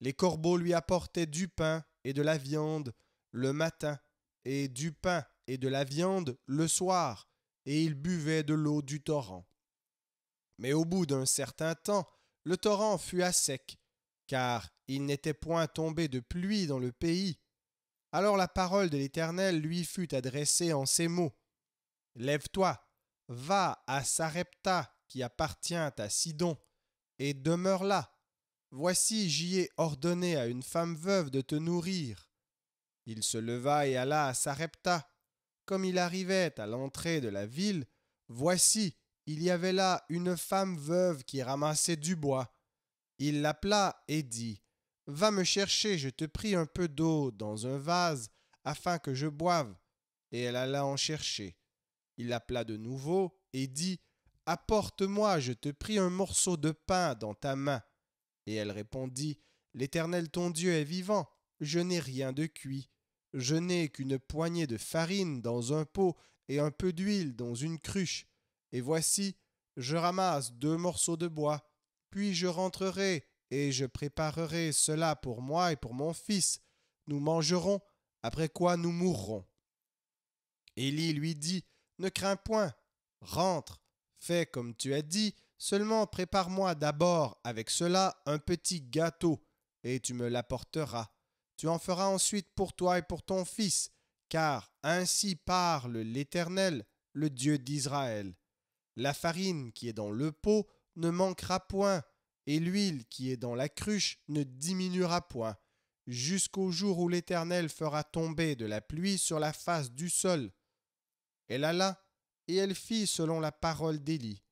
Speaker 1: Les corbeaux lui apportaient du pain et de la viande le matin, et du pain et de la viande le soir, et il buvait de l'eau du torrent. Mais au bout d'un certain temps, le torrent fut à sec, car il n'était point tombé de pluie dans le pays. Alors la parole de l'Éternel lui fut adressée en ces mots. Lève-toi, va à Sarepta qui appartient à Sidon, et demeure là Voici, j'y ai ordonné à une femme veuve de te nourrir. Il se leva et alla à Comme il arrivait à l'entrée de la ville, voici, il y avait là une femme veuve qui ramassait du bois. Il l'appela et dit Va me chercher, je te prie, un peu d'eau dans un vase, afin que je boive. Et elle alla en chercher. Il l'appela de nouveau et dit Apporte-moi, je te prie, un morceau de pain dans ta main. Et elle répondit L'Éternel ton Dieu est vivant, je n'ai rien de cuit. Je n'ai qu'une poignée de farine dans un pot et un peu d'huile dans une cruche. Et voici, je ramasse deux morceaux de bois, puis je rentrerai et je préparerai cela pour moi et pour mon fils. Nous mangerons, après quoi nous mourrons. Élie lui dit, Ne crains point, rentre, fais comme tu as dit, Seulement prépare-moi d'abord avec cela un petit gâteau, et tu me l'apporteras. Tu en feras ensuite pour toi et pour ton fils, car ainsi parle l'Éternel, le Dieu d'Israël. La farine qui est dans le pot ne manquera point, et l'huile qui est dans la cruche ne diminuera point, jusqu'au jour où l'Éternel fera tomber de la pluie sur la face du sol. Elle alla, et elle fit selon la parole d'Élie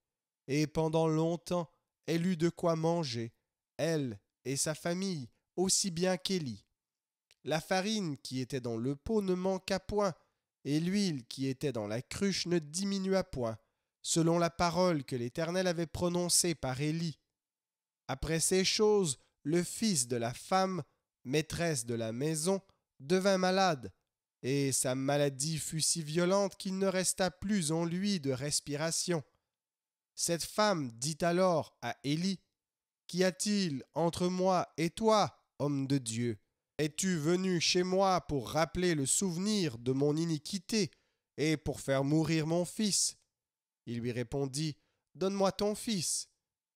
Speaker 1: et pendant longtemps elle eut de quoi manger, elle et sa famille, aussi bien qu'Élie. La farine qui était dans le pot ne manqua point, et l'huile qui était dans la cruche ne diminua point, selon la parole que l'Éternel avait prononcée par Élie. Après ces choses, le fils de la femme, maîtresse de la maison, devint malade, et sa maladie fut si violente qu'il ne resta plus en lui de respiration. Cette femme dit alors à Élie, Qu'y a-t-il entre moi et toi, homme de Dieu Es-tu venu chez moi pour rappeler le souvenir de mon iniquité et pour faire mourir mon fils Il lui répondit, Donne-moi ton fils.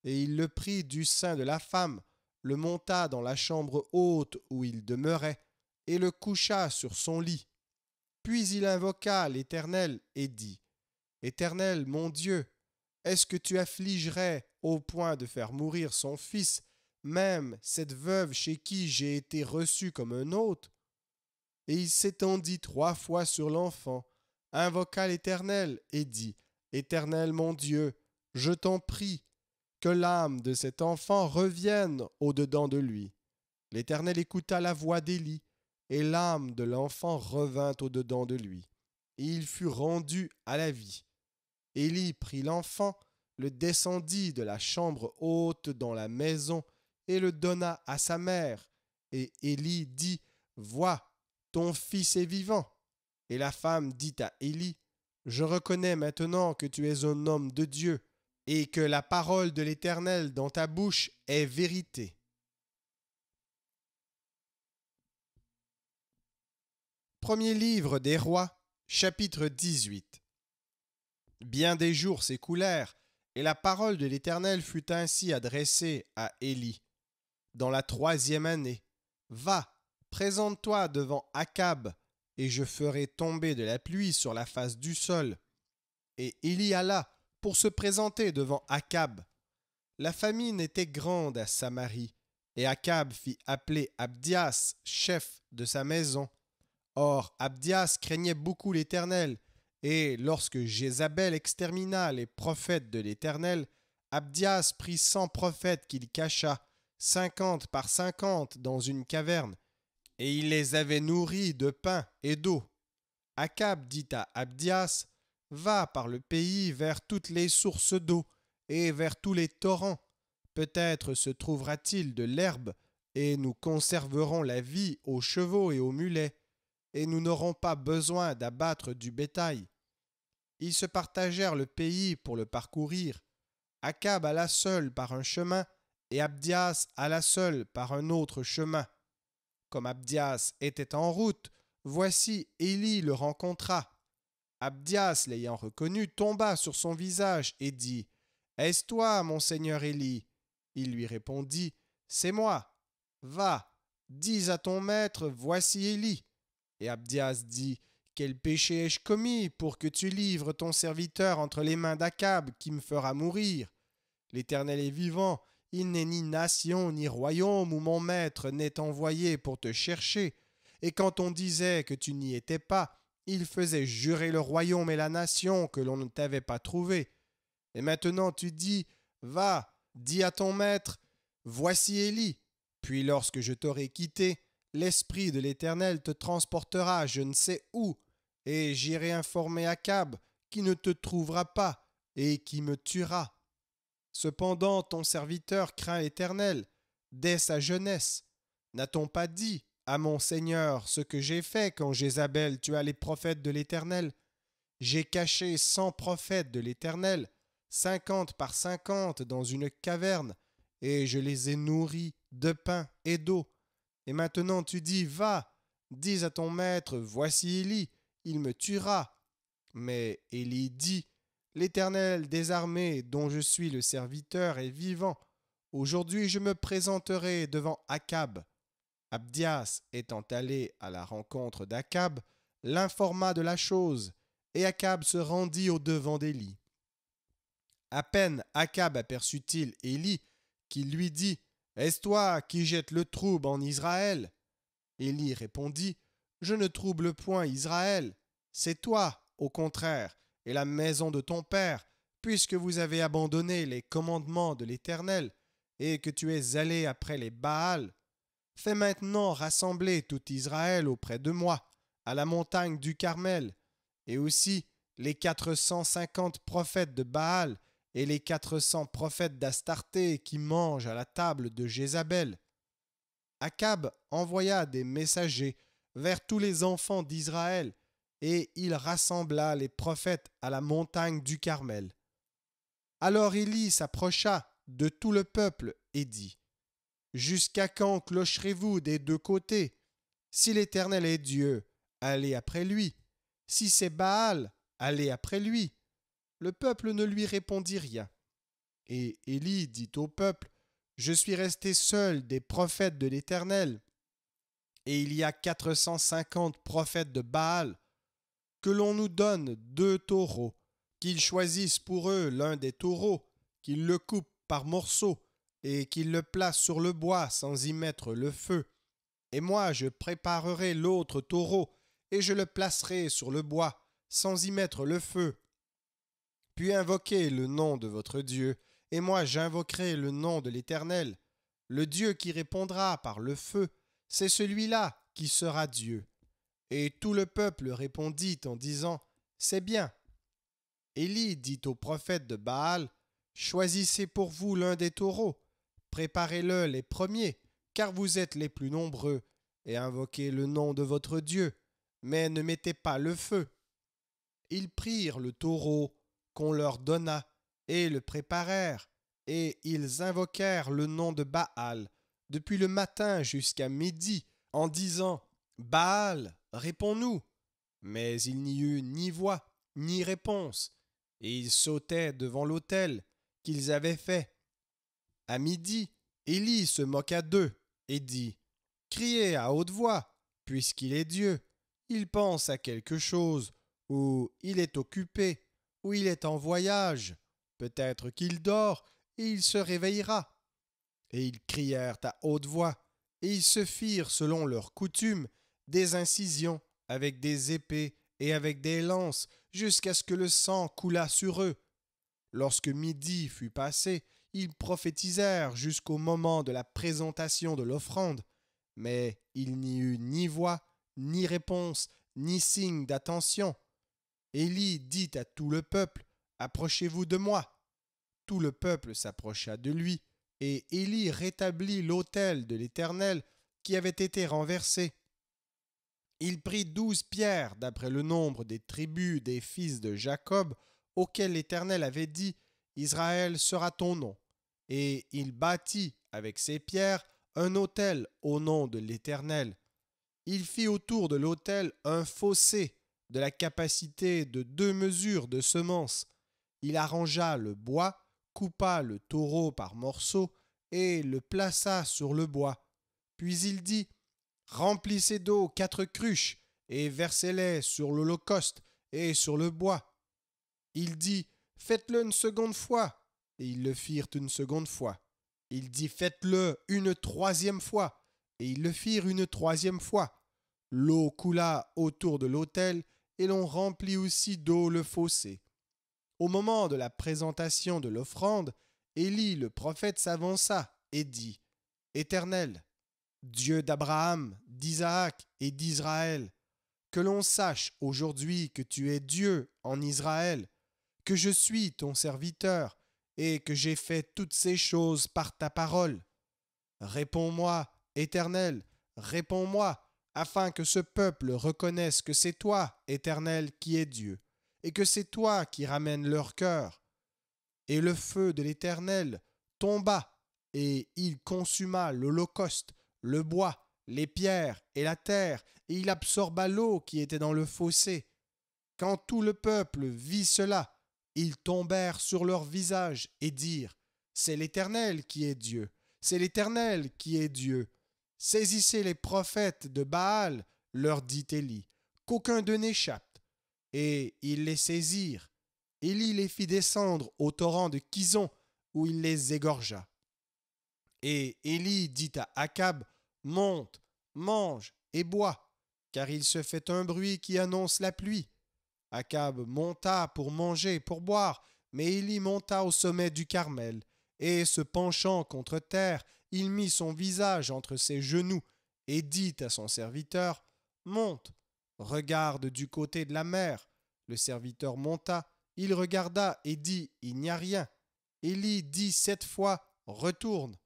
Speaker 1: Et il le prit du sein de la femme, le monta dans la chambre haute où il demeurait, et le coucha sur son lit. Puis il invoqua l'Éternel et dit, Éternel mon Dieu, est-ce que tu affligerais au point de faire mourir son fils, même cette veuve chez qui j'ai été reçu comme un hôte Et il s'étendit trois fois sur l'enfant, invoqua l'Éternel et dit, Éternel mon Dieu, je t'en prie, que l'âme de cet enfant revienne au-dedans de lui. L'Éternel écouta la voix d'Élie, et l'âme de l'enfant revint au-dedans de lui, et il fut rendu à la vie. Élie prit l'enfant, le descendit de la chambre haute dans la maison et le donna à sa mère. Et Élie dit, Vois, ton fils est vivant. Et la femme dit à Élie, Je reconnais maintenant que tu es un homme de Dieu, et que la parole de l'Éternel dans ta bouche est vérité. Premier livre des rois, chapitre 18 Bien des jours s'écoulèrent, et la parole de l'Éternel fut ainsi adressée à Élie. Dans la troisième année, va, présente-toi devant Akab, et je ferai tomber de la pluie sur la face du sol. Et Élie alla pour se présenter devant Akab. La famine était grande à Samarie, et Akab fit appeler Abdias, chef de sa maison. Or, Abdias craignait beaucoup l'Éternel, et lorsque Jézabel extermina les prophètes de l'Éternel, Abdias prit cent prophètes qu'il cacha, cinquante par cinquante, dans une caverne, et il les avait nourris de pain et d'eau. Acab dit à Abdias, Va par le pays vers toutes les sources d'eau et vers tous les torrents. Peut-être se trouvera-t-il de l'herbe, et nous conserverons la vie aux chevaux et aux mulets et nous n'aurons pas besoin d'abattre du bétail. Ils se partagèrent le pays pour le parcourir. Akab alla seul par un chemin, et Abdias alla seul par un autre chemin. Comme Abdias était en route, voici Élie le rencontra. Abdias, l'ayant reconnu, tomba sur son visage et dit Est-ce toi, mon seigneur Élie Il lui répondit C'est moi. Va, dis à ton maître Voici Élie. Et Abdias dit Quel péché ai-je commis pour que tu livres ton serviteur entre les mains d'Akab qui me fera mourir L'Éternel est vivant, il n'est ni nation ni royaume où mon maître n'est envoyé pour te chercher. Et quand on disait que tu n'y étais pas, il faisait jurer le royaume et la nation que l'on ne t'avait pas trouvé. Et maintenant tu dis Va, dis à ton maître Voici Élie. Puis lorsque je t'aurai quitté, L'Esprit de l'Éternel te transportera je ne sais où, et j'irai informer Akab, qui ne te trouvera pas, et qui me tuera. Cependant ton serviteur craint l'Éternel, dès sa jeunesse. N'a-t-on pas dit à mon Seigneur ce que j'ai fait quand Jézabel tua les prophètes de l'Éternel J'ai caché cent prophètes de l'Éternel, cinquante par cinquante dans une caverne, et je les ai nourris de pain et d'eau. Et maintenant tu dis, va, dis à ton maître, voici Élie, il me tuera. Mais Élie dit, L'Éternel des armées, dont je suis le serviteur, est vivant. Aujourd'hui je me présenterai devant Akab. Abdias étant allé à la rencontre d'Akab, l'informa de la chose, et Akab se rendit au devant d'Élie. À peine Akab aperçut-il Élie, qui lui dit est-ce toi qui jettes le trouble en Israël Élie répondit, Je ne trouble point Israël, c'est toi, au contraire, et la maison de ton Père, puisque vous avez abandonné les commandements de l'Éternel, et que tu es allé après les Baals. Fais maintenant rassembler tout Israël auprès de moi, à la montagne du Carmel, et aussi les quatre cent cinquante prophètes de Baal, et les quatre cents prophètes d'Astarté qui mangent à la table de Jézabel. Acab envoya des messagers vers tous les enfants d'Israël, et il rassembla les prophètes à la montagne du Carmel. Alors Élie s'approcha de tout le peuple et dit Jusqu'à quand clocherez-vous des deux côtés Si l'Éternel est Dieu, allez après lui. Si c'est Baal, allez après lui le peuple ne lui répondit rien. Et Élie dit au peuple, Je suis resté seul des prophètes de l'Éternel, et il y a quatre cent cinquante prophètes de Baal, que l'on nous donne deux taureaux, qu'ils choisissent pour eux l'un des taureaux, qu'ils le coupent par morceaux, et qu'ils le placent sur le bois sans y mettre le feu. Et moi je préparerai l'autre taureau, et je le placerai sur le bois, sans y mettre le feu. Puis invoquez le nom de votre Dieu, et moi j'invoquerai le nom de l'Éternel. Le Dieu qui répondra par le feu, c'est celui-là qui sera Dieu. Et tout le peuple répondit en disant, C'est bien. Élie dit au prophète de Baal, Choisissez pour vous l'un des taureaux, préparez-le les premiers, car vous êtes les plus nombreux, et invoquez le nom de votre Dieu, mais ne mettez pas le feu. Ils prirent le taureau, qu'on leur donna, et le préparèrent, et ils invoquèrent le nom de Baal, depuis le matin jusqu'à midi, en disant Baal, réponds-nous. Mais il n'y eut ni voix, ni réponse, et ils sautaient devant l'autel qu'ils avaient fait. À midi, Élie se moqua d'eux et dit Criez à haute voix, puisqu'il est Dieu, il pense à quelque chose, ou il est occupé, où il est en voyage. Peut-être qu'il dort, et il se réveillera. Et ils crièrent à haute voix, et ils se firent, selon leur coutume, des incisions avec des épées et avec des lances, jusqu'à ce que le sang coulât sur eux. Lorsque midi fut passé, ils prophétisèrent jusqu'au moment de la présentation de l'offrande, mais il n'y eut ni voix, ni réponse, ni signe d'attention. Élie dit à tout le peuple, Approchez-vous de moi. Tout le peuple s'approcha de lui, et Élie rétablit l'autel de l'Éternel qui avait été renversé. Il prit douze pierres d'après le nombre des tribus des fils de Jacob, auxquels l'Éternel avait dit, Israël sera ton nom. Et il bâtit avec ces pierres un autel au nom de l'Éternel. Il fit autour de l'autel un fossé de la capacité de deux mesures de semences, il arrangea le bois, coupa le taureau par morceaux et le plaça sur le bois. Puis il dit Remplissez d'eau quatre cruches et versez-les sur l'holocauste et sur le bois. Il dit Faites-le une seconde fois. Et ils le firent une seconde fois. Il dit Faites-le une troisième fois. Et ils le firent une troisième fois. L'eau coula autour de l'autel et l'on remplit aussi d'eau le fossé. Au moment de la présentation de l'offrande, Élie le prophète s'avança et dit Éternel, Dieu d'Abraham, d'Isaac et d'Israël, que l'on sache aujourd'hui que tu es Dieu en Israël, que je suis ton serviteur, et que j'ai fait toutes ces choses par ta parole. Réponds-moi, Éternel, réponds-moi, afin que ce peuple reconnaisse que c'est toi, Éternel, qui es Dieu, et que c'est toi qui ramènes leur cœur. Et le feu de l'Éternel tomba, et il consuma l'holocauste, le bois, les pierres et la terre, et il absorba l'eau qui était dans le fossé. Quand tout le peuple vit cela, ils tombèrent sur leur visage et dirent, C'est l'Éternel qui est Dieu, c'est l'Éternel qui est Dieu, Saisissez les prophètes de Baal, leur dit Élie, qu'aucun d'eux n'échappe. Et ils les saisirent. Élie les fit descendre au torrent de Kison, où il les égorgea. Et Élie dit à Akab, Monte, mange et bois, car il se fait un bruit qui annonce la pluie. Akab monta pour manger, et pour boire, mais Élie monta au sommet du Carmel, et se penchant contre terre, il mit son visage entre ses genoux et dit à son serviteur Monte, regarde du côté de la mer. Le serviteur monta, il regarda et dit Il n'y a rien. Élie dit sept fois Retourne.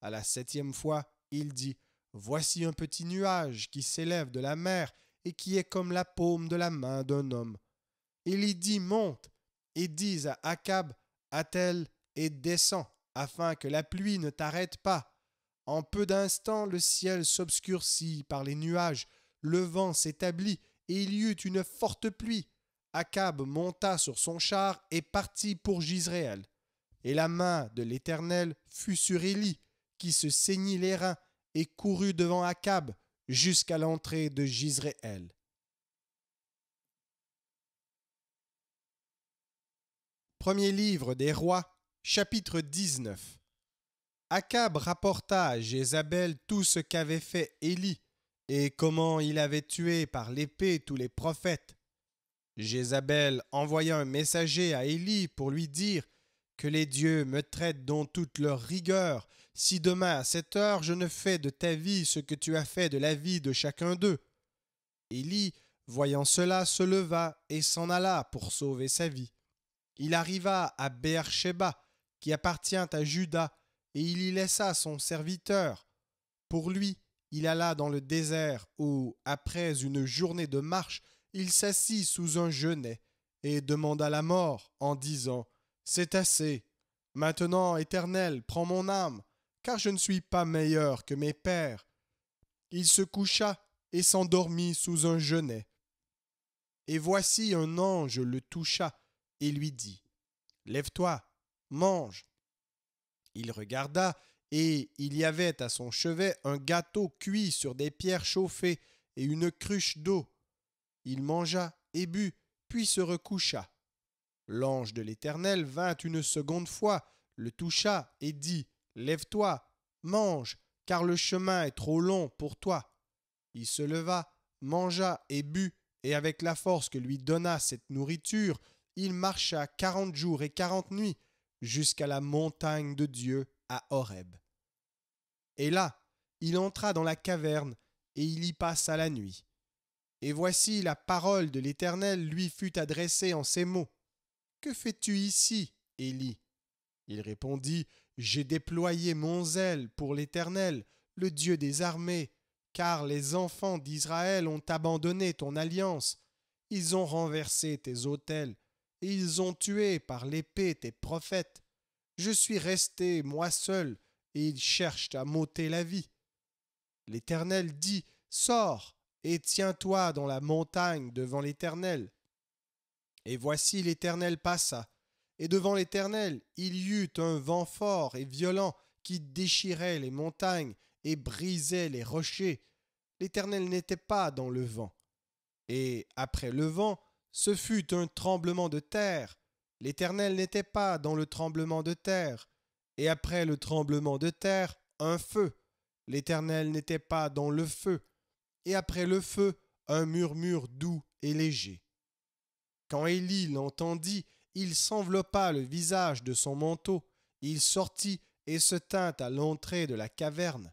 Speaker 1: À la septième fois, il dit Voici un petit nuage qui s'élève de la mer et qui est comme la paume de la main d'un homme. Élie dit Monte, et dis à Akab Attelle et descends, afin que la pluie ne t'arrête pas. En peu d'instants, le ciel s'obscurcit par les nuages, le vent s'établit, et il y eut une forte pluie. Achab monta sur son char et partit pour Gisréel. Et la main de l'Éternel fut sur Élie, qui se saignit les reins et courut devant Achab jusqu'à l'entrée de Gisréel. Premier livre des rois, chapitre 19. Akab rapporta à Jézabel tout ce qu'avait fait Élie et comment il avait tué par l'épée tous les prophètes. Jézabel envoya un messager à Élie pour lui dire que les dieux me traitent dans toute leur rigueur, si demain à cette heure je ne fais de ta vie ce que tu as fait de la vie de chacun d'eux. Élie, voyant cela, se leva et s'en alla pour sauver sa vie. Il arriva à Beersheba, qui appartient à Juda, et il y laissa son serviteur. Pour lui, il alla dans le désert où, après une journée de marche, il s'assit sous un genêt et demanda la mort en disant C'est assez. Maintenant, Éternel, prends mon âme, car je ne suis pas meilleur que mes pères. Il se coucha et s'endormit sous un genêt. Et voici un ange le toucha et lui dit Lève-toi, mange. Il regarda, et il y avait à son chevet un gâteau cuit sur des pierres chauffées et une cruche d'eau. Il mangea et but, puis se recoucha. L'ange de l'Éternel vint une seconde fois, le toucha et dit Lève-toi, mange, car le chemin est trop long pour toi. Il se leva, mangea et but, et avec la force que lui donna cette nourriture, il marcha quarante jours et quarante nuits, jusqu'à la montagne de Dieu à Horeb. Et là, il entra dans la caverne, et il y passa la nuit. Et voici la parole de l'Éternel lui fut adressée en ces mots. Que fais-tu ici, Élie Il répondit, J'ai déployé mon zèle pour l'Éternel, le Dieu des armées, car les enfants d'Israël ont abandonné ton alliance, ils ont renversé tes autels, ils ont tué par l'épée tes prophètes. Je suis resté moi seul, et ils cherchent à m'ôter la vie. L'Éternel dit, Sors, et tiens-toi dans la montagne devant l'Éternel. Et voici l'Éternel passa, et devant l'Éternel il y eut un vent fort et violent qui déchirait les montagnes et brisait les rochers. L'Éternel n'était pas dans le vent. Et après le vent, ce fut un tremblement de terre. L'Éternel n'était pas dans le tremblement de terre. Et après le tremblement de terre, un feu. L'Éternel n'était pas dans le feu. Et après le feu, un murmure doux et léger. Quand Élie l'entendit, il s'enveloppa le visage de son manteau, il sortit et se tint à l'entrée de la caverne.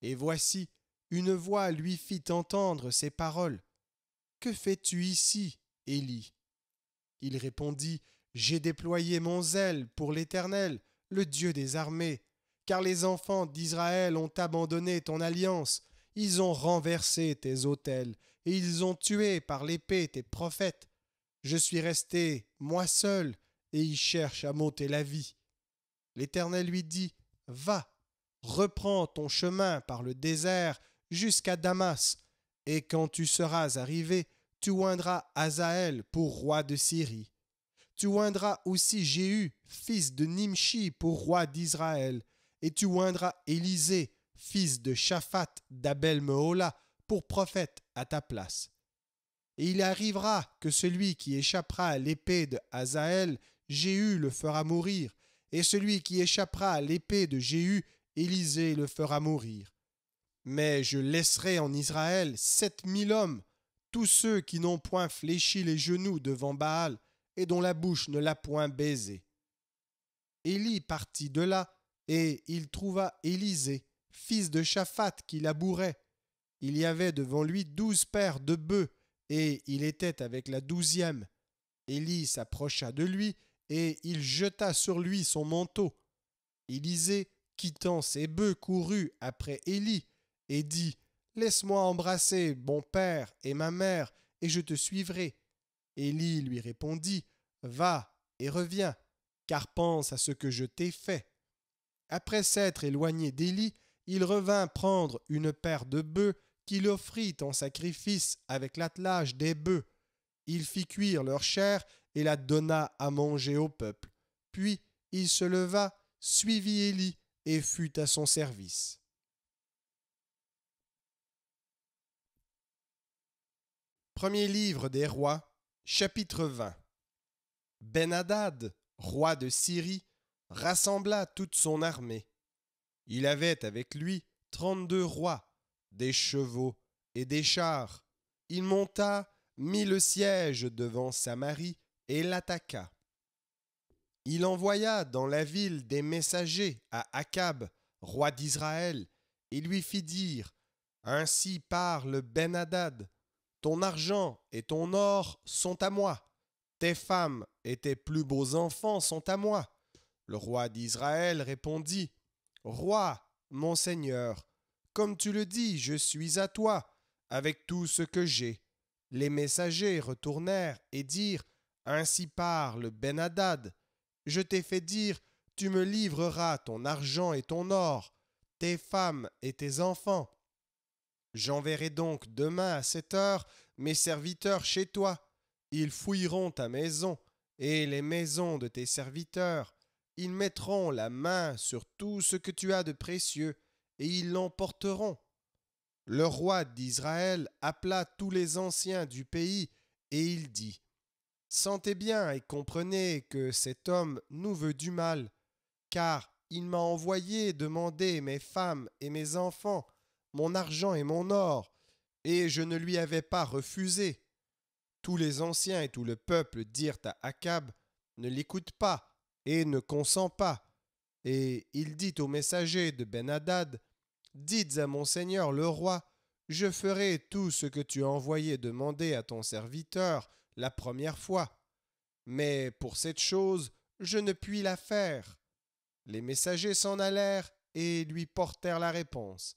Speaker 1: Et voici, une voix lui fit entendre ces paroles. Que fais-tu ici, Élie. Il répondit, J'ai déployé mon zèle pour l'Éternel, le Dieu des armées, car les enfants d'Israël ont abandonné ton alliance, ils ont renversé tes autels, et ils ont tué par l'épée tes prophètes. Je suis resté, moi seul, et ils cherchent à monter la vie. L'Éternel lui dit, Va, reprends ton chemin par le désert jusqu'à Damas, et quand tu seras arrivé, tu oindras Azaël pour roi de Syrie. Tu oindras aussi Jéhu, fils de Nimshi, pour roi d'Israël. Et tu oindras Élisée, fils de Shaphat d'Abel Mehola, pour prophète à ta place. Et il arrivera que celui qui échappera à l'épée de Azaël, Jéhu le fera mourir, et celui qui échappera à l'épée de Jéhu, Élisée le fera mourir. Mais je laisserai en Israël sept mille hommes, tous ceux qui n'ont point fléchi les genoux devant Baal et dont la bouche ne l'a point baisé. Élie partit de là, et il trouva Élisée, fils de Shaphat, qui labourait. Il y avait devant lui douze paires de bœufs, et il était avec la douzième. Élie s'approcha de lui, et il jeta sur lui son manteau. Élisée, quittant ses bœufs, courut après Élie, et dit Laisse-moi embrasser mon père et ma mère, et je te suivrai. Élie lui répondit, Va et reviens, car pense à ce que je t'ai fait. Après s'être éloigné d'Élie, il revint prendre une paire de bœufs qu'il offrit en sacrifice avec l'attelage des bœufs. Il fit cuire leur chair et la donna à manger au peuple. Puis il se leva, suivit Élie et fut à son service. Premier livre des rois, chapitre 20. ben roi de Syrie, rassembla toute son armée. Il avait avec lui trente-deux rois, des chevaux et des chars. Il monta, mit le siège devant Samarie et l'attaqua. Il envoya dans la ville des messagers à Akab, roi d'Israël, et lui fit dire Ainsi parle ben ton argent et ton or sont à moi. Tes femmes et tes plus beaux enfants sont à moi. Le roi d'Israël répondit, Roi, mon Seigneur, comme tu le dis, je suis à toi, avec tout ce que j'ai. Les messagers retournèrent et dirent, Ainsi parle Ben-Hadad. Je t'ai fait dire, tu me livreras ton argent et ton or, tes femmes et tes enfants. J'enverrai donc demain à cette heure mes serviteurs chez toi. Ils fouilleront ta maison et les maisons de tes serviteurs. Ils mettront la main sur tout ce que tu as de précieux, et ils l'emporteront. Le roi d'Israël appela tous les anciens du pays, et il dit Sentez bien et comprenez que cet homme nous veut du mal, car il m'a envoyé demander mes femmes et mes enfants, mon argent et mon or, et je ne lui avais pas refusé. Tous les anciens et tout le peuple dirent à Akab, Ne l'écoute pas, et ne consent pas. Et il dit aux messagers de Ben-Hadad, Dites à mon seigneur le roi, Je ferai tout ce que tu as envoyé demander à ton serviteur la première fois. Mais pour cette chose, je ne puis la faire. Les messagers s'en allèrent et lui portèrent la réponse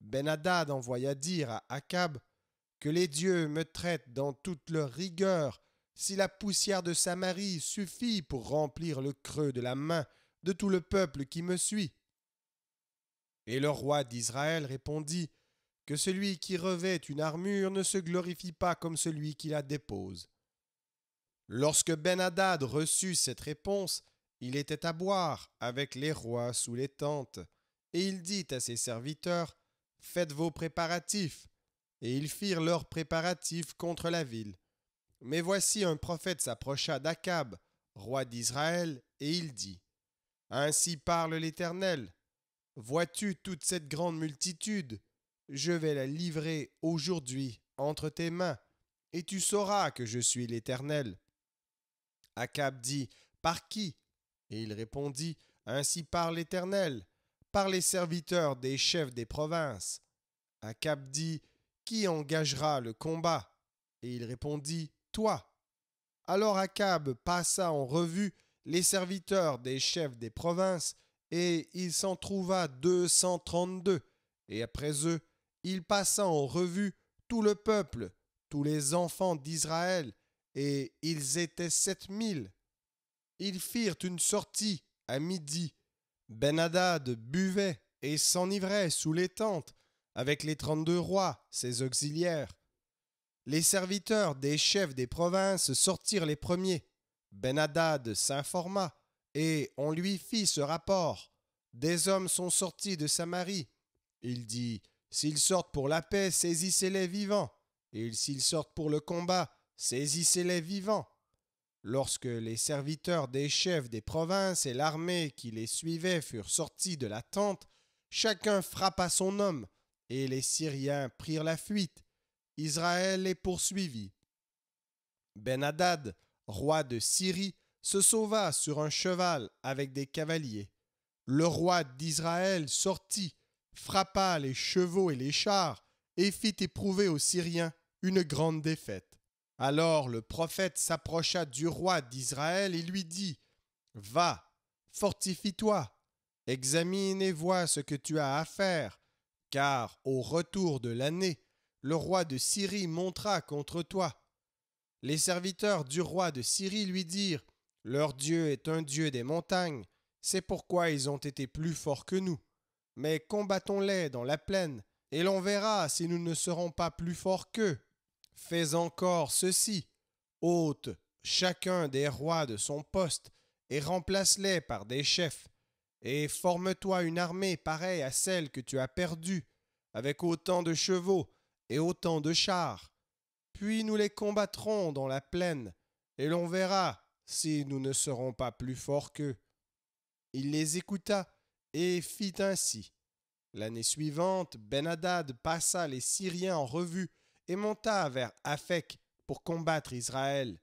Speaker 1: ben envoya dire à Akab Que les dieux me traitent dans toute leur rigueur, si la poussière de Samarie suffit pour remplir le creux de la main de tout le peuple qui me suit. Et le roi d'Israël répondit Que celui qui revêt une armure ne se glorifie pas comme celui qui la dépose. Lorsque Ben-Hadad reçut cette réponse, il était à boire avec les rois sous les tentes, et il dit à ses serviteurs Faites vos préparatifs. Et ils firent leurs préparatifs contre la ville. Mais voici un prophète s'approcha d'Akab, roi d'Israël, et il dit Ainsi parle l'Éternel. Vois-tu toute cette grande multitude Je vais la livrer aujourd'hui entre tes mains, et tu sauras que je suis l'Éternel. Akab dit Par qui Et il répondit Ainsi parle l'Éternel par les serviteurs des chefs des provinces. Acab dit Qui engagera le combat Et il répondit Toi. Alors Acab passa en revue les serviteurs des chefs des provinces, et il s'en trouva deux cent trente-deux. Et après eux, il passa en revue tout le peuple, tous les enfants d'Israël, et ils étaient sept mille. Ils firent une sortie à midi, ben buvait et s'enivrait sous les tentes avec les trente-deux rois, ses auxiliaires. Les serviteurs des chefs des provinces sortirent les premiers. ben s'informa et on lui fit ce rapport. Des hommes sont sortis de Samarie. Il dit S'ils sortent pour la paix, saisissez-les vivants. Et s'ils sortent pour le combat, saisissez-les vivants. Lorsque les serviteurs des chefs des provinces et l'armée qui les suivait furent sortis de la tente, chacun frappa son homme, et les Syriens prirent la fuite. Israël les poursuivit. Ben-Hadad, roi de Syrie, se sauva sur un cheval avec des cavaliers. Le roi d'Israël sortit, frappa les chevaux et les chars, et fit éprouver aux Syriens une grande défaite. Alors le prophète s'approcha du roi d'Israël et lui dit, Va, fortifie-toi, examine et vois ce que tu as à faire, car au retour de l'année, le roi de Syrie montera contre toi. Les serviteurs du roi de Syrie lui dirent, Leur Dieu est un Dieu des montagnes, c'est pourquoi ils ont été plus forts que nous. Mais combattons-les dans la plaine, et l'on verra si nous ne serons pas plus forts qu'eux. Fais encore ceci, ôte chacun des rois de son poste et remplace-les par des chefs, et forme-toi une armée pareille à celle que tu as perdue, avec autant de chevaux et autant de chars. Puis nous les combattrons dans la plaine, et l'on verra si nous ne serons pas plus forts qu'eux. Il les écouta et fit ainsi. L'année suivante, Ben-Hadad passa les Syriens en revue et monta vers Afek pour combattre Israël.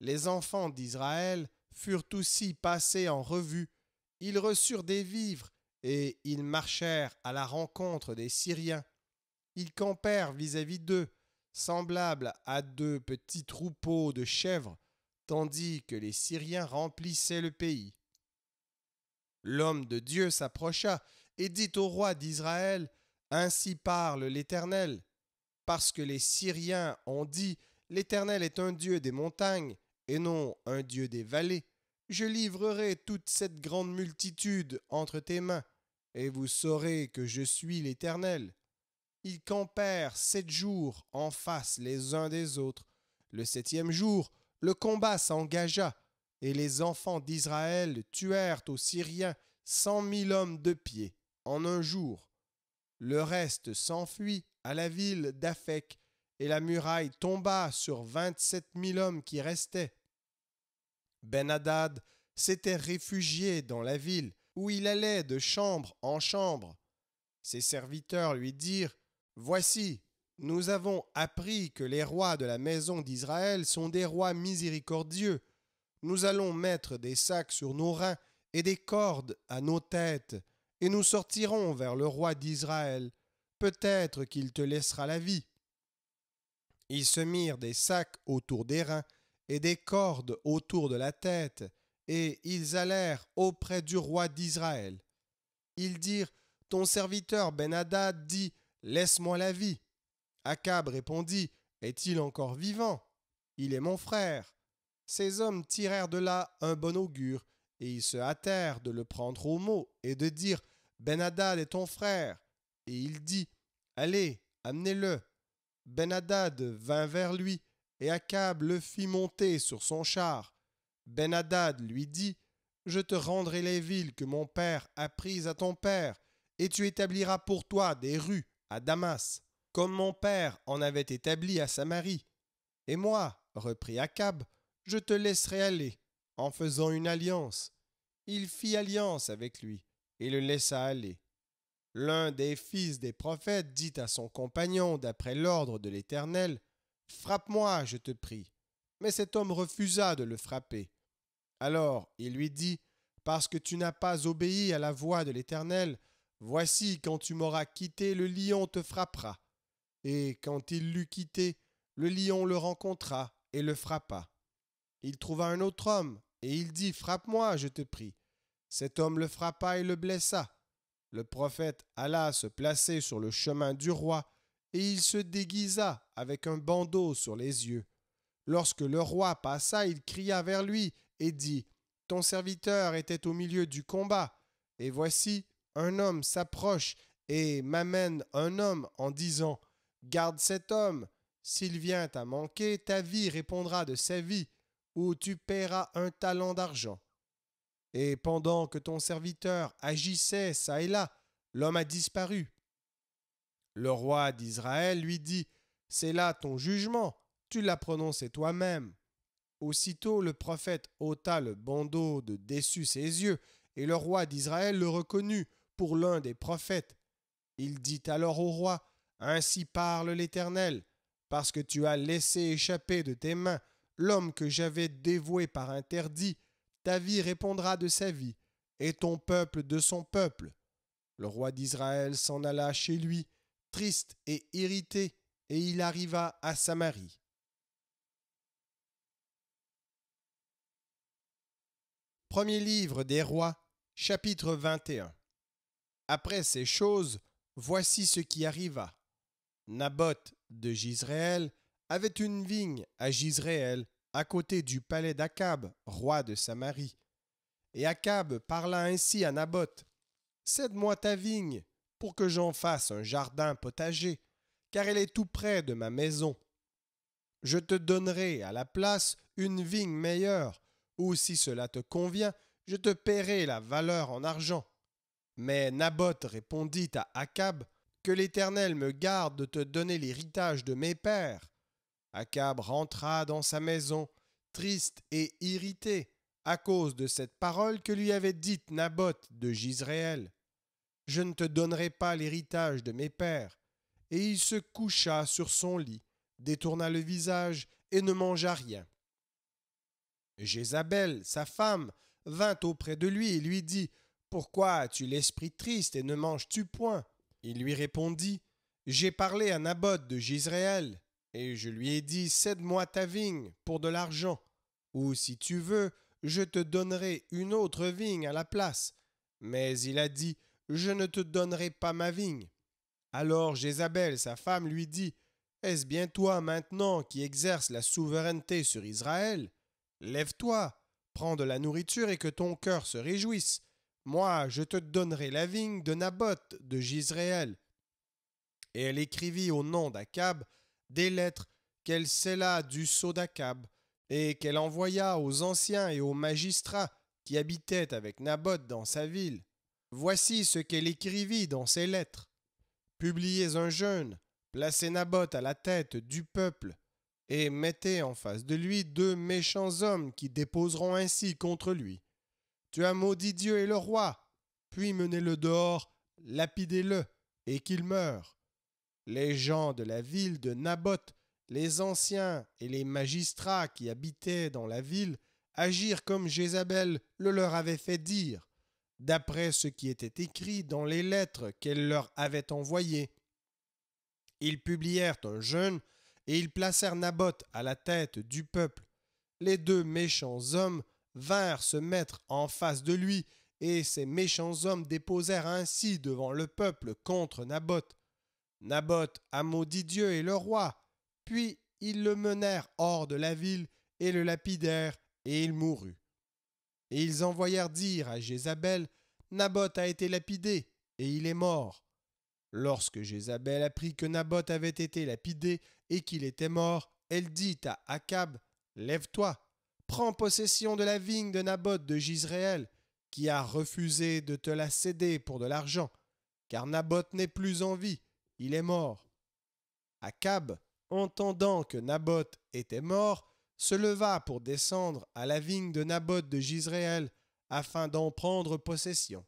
Speaker 1: Les enfants d'Israël furent aussi passés en revue. Ils reçurent des vivres et ils marchèrent à la rencontre des Syriens. Ils campèrent vis-à-vis d'eux, semblables à deux petits troupeaux de chèvres, tandis que les Syriens remplissaient le pays. L'homme de Dieu s'approcha et dit au roi d'Israël, Ainsi parle l'Éternel, parce que les Syriens ont dit L'Éternel est un Dieu des montagnes et non un Dieu des vallées. Je livrerai toute cette grande multitude entre tes mains, et vous saurez que je suis l'Éternel. Ils campèrent sept jours en face les uns des autres. Le septième jour, le combat s'engagea, et les enfants d'Israël tuèrent aux Syriens cent mille hommes de pied en un jour. Le reste s'enfuit à la ville d'Afek, et la muraille tomba sur vingt-sept mille hommes qui restaient. ben haddad s'était réfugié dans la ville, où il allait de chambre en chambre. Ses serviteurs lui dirent Voici, nous avons appris que les rois de la maison d'Israël sont des rois miséricordieux. Nous allons mettre des sacs sur nos reins et des cordes à nos têtes, et nous sortirons vers le roi d'Israël peut-être qu'il te laissera la vie. Ils se mirent des sacs autour des reins et des cordes autour de la tête, et ils allèrent auprès du roi d'Israël. Ils dirent Ton serviteur ben dit Laisse-moi la vie. Akab répondit Est-il encore vivant Il est mon frère. Ces hommes tirèrent de là un bon augure, et ils se hâtèrent de le prendre au mot et de dire ben est ton frère et il dit Allez, amenez-le. Ben Hadad vint vers lui et Akab le fit monter sur son char. Ben lui dit Je te rendrai les villes que mon père a prises à ton père, et tu établiras pour toi des rues à Damas, comme mon père en avait établi à Samarie. Et moi, reprit Akab, je te laisserai aller, en faisant une alliance. Il fit alliance avec lui, et le laissa aller. L'un des fils des prophètes dit à son compagnon, d'après l'ordre de l'Éternel, Frappe-moi, je te prie. Mais cet homme refusa de le frapper. Alors il lui dit, Parce que tu n'as pas obéi à la voix de l'Éternel, voici quand tu m'auras quitté, le lion te frappera. Et quand il l'eut quitté, le lion le rencontra et le frappa. Il trouva un autre homme, et il dit, Frappe-moi, je te prie. Cet homme le frappa et le blessa le prophète alla se placer sur le chemin du roi, et il se déguisa avec un bandeau sur les yeux. Lorsque le roi passa, il cria vers lui et dit Ton serviteur était au milieu du combat, et voici, un homme s'approche et m'amène un homme en disant Garde cet homme, s'il vient à manquer, ta vie répondra de sa vie, ou tu paieras un talent d'argent. Et pendant que ton serviteur agissait çà et là, l'homme a disparu. Le roi d'Israël lui dit, C'est là ton jugement, tu l'as prononcé toi-même. Aussitôt le prophète ôta le bandeau de dessus ses yeux, et le roi d'Israël le reconnut pour l'un des prophètes. Il dit alors au roi, Ainsi parle l'Éternel, parce que tu as laissé échapper de tes mains l'homme que j'avais dévoué par interdit, ta vie répondra de sa vie, et ton peuple de son peuple. Le roi d'Israël s'en alla chez lui, triste et irrité, et il arriva à Samarie. Premier livre des rois, chapitre 21. Après ces choses, voici ce qui arriva. Naboth de Gisraël avait une vigne à Gisraël à côté du palais d'Akab, roi de Samarie. Et Akab parla ainsi à Naboth Cède-moi ta vigne, pour que j'en fasse un jardin potager, car elle est tout près de ma maison. Je te donnerai à la place une vigne meilleure, ou si cela te convient, je te paierai la valeur en argent. Mais Naboth répondit à Akab Que l'Éternel me garde de te donner l'héritage de mes pères. Acab rentra dans sa maison, triste et irrité à cause de cette parole que lui avait dite Naboth de Gisréel. Je ne te donnerai pas l'héritage de mes pères. Et il se coucha sur son lit, détourna le visage et ne mangea rien. Jézabel, sa femme, vint auprès de lui et lui dit Pourquoi as-tu l'esprit triste et ne manges-tu point Il lui répondit J'ai parlé à Naboth de Gisraël. Et je lui ai dit, cède-moi ta vigne pour de l'argent, ou si tu veux, je te donnerai une autre vigne à la place. Mais il a dit, je ne te donnerai pas ma vigne. Alors Jézabel, sa femme, lui dit, Est-ce bien toi maintenant qui exerces la souveraineté sur Israël Lève-toi, prends de la nourriture et que ton cœur se réjouisse. Moi, je te donnerai la vigne de Naboth de Jisraël. Et elle écrivit au nom d'Akab des lettres qu'elle scella du sceau d'Akab, et qu'elle envoya aux anciens et aux magistrats qui habitaient avec Naboth dans sa ville. Voici ce qu'elle écrivit dans ces lettres. Publiez un jeûne, placez Naboth à la tête du peuple, et mettez en face de lui deux méchants hommes qui déposeront ainsi contre lui. Tu as maudit Dieu et le roi, puis menez-le dehors, lapidez-le, et qu'il meure les gens de la ville de Naboth, les anciens et les magistrats qui habitaient dans la ville, agirent comme Jézabel le leur avait fait dire, d'après ce qui était écrit dans les lettres qu'elle leur avait envoyées. Ils publièrent un jeûne et ils placèrent Naboth à la tête du peuple. Les deux méchants hommes vinrent se mettre en face de lui, et ces méchants hommes déposèrent ainsi devant le peuple contre Naboth. Naboth a maudit Dieu et le roi. Puis ils le menèrent hors de la ville et le lapidèrent, et il mourut. Et ils envoyèrent dire à Jézabel, Naboth a été lapidé, et il est mort. Lorsque Jézabel apprit que Naboth avait été lapidé et qu'il était mort, elle dit à Akab, Lève-toi, prends possession de la vigne de Naboth de Gisréel, qui a refusé de te la céder pour de l'argent, car Naboth n'est plus en vie, il est mort. Acab, entendant que Naboth était mort, se leva pour descendre à la vigne de Naboth de Gisréel, afin d'en prendre possession.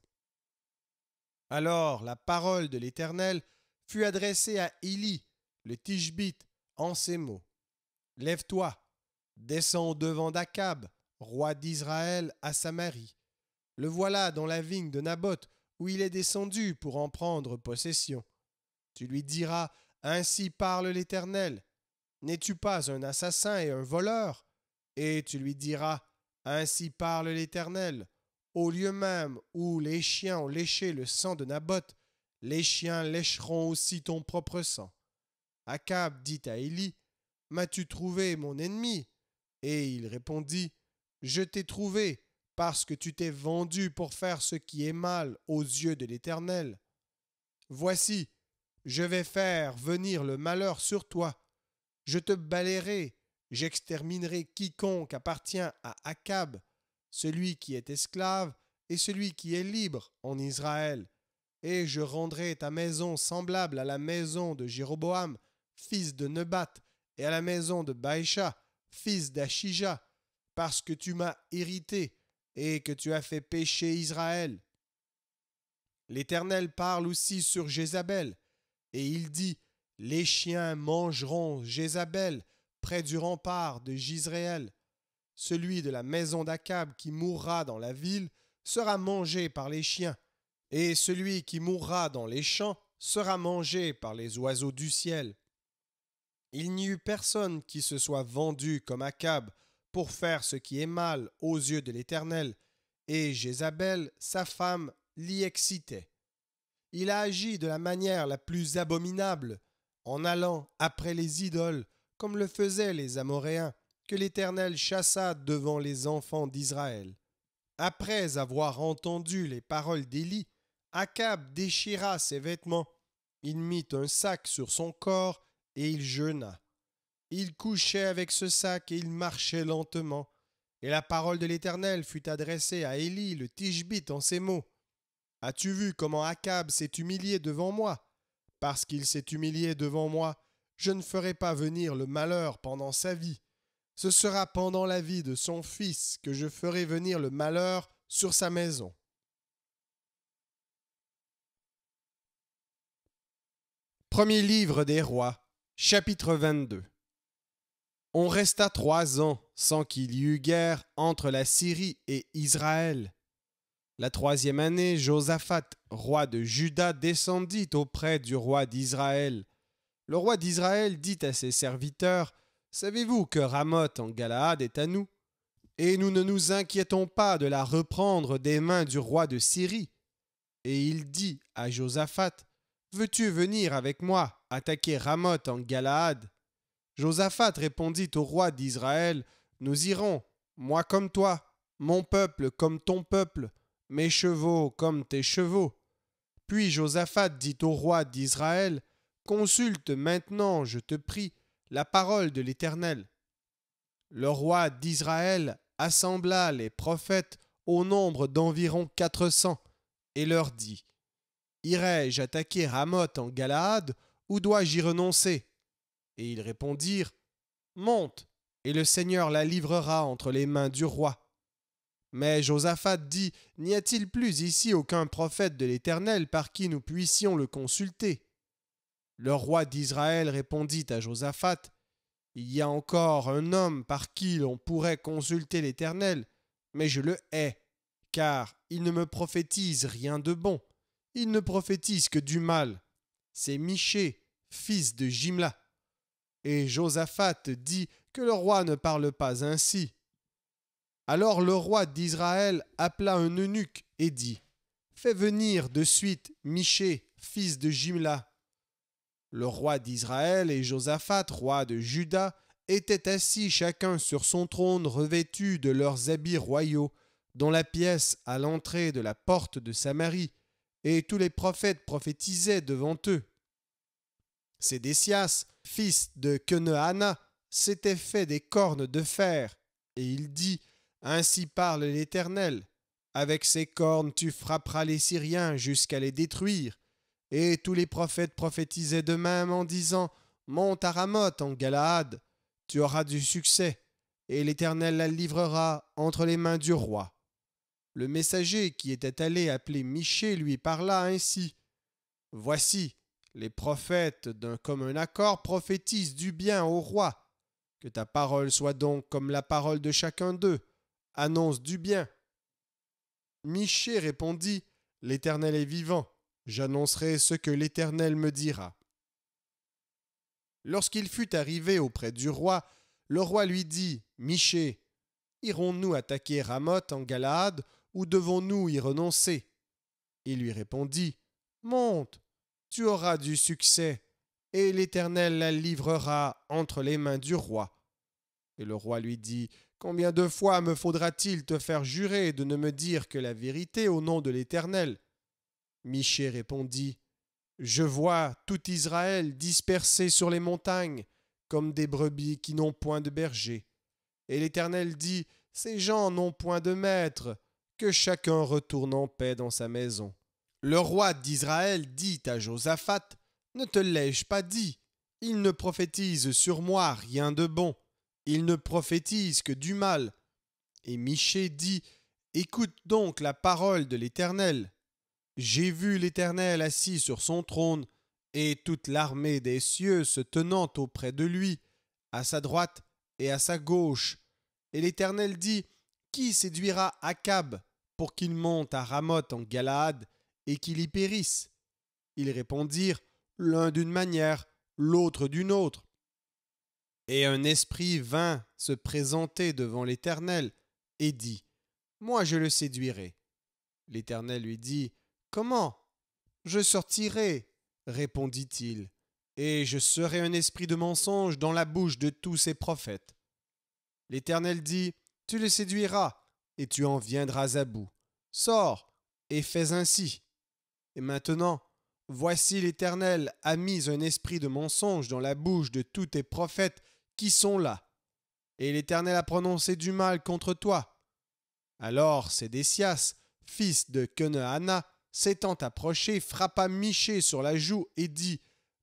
Speaker 1: Alors la parole de l'Éternel fut adressée à Élie, le Tishbite, en ces mots. Lève-toi, descends devant d'Akab, roi d'Israël, à Samarie. Le voilà dans la vigne de Naboth, où il est descendu pour en prendre possession. Tu lui diras Ainsi parle l'Éternel. N'es-tu pas un assassin et un voleur Et tu lui diras Ainsi parle l'Éternel. Au lieu même où les chiens ont léché le sang de Naboth, les chiens lécheront aussi ton propre sang. Acab dit à Élie M'as-tu trouvé, mon ennemi Et il répondit Je t'ai trouvé, parce que tu t'es vendu pour faire ce qui est mal aux yeux de l'Éternel. Voici, je vais faire venir le malheur sur toi. Je te balayerai, j'exterminerai quiconque appartient à Akab, celui qui est esclave et celui qui est libre en Israël. Et je rendrai ta maison semblable à la maison de Jéroboam, fils de Nebat, et à la maison de Baïcha, fils d'Achija, parce que tu m'as irrité et que tu as fait pécher Israël. L'Éternel parle aussi sur Jézabel, et il dit, Les chiens mangeront Jézabel, près du rempart de Gisréel. Celui de la maison d'Akab qui mourra dans la ville sera mangé par les chiens, et celui qui mourra dans les champs sera mangé par les oiseaux du ciel. Il n'y eut personne qui se soit vendu comme Akab pour faire ce qui est mal aux yeux de l'Éternel, et Jézabel, sa femme, l'y excitait. Il a agi de la manière la plus abominable en allant après les idoles, comme le faisaient les Amoréens, que l'Éternel chassa devant les enfants d'Israël. Après avoir entendu les paroles d'Élie, Akab déchira ses vêtements. Il mit un sac sur son corps et il jeûna. Il couchait avec ce sac et il marchait lentement. Et la parole de l'Éternel fut adressée à Élie le Tishbite en ces mots. As-tu vu comment Akab s'est humilié devant moi Parce qu'il s'est humilié devant moi, je ne ferai pas venir le malheur pendant sa vie. Ce sera pendant la vie de son fils que je ferai venir le malheur sur sa maison. Premier livre des rois, chapitre 22. On resta trois ans sans qu'il y eût guerre entre la Syrie et Israël. La troisième année, Josaphat, roi de Juda, descendit auprès du roi d'Israël. Le roi d'Israël dit à ses serviteurs Savez-vous que Ramoth en Galaad est à nous Et nous ne nous inquiétons pas de la reprendre des mains du roi de Syrie. Et il dit à Josaphat Veux-tu venir avec moi attaquer Ramoth en Galaad Josaphat répondit au roi d'Israël Nous irons, moi comme toi, mon peuple comme ton peuple mes chevaux comme tes chevaux. Puis Josaphat dit au roi d'Israël, Consulte maintenant, je te prie, la parole de l'Éternel. Le roi d'Israël assembla les prophètes au nombre d'environ quatre cents, et leur dit Irai-je attaquer Ramoth en Galaad, ou dois-je y renoncer Et ils répondirent Monte, et le Seigneur la livrera entre les mains du roi, mais Josaphat dit, N'y a-t-il plus ici aucun prophète de l'Éternel par qui nous puissions le consulter Le roi d'Israël répondit à Josaphat, Il y a encore un homme par qui l'on pourrait consulter l'Éternel, mais je le hais, car il ne me prophétise rien de bon, il ne prophétise que du mal. C'est Miché, fils de Jimla. Et Josaphat dit que le roi ne parle pas ainsi, alors le roi d'Israël appela un eunuque et dit Fais venir de suite Michée, fils de Jimla. Le roi d'Israël et Josaphat, roi de Juda, étaient assis chacun sur son trône revêtus de leurs habits royaux, dans la pièce à l'entrée de la porte de Samarie, et tous les prophètes prophétisaient devant eux. Sédécias, fils de Kenehana, s'était fait des cornes de fer, et il dit ainsi parle l'Éternel. Avec ses cornes tu frapperas les Syriens jusqu'à les détruire. Et tous les prophètes prophétisaient de même en disant Monte à Ramoth en Galaad, tu auras du succès, et l'Éternel la livrera entre les mains du roi. Le messager qui était allé appeler Miché lui parla ainsi Voici, les prophètes d'un commun accord prophétisent du bien au roi. Que ta parole soit donc comme la parole de chacun d'eux annonce du bien. Michée répondit L'Éternel est vivant, j'annoncerai ce que l'Éternel me dira. Lorsqu'il fut arrivé auprès du roi, le roi lui dit Michée, irons-nous attaquer Ramoth en Galaad ou devons-nous y renoncer Il lui répondit Monte, tu auras du succès, et l'Éternel la livrera entre les mains du roi. Et le roi lui dit Combien de fois me faudra-t-il te faire jurer de ne me dire que la vérité au nom de l'Éternel Michée répondit Je vois tout Israël dispersé sur les montagnes, comme des brebis qui n'ont point de berger. Et l'Éternel dit Ces gens n'ont point de maître, que chacun retourne en paix dans sa maison. Le roi d'Israël dit à Josaphat Ne te l'ai-je pas dit Il ne prophétise sur moi rien de bon. Il ne prophétisent que du mal. Et Michée dit Écoute donc la parole de l'Éternel. J'ai vu l'Éternel assis sur son trône, et toute l'armée des cieux se tenant auprès de lui, à sa droite et à sa gauche. Et l'Éternel dit Qui séduira Akab pour qu'il monte à Ramoth en Galaad et qu'il y périsse Ils répondirent L'un d'une manière, l'autre d'une autre. Et un esprit vint se présenter devant l'Éternel et dit, Moi je le séduirai. L'Éternel lui dit, Comment Je sortirai, répondit-il, et je serai un esprit de mensonge dans la bouche de tous ces prophètes. L'Éternel dit, Tu le séduiras, et tu en viendras à bout. Sors, et fais ainsi. Et maintenant, voici l'Éternel a mis un esprit de mensonge dans la bouche de tous tes prophètes qui sont là. Et l'Éternel a prononcé du mal contre toi. Alors Sédécias, fils de Kenehanna, s'étant approché, frappa Miché sur la joue et dit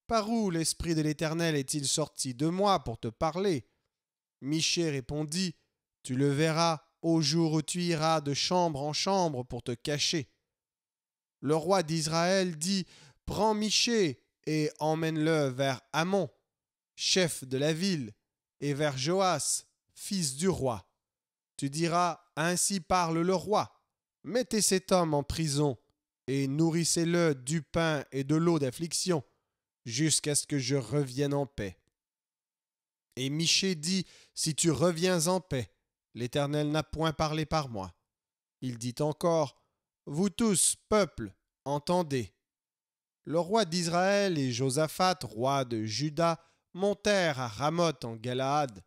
Speaker 1: Par où l'Esprit de l'Éternel est-il sorti de moi pour te parler Miché répondit Tu le verras au jour où tu iras de chambre en chambre pour te cacher. Le roi d'Israël dit Prends Miché et emmène-le vers Amon, chef de la ville, et vers Joas, fils du roi. Tu diras, Ainsi parle le roi. Mettez cet homme en prison, et nourrissez-le du pain et de l'eau d'affliction, jusqu'à ce que je revienne en paix. Et Michée dit, Si tu reviens en paix, l'Éternel n'a point parlé par moi. Il dit encore, Vous tous, peuple, entendez. Le roi d'Israël et Josaphat, roi de Juda, montèrent à Ramoth en Galaad.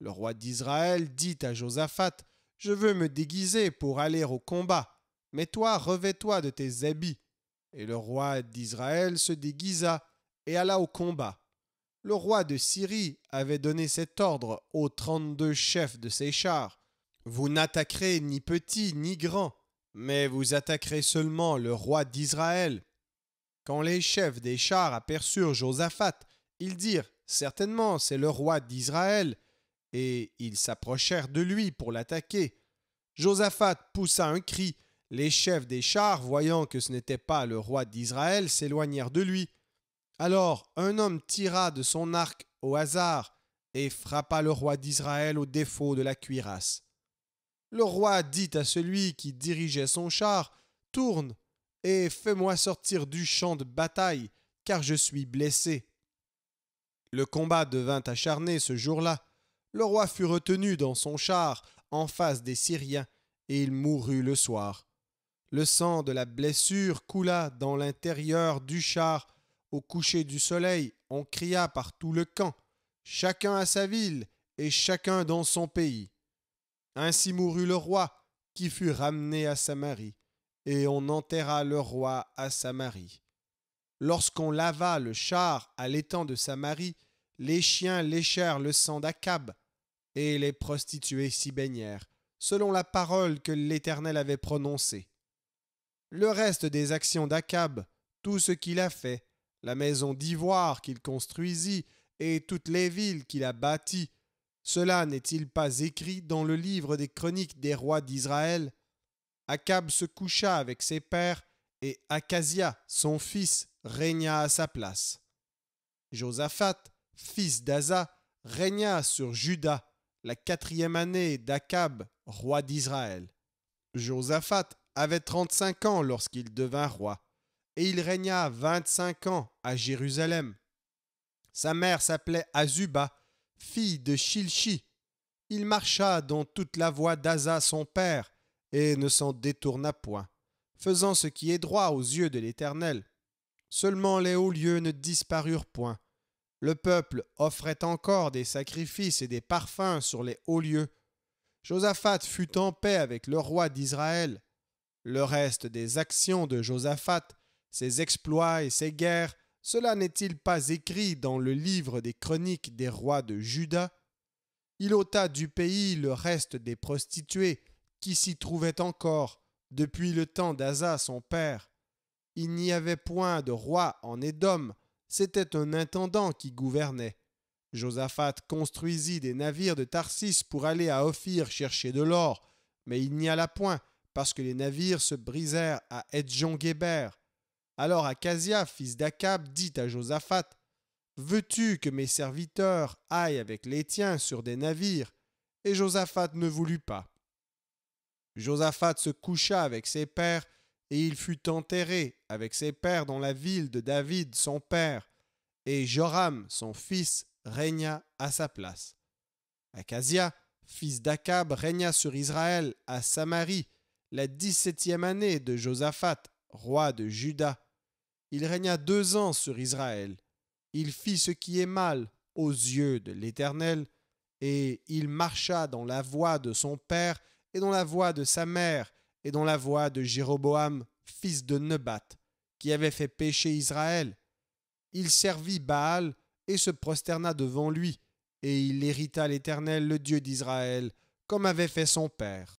Speaker 1: Le roi d'Israël dit à Josaphat Je veux me déguiser pour aller au combat, mais toi revêt-toi de tes habits. Et le roi d'Israël se déguisa et alla au combat. Le roi de Syrie avait donné cet ordre aux trente-deux chefs de ses chars. Vous n'attaquerez ni petit ni grand, mais vous attaquerez seulement le roi d'Israël. Quand les chefs des chars aperçurent Josaphat, ils dirent Certainement, c'est le roi d'Israël. Et ils s'approchèrent de lui pour l'attaquer. Josaphat poussa un cri. Les chefs des chars, voyant que ce n'était pas le roi d'Israël, s'éloignèrent de lui. Alors un homme tira de son arc au hasard et frappa le roi d'Israël au défaut de la cuirasse. Le roi dit à celui qui dirigeait son char, Tourne et fais-moi sortir du champ de bataille, car je suis blessé. Le combat devint acharné ce jour-là. Le roi fut retenu dans son char en face des Syriens, et il mourut le soir. Le sang de la blessure coula dans l'intérieur du char. Au coucher du soleil, on cria par tout le camp, chacun à sa ville et chacun dans son pays. Ainsi mourut le roi, qui fut ramené à Samarie, et on enterra le roi à Samarie. Lorsqu'on lava le char à l'étang de Samarie, les chiens léchèrent le sang d'Akab, et les prostituées s'y baignèrent, selon la parole que l'Éternel avait prononcée. Le reste des actions d'Akab, tout ce qu'il a fait, la maison d'ivoire qu'il construisit, et toutes les villes qu'il a bâties, cela n'est-il pas écrit dans le livre des chroniques des rois d'Israël Akab se coucha avec ses pères, et Akazia, son fils, régna à sa place. Josaphat, fils d'Aza, régna sur Juda la quatrième année d'Akab, roi d'Israël. Josaphat avait trente-cinq ans lorsqu'il devint roi, et il régna vingt-cinq ans à Jérusalem. Sa mère s'appelait Azuba, fille de Chilchi. Il marcha dans toute la voie d'Aza son père, et ne s'en détourna point, faisant ce qui est droit aux yeux de l'Éternel. Seulement les hauts lieux ne disparurent point. Le peuple offrait encore des sacrifices et des parfums sur les hauts lieux. Josaphat fut en paix avec le roi d'Israël. Le reste des actions de Josaphat, ses exploits et ses guerres, cela n'est-il pas écrit dans le livre des chroniques des rois de Juda Il ôta du pays le reste des prostituées qui s'y trouvaient encore depuis le temps d'Asa son père. Il n'y avait point de roi en Édom, c'était un intendant qui gouvernait. Josaphat construisit des navires de Tarsis pour aller à Ophir chercher de l'or, mais il n'y alla point, parce que les navires se brisèrent à edjon guéber Alors Acasia, fils d'Akab, dit à Josaphat Veux-tu que mes serviteurs aillent avec les tiens sur des navires Et Josaphat ne voulut pas. Josaphat se coucha avec ses pères et il fut enterré avec ses pères dans la ville de David, son père, et Joram, son fils, régna à sa place. Acasia, fils d'Akab, régna sur Israël à Samarie, la dix-septième année de Josaphat, roi de Juda. Il régna deux ans sur Israël. Il fit ce qui est mal aux yeux de l'Éternel, et il marcha dans la voie de son père et dans la voie de sa mère, et dans la voix de Jéroboam, fils de Nebat, qui avait fait pécher Israël. Il servit Baal et se prosterna devant lui, et il hérita l'Éternel, le Dieu d'Israël, comme avait fait son père.